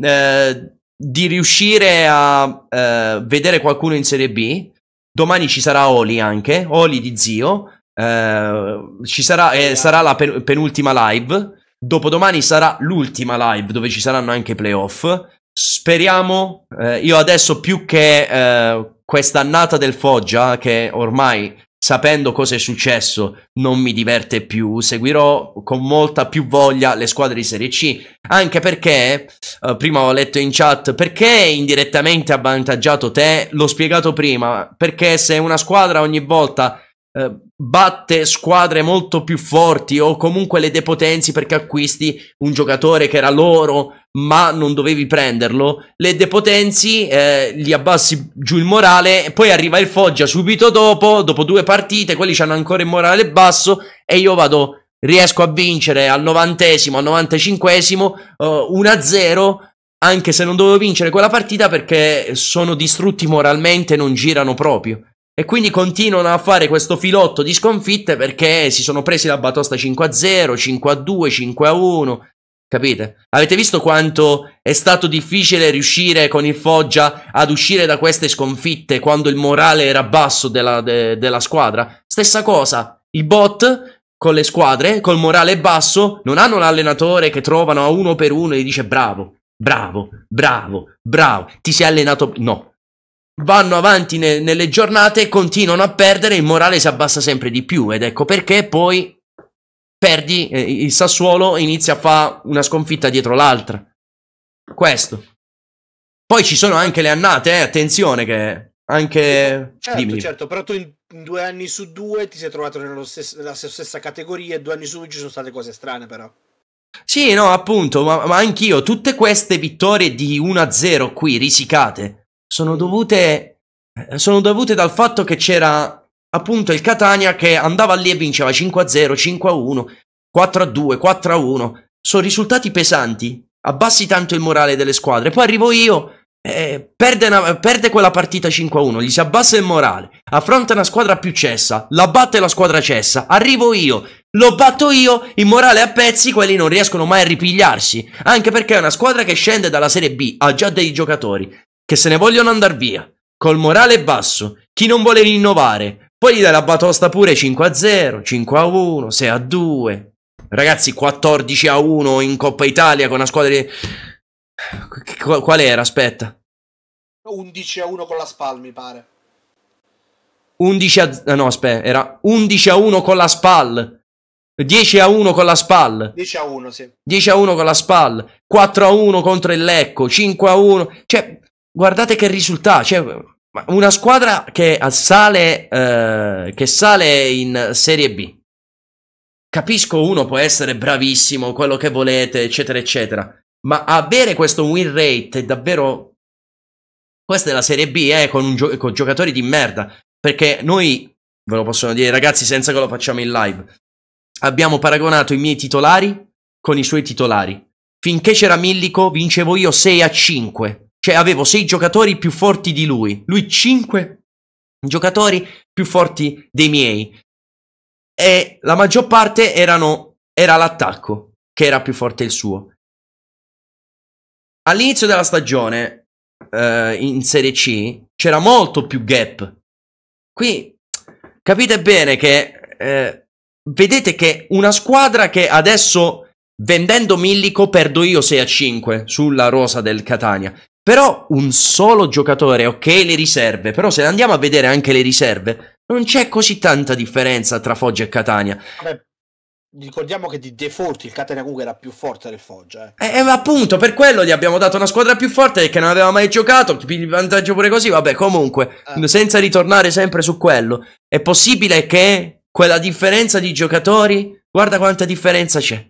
eh, di riuscire a eh, vedere qualcuno in Serie B. Domani ci sarà Oli anche, Oli di zio. Eh, ci sarà, eh, sarà eh. la pen- penultima live. Dopodomani sarà l'ultima live dove ci saranno anche i playoff. Speriamo, eh, io adesso più che questa annata del Foggia, che ormai sapendo cosa è successo, non mi diverte più. Seguirò con molta più voglia le squadre di Serie C. Anche perché, eh, prima ho letto in chat, perché indirettamente avvantaggiato te? L'ho spiegato prima. Perché se una squadra ogni volta eh, batte squadre molto più forti o comunque le depotenzi perché acquisti un giocatore che era loro ma non dovevi prenderlo le depotenzi eh, gli abbassi giù il morale poi arriva il Foggia subito dopo dopo due partite quelli hanno ancora il morale basso e io vado riesco a vincere al novantesimo al novantacinquesimo eh, 1-0 anche se non dovevo vincere quella partita perché sono distrutti moralmente non girano proprio e quindi continuano a fare questo filotto di sconfitte perché si sono presi la batosta 5-0, 5-2, 5-1. Capite? Avete visto quanto è stato difficile riuscire con il Foggia ad uscire da queste sconfitte quando il morale era basso della, de, della squadra? Stessa cosa, i bot con le squadre, col morale basso, non hanno l'allenatore che trovano a uno per uno e gli dice bravo, bravo, bravo, bravo, ti sei allenato... No, vanno avanti ne- nelle giornate, continuano a perdere, il morale si abbassa sempre di più ed ecco perché poi perdi eh, il Sassuolo e inizia a fare una sconfitta dietro l'altra. Questo. Poi ci sono anche le annate, eh, attenzione che anche... Certo, Dimmi. certo, certo però tu in, due anni su due ti sei trovato stes- nella stessa categoria e due anni su due ci sono state cose strane però. Sì, no, appunto, ma, ma anch'io, tutte queste vittorie di 1-0 qui risicate, sono mm. dovute, eh, sono dovute dal fatto che c'era appunto il Catania che andava lì e vinceva 5-0, 5-1, 4-2, 4-1. Sono risultati pesanti, abbassi tanto il morale delle squadre. Poi arrivo io, eh, perde, una, perde, quella partita 5-1, gli si abbassa il morale, affronta una squadra più cessa, la batte la squadra cessa, arrivo io, lo batto io, il morale a pezzi, quelli non riescono mai a ripigliarsi, anche perché è una squadra che scende dalla Serie B, ha già dei giocatori, che se ne vogliono andare via, col morale basso, chi non vuole rinnovare, poi gli dai la batosta pure 5 a 0, 5 a 1, 6 a 2. Ragazzi, 14 a 1 in Coppa Italia con una squadra di... Qual era? Aspetta. 11 a 1 con la Spal, mi pare. 11 a... Ah, no, aspetta, era 11 a 1 con la Spal. 10 a 1 con la Spal. 10 a 1, sì. 10 a 1 con la Spal. 4 a 1 contro il Lecco. 5 a 1. Cioè, guardate che risultato, cioè, una squadra che sale, eh, che sale in Serie B. Capisco uno può essere bravissimo, quello che volete, eccetera, eccetera, ma avere questo win rate è davvero... Questa è la Serie B, eh, con, gio- con giocatori di merda, perché noi, ve lo possono dire ragazzi senza che lo facciamo in live, abbiamo paragonato i miei titolari con i suoi titolari. Finché c'era Millico vincevo io 6 a 5 cioè avevo sei giocatori più forti di lui, lui cinque giocatori più forti dei miei. E la maggior parte erano, era l'attacco, che era più forte il suo. All'inizio della stagione, eh, in Serie C, c'era molto più gap. Qui capite bene che eh, vedete che una squadra che adesso vendendo Millico perdo io 6 a 5 sulla rosa del Catania. Però un solo giocatore, ok, le riserve, però se andiamo a vedere anche le riserve, non c'è così tanta differenza tra Foggia e Catania. Beh, ricordiamo che di default il Catania comunque era più forte del Foggia. Eh. Eh, eh appunto, per quello gli abbiamo dato una squadra più forte che non aveva mai giocato, il vantaggio pure così, vabbè, comunque, eh. senza ritornare sempre su quello, è possibile che quella differenza di giocatori, guarda quanta differenza c'è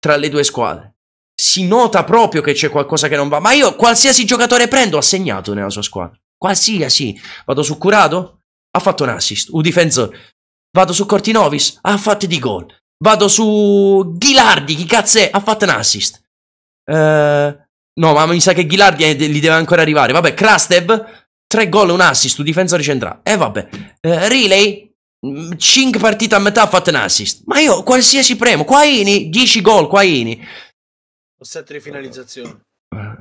tra le due squadre si nota proprio che c'è qualcosa che non va. Ma io qualsiasi giocatore prendo ha segnato nella sua squadra. Qualsiasi. Vado su Curato? Ha fatto un assist, un difensore. Vado su Cortinovis? Ha fatto di gol. Vado su Ghilardi, chi cazzo è? Ha fatto un assist. Uh, no, ma mi sa che Ghilardi gli deve ancora arrivare. Vabbè, Krastev, 3 gol e un assist, un difensore centrale. E eh, vabbè. Uh, Relay, 5 partite a metà ha fatto un assist. Ma io qualsiasi premo, Quaini, 10 gol, Quaini. O 7 di finalizzazione.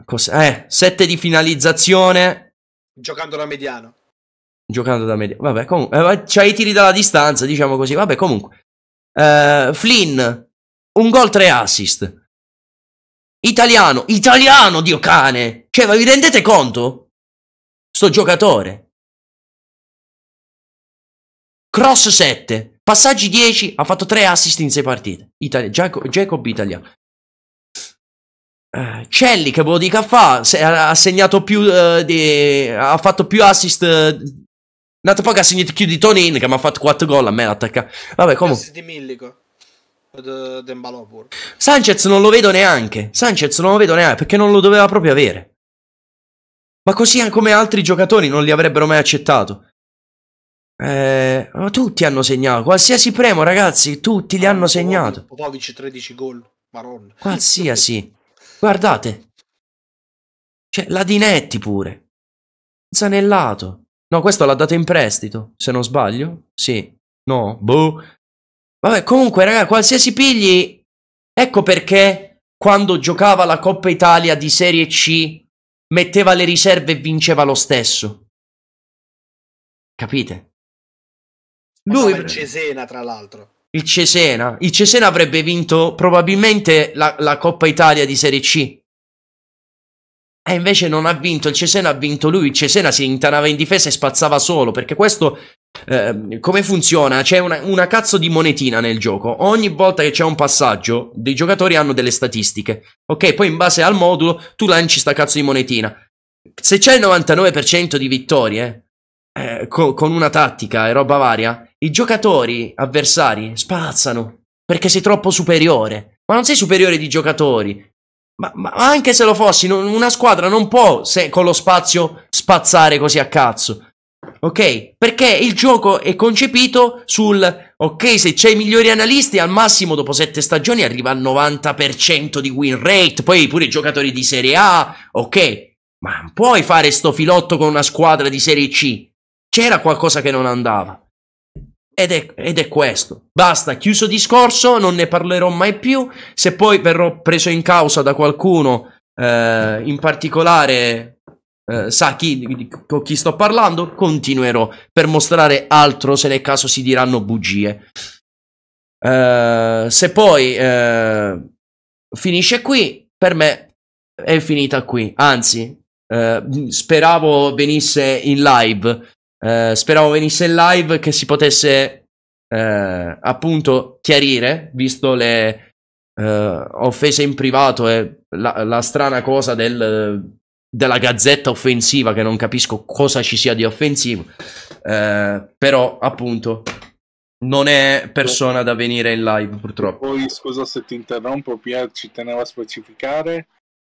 Cos'è? Eh, 7 di finalizzazione. Giocando da mediano. Giocando da mediano. Vabbè, comunque. Eh, cioè, i tiri dalla distanza, diciamo così. Vabbè, comunque. Eh, Flynn, un gol, tre assist. Italiano, italiano, dio cane. Cioè, ma vi rendete conto? Sto giocatore. Cross 7, passaggi 10, ha fatto 3 assist in 6 partite. Itali- Jacob, Jacob italiano. Celli che vuol dire fa ha segnato più uh, di, ha fatto più assist uh, eh, Nato poi ha segnato più di Tony In che mi ha fatto 4 gol a me l'attacca vabbè comunque di Millico Sanchez non lo vedo neanche Sanchez non lo vedo neanche perché non lo doveva proprio avere ma così come altri giocatori non li avrebbero mai accettato eh, tutti hanno segnato qualsiasi premo ragazzi tutti li ah, hanno segnato Popovic 13 gol Maronna. qualsiasi Guardate. c'è cioè, la Dinetti pure. Zanellato. No, questo l'ha dato in prestito, se non sbaglio. Sì. No, boh. Vabbè, comunque, raga, qualsiasi pigli... Ecco perché quando giocava la Coppa Italia di Serie C metteva le riserve e vinceva lo stesso. Capite? Lui... Cesena, tra l'altro il Cesena. Il Cesena avrebbe vinto probabilmente la, la, Coppa Italia di Serie C. E invece non ha vinto, il Cesena ha vinto lui, il Cesena si intanava in difesa e spazzava solo, perché questo eh, come funziona? C'è una, una, cazzo di monetina nel gioco, ogni volta che c'è un passaggio, dei giocatori hanno delle statistiche, ok? Poi in base al modulo tu lanci sta cazzo di monetina. Se c'è il 99% di vittorie, eh, co- con una tattica e roba varia, i giocatori avversari spazzano perché sei troppo superiore. Ma non sei superiore di giocatori. Ma, ma anche se lo fossi, non, una squadra non può se, con lo spazio spazzare così a cazzo. Ok? Perché il gioco è concepito sul ok, se c'è i migliori analisti, al massimo dopo 7 stagioni arriva al 90% di win rate. Poi pure i giocatori di Serie A, ok. Ma non puoi fare sto filotto con una squadra di Serie C. C'era qualcosa che non andava. Ed è, ed è, questo. Basta, chiuso discorso, non ne parlerò mai più. Se poi verrò preso in causa da qualcuno, eh, in particolare eh, sa chi, con chi sto parlando, continuerò per mostrare altro se nel caso si diranno bugie. Eh, se poi eh, finisce qui, per me è finita qui. Anzi, eh, speravo venisse in live eh, speravo venisse in live, che si potesse eh, appunto chiarire, visto le eh, offese in privato e la, la strana cosa del, della gazzetta offensiva, che non capisco cosa ci sia di offensivo, eh, però appunto non è persona da venire in live purtroppo. Poi scusa se ti interrompo, Pier ci tenevo a specificare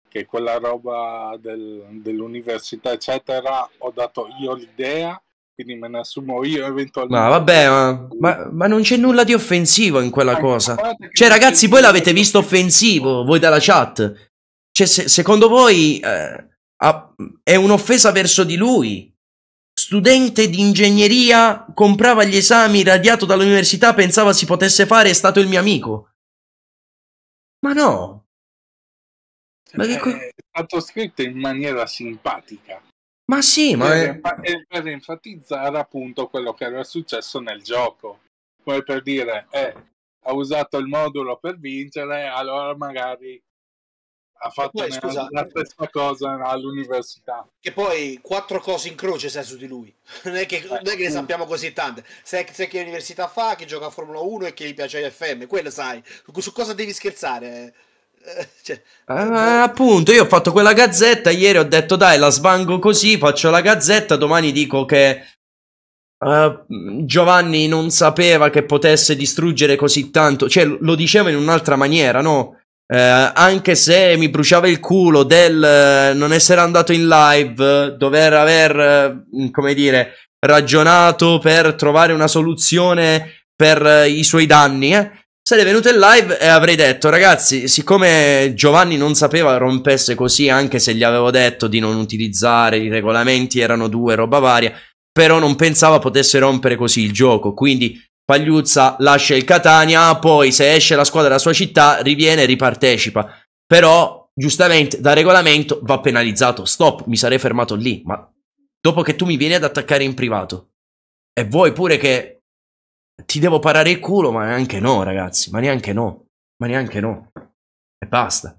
che quella roba del, dell'università eccetera ho dato io l'idea quindi me ne assumo io eventualmente. Ma vabbè, ma, ma, ma non c'è nulla di offensivo in quella Anche cosa. Cioè, ragazzi, voi l'avete visto offensivo, voi dalla chat. Cioè, se, secondo voi eh, ha, è un'offesa verso di lui? Studente di ingegneria, comprava gli esami, radiato dall'università, pensava si potesse fare, è stato il mio amico. Ma no. Ma che eh, co- è stato scritto in maniera simpatica. Ma sì, ma... Per, è... Eh, per enfatizzare appunto quello che era successo nel gioco. Poi per dire, eh, ha usato il modulo per vincere, allora magari ha fatto poi, scusate, la stessa cosa all'università. Che poi quattro cose in croce sei su di lui. non, è che, eh, non è che, ne eh, sappiamo così tante. Sai, che università fa, che gioca a Formula 1 e che gli piace l'FM, quello sai. Su, su cosa devi scherzare? Eh? Cioè, ah, appunto, io ho fatto quella gazzetta ieri, ho detto dai, la svango così, faccio la gazzetta, domani dico che uh, Giovanni non sapeva che potesse distruggere così tanto, cioè lo diceva in un'altra maniera, no? Uh, anche se mi bruciava il culo del uh, non essere andato in live, dover aver, come dire, ragionato per trovare una soluzione per i suoi danni, eh? sarei venuto in live e avrei detto, ragazzi, siccome Giovanni non sapeva rompesse così, anche se gli avevo detto di non utilizzare, i regolamenti erano due, roba varia, però non pensava potesse rompere così il gioco, quindi Pagliuzza lascia il Catania, poi se esce la squadra dalla sua città riviene e ripartecipa, però giustamente da regolamento va penalizzato, stop, mi sarei fermato lì, ma dopo che tu mi vieni ad attaccare in privato e vuoi pure che ti devo parare il culo, ma neanche no, ragazzi, ma neanche no, ma neanche no. E basta.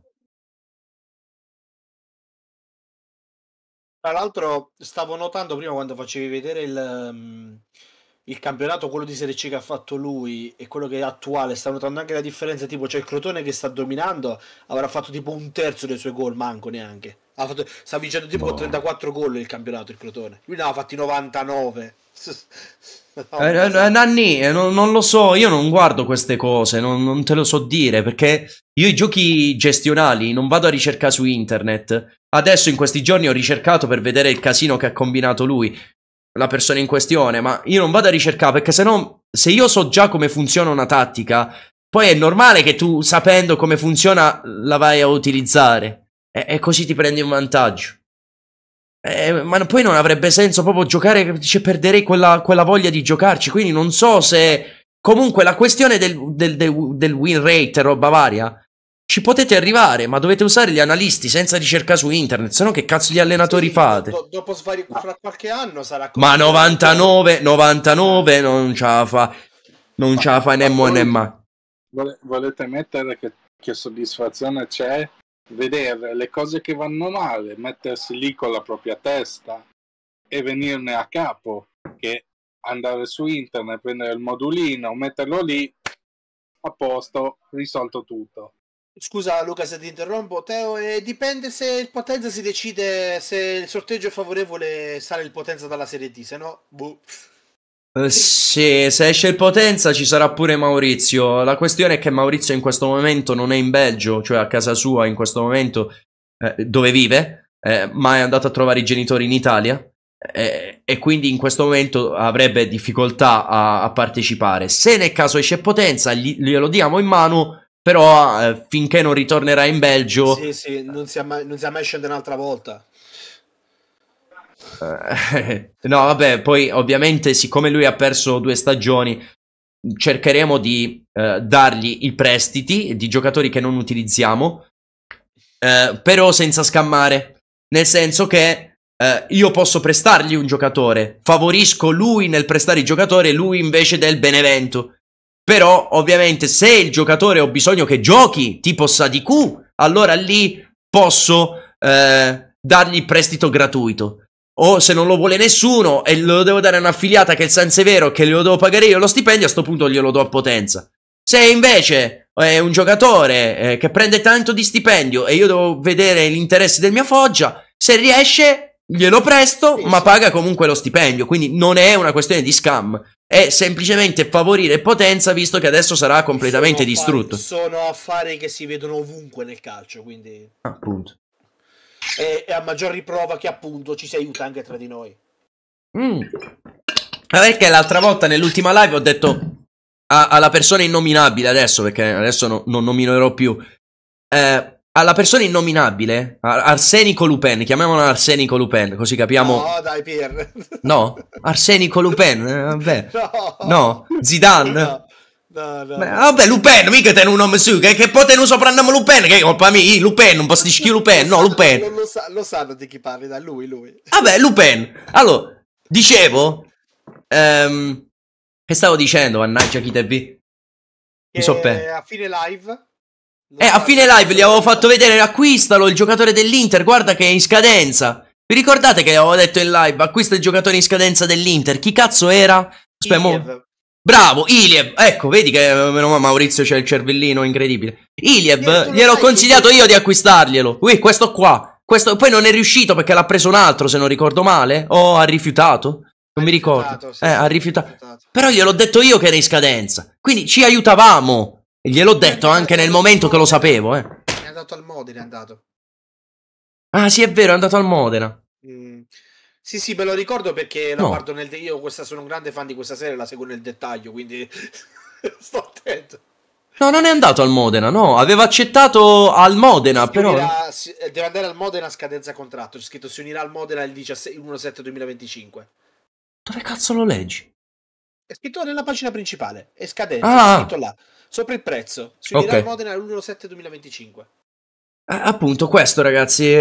Tra l'altro stavo notando prima quando facevi vedere il, ehm, il, campionato, quello di Serie C che ha fatto lui e quello che è attuale, stavo notando anche la differenza, tipo c'è cioè il Crotone che sta dominando, avrà fatto tipo un terzo dei suoi gol, manco neanche. Fatto, sta vincendo tipo no. 34 gol il campionato il Crotone, lui ne ha fatti 99. Eh, eh, eh, Nanni, eh, non, non, lo so, io non guardo queste cose, non, non, te lo so dire perché io i giochi gestionali non vado a ricercare su internet. Adesso in questi giorni ho ricercato per vedere il casino che ha combinato lui, la persona in questione, ma io non vado a ricercare perché se no, se io so già come funziona una tattica, poi è normale che tu sapendo come funziona la vai a utilizzare e, e così ti prendi un vantaggio. Eh, ma poi non avrebbe senso proprio giocare, cioè perderei quella, quella, voglia di giocarci. Quindi non so se. Comunque la questione del, del, del, del win rate, roba varia, ci potete arrivare, ma dovete usare gli analisti senza ricerca su internet, se no che cazzo gli allenatori sì, fate? Do, dopo svari, fra qualche anno sarà Ma 99, 99 non ce la fa, non ce la fa né né ma. Volete mettere che, che soddisfazione c'è vedere le cose che vanno male, mettersi lì con la propria testa e venirne a capo, che andare su internet, prendere il modulino, metterlo lì, a posto, risolto tutto. Scusa Luca se ti interrompo, Teo, eh, dipende se il potenza si decide, se il sorteggio è favorevole sale il potenza dalla serie D, se no... Boh. Eh, sì, se esce il Potenza ci sarà pure Maurizio. La questione è che Maurizio in questo momento non è in Belgio, cioè a casa sua in questo momento eh, dove vive, eh, ma è andato a trovare i genitori in Italia eh, e quindi in questo momento avrebbe difficoltà a, a partecipare. Se nel caso esce Potenza gli, glielo diamo in mano, però eh, finché non ritornerà in Belgio... Sì, sì, non si, mai, non mai scende un'altra volta. Eh, no, vabbè, poi ovviamente siccome lui ha perso due stagioni, cercheremo di eh, dargli i prestiti di giocatori che non utilizziamo, eh, però senza scammare. Nel senso che eh, io posso prestargli un giocatore, favorisco lui nel prestare il giocatore, lui invece del Benevento. Però ovviamente se il giocatore ho bisogno che giochi, tipo Sadiku, allora lì posso eh, dargli prestito gratuito. O se non lo vuole nessuno e lo devo dare a un'affiliata che è il San che glielo devo pagare io lo stipendio, a sto punto glielo do a potenza. Se invece è eh, un giocatore eh, che prende tanto di stipendio e io devo vedere l'interesse del mio Foggia, se riesce glielo presto, sì, ma sì. paga comunque lo stipendio, quindi non è una questione di scam, è semplicemente favorire potenza visto che adesso sarà completamente sono distrutto. Affari, sono affari che si vedono ovunque nel calcio, quindi... Appunto e, e a maggior riprova che appunto ci si aiuta anche tra di noi. Mm. Perché l'altra volta nell'ultima live ho detto a, alla persona innominabile adesso, perché adesso no, non nominerò più, eh, alla persona innominabile, Arsenico Lupin, chiamiamola Arsenico Lupin, così capiamo... No, dai Pier. No? Arsenico Lupin, eh, vabbè. No. no. Zidane. No. No, no. Ma, vabbè, Lupin, mica te un nome su, che, che poi te un soprannome Lupin, che colpa mia, Lupin, non po' sti schifo Lupin, no, Lupin. Lo, lo, sa, lo, sanno di chi parli, da lui, lui. Vabbè, Lupin. Allora, dicevo, ehm, che stavo dicendo, mannaggia, chi te vi? Mi so per. A fine live... Eh, a fine live gli avevo fatto vedere acquistalo il giocatore dell'Inter, guarda che è in scadenza. Vi ricordate che avevo detto in live, acquista il giocatore in scadenza dell'Inter? Chi cazzo era? Aspetta, Bravo, Ilieb. Ecco, vedi che eh, meno Maurizio c'è il cervellino incredibile. Ilieb, gliel'ho consigliato io di acquistarglielo. Ui, questo qua. Questo, poi non è riuscito perché l'ha preso un altro, se non ricordo male. O oh, ha rifiutato. Non mi ricordo. Sì, eh, sì, ha rifiutato. rifiutato. Però gliel'ho detto io che era in scadenza. Quindi ci aiutavamo. E gliel'ho detto anche nel momento che lo sapevo, eh. È andato al Modena, è andato. Ah, sì, è vero, è andato al Modena. Sì, sì, me lo ricordo perché no. la guardo nel de- io questa, sono un grande fan di questa serie, la seguo nel dettaglio, quindi sto attento. No, non è andato al Modena, no, aveva accettato al Modena, si però... Unirà, si, eh, deve andare al Modena a scadenza contratto, c'è scritto si unirà al Modena il 17-2025. Dove cazzo lo leggi? È scritto nella pagina principale, è scadenza, ah. è scritto là, sopra il prezzo, si unirà okay. al Modena il 1-7-2025. Eh, appunto, questo ragazzi, eh,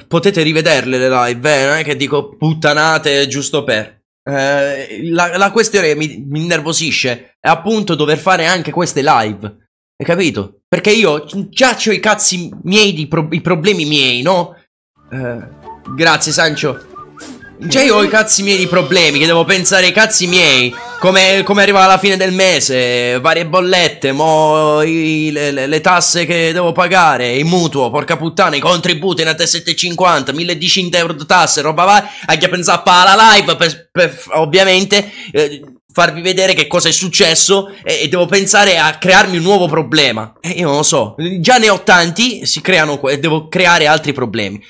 eh, potete rivederle le live, eh, non è che dico puttanate giusto per. Eh, la, la, questione che mi, mi innervosisce è appunto dover fare anche queste live. Hai capito? Perché io già ho i cazzi miei, pro- i problemi miei, no? Eh, grazie Sancio. Già cioè, io ho i cazzi miei di problemi che devo pensare ai cazzi miei come, come arriva la fine del mese varie bollette mo i, le, le, tasse che devo pagare il mutuo porca puttana i contributi in a 750 1100 euro di tasse roba va anche a pensare alla live per, per, ovviamente eh, farvi vedere che cosa è successo e, e, devo pensare a crearmi un nuovo problema E eh, io non lo so già ne ho tanti si creano e devo creare altri problemi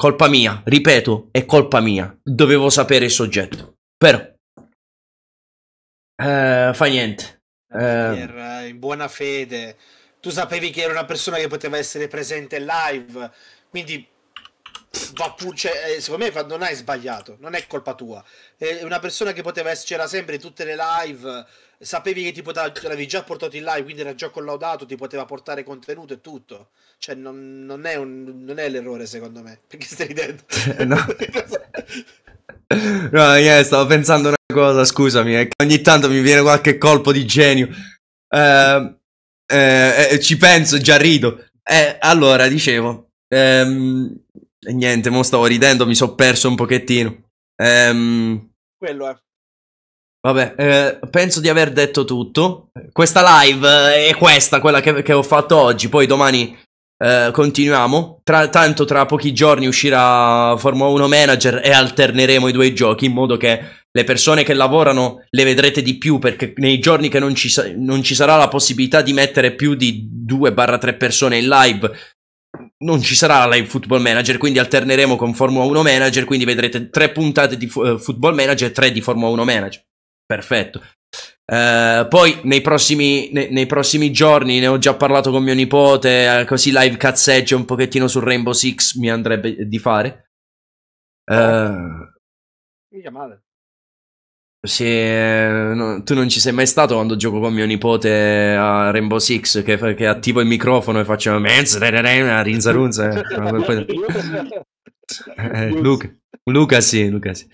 Colpa mia, ripeto, è colpa mia. Dovevo sapere il soggetto. Però, eh, fa niente. Eh, eh, in buona fede, tu sapevi che era una persona che poteva essere presente live, quindi va pur, cioè, eh, secondo me non hai sbagliato, non è colpa tua. È una persona che poteva essere, c'era sempre in tutte le live sapevi che ti poteva, l'avevi già portato in live, quindi era già collaudato, ti poteva portare contenuto e tutto. Cioè, non, non, è, un, non è, l'errore, secondo me. Perché stai ridendo? Eh, no. no, yeah, stavo pensando una cosa, scusami, eh, ogni tanto mi viene qualche colpo di genio. Ehm, eh, eh, ci penso, già rido. Eh, allora, dicevo, ehm, niente, mo stavo ridendo, mi sono perso un pochettino. Ehm, Quello è. Vabbè, eh, penso di aver detto tutto. Questa live eh, è questa, quella che, che ho fatto oggi. Poi domani eh, continuiamo. Tra, tanto tra pochi giorni uscirà Formula 1 Manager e alterneremo i due giochi in modo che le persone che lavorano le vedrete di più perché nei giorni che non ci, non ci sarà la possibilità di mettere più di 2-3 persone in live non ci sarà la live Football Manager, quindi alterneremo con Formula 1 Manager, quindi vedrete tre puntate di uh, Football Manager e tre di Formula 1 Manager. Perfetto. Uh, poi nei prossimi, ne, nei prossimi, giorni ne ho già parlato con mio nipote, eh, così live cazzeggio un pochettino sul Rainbow Six mi andrebbe di fare. Uh, Mica male. Se, no, tu non ci sei mai stato quando gioco con mio nipote a Rainbow Six che, che attivo il microfono e faccio rinza runza. Luca, Luca sì, Luca sì.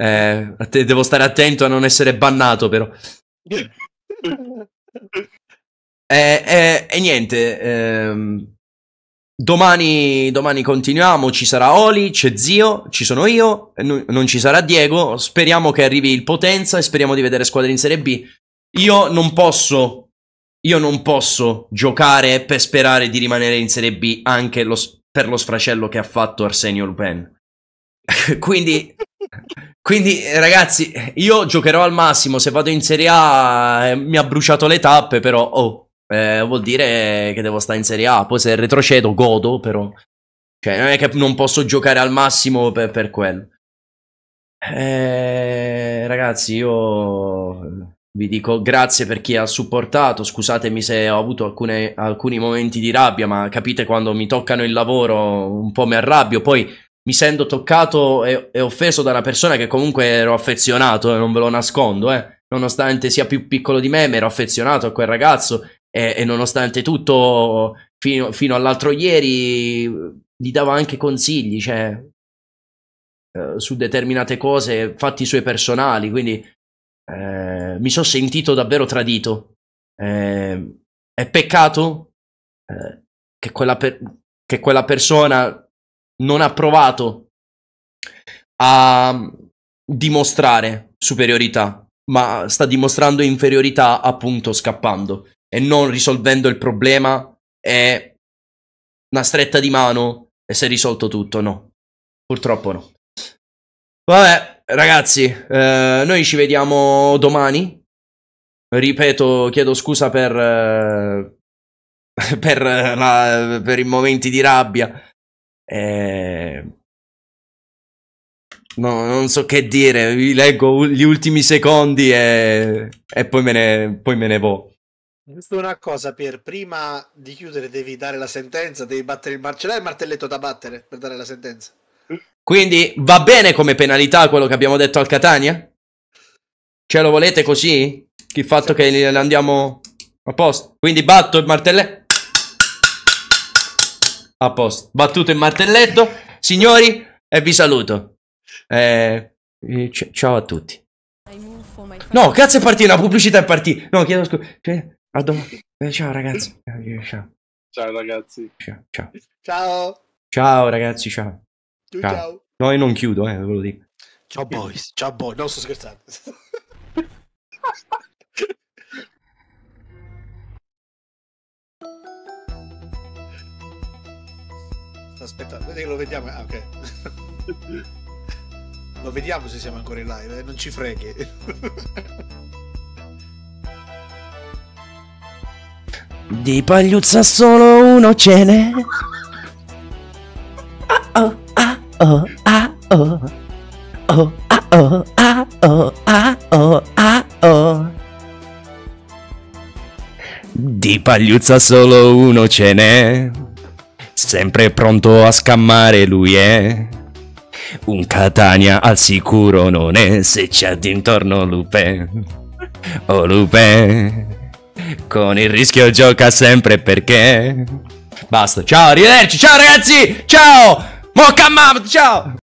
Eh, devo stare attento a non essere bannato, però. E eh, eh, niente, ehm, domani, domani, continuiamo, ci sarà Oli, c'è Zio, ci sono io, n- non ci sarà Diego, speriamo che arrivi il Potenza e speriamo di vedere squadre in Serie B. Io non posso io non posso giocare per sperare di rimanere in Serie B anche lo, per lo sfracello che ha fatto Arsenio Lupin. Quindi quindi ragazzi, io giocherò al massimo, se vado in Serie A eh, mi ha bruciato le tappe, però oh, eh, vuol dire che devo stare in Serie A, poi se retrocedo godo, però cioè, non è che non posso giocare al massimo per, per quello. Eh, ragazzi, io vi dico grazie per chi ha supportato, scusatemi se ho avuto alcune, alcuni momenti di rabbia, ma capite quando mi toccano il lavoro un po' mi arrabbio, poi mi sento toccato e, e, offeso da una persona che comunque ero affezionato, eh, non ve lo nascondo, eh. nonostante sia più piccolo di me, mi ero affezionato a quel ragazzo e, e nonostante tutto, fino, fino all'altro ieri, gli davo anche consigli, cioè, eh, su determinate cose, fatti suoi personali, quindi eh, mi sono sentito davvero tradito. Eh, è peccato eh, che quella, per- che quella persona non ha provato a dimostrare superiorità, ma sta dimostrando inferiorità appunto scappando e non risolvendo il problema è una stretta di mano e si è risolto tutto, no. Purtroppo no. Vabbè, ragazzi, eh, noi ci vediamo domani. Ripeto, chiedo scusa per, eh, per, eh, la, per i momenti di rabbia eh, No, non so che dire, vi leggo gli ultimi secondi e, e poi, me ne, poi me ne vo. Giusto una cosa, Pier, prima di chiudere devi dare la sentenza, devi battere il marcello e il martelletto da battere per dare la sentenza. Quindi va bene come penalità quello che abbiamo detto al Catania? Ce lo volete così? Il fatto sì. che andiamo a posto. Quindi batto il martelletto. A posto. Battuto il martelletto. Signori, e vi saluto. Eh, eh ciao a tutti. No, cazzo è partita, la pubblicità è partita. No, chiedo scusa. a domani. Eh, ciao ragazzi. Eh, ciao. Ciao ragazzi. Ciao. Ciao, ciao. ciao ragazzi, ciao. ciao. ciao. No, io non chiudo, eh, ve lo dico. Ciao boys, ciao boys. Non sto scherzando. Aspetta, lo vediamo. Ah, ok. lo vediamo se siamo ancora in live, eh? non ci freghi. Di pagliuzza solo uno ce n'è. Ah oh, ah oh, ah oh. Oh, ah oh, ah oh, ah oh, ah oh. Di pagliuzza solo uno ce n'è. Sempre pronto a scammare lui è. Eh? Un Catania al sicuro non è se c'è d'intorno Lupe. Oh Lupe, con il rischio gioca sempre perché... Basta, ciao, arrivederci, ciao ragazzi, ciao! Mocca mamma, ciao!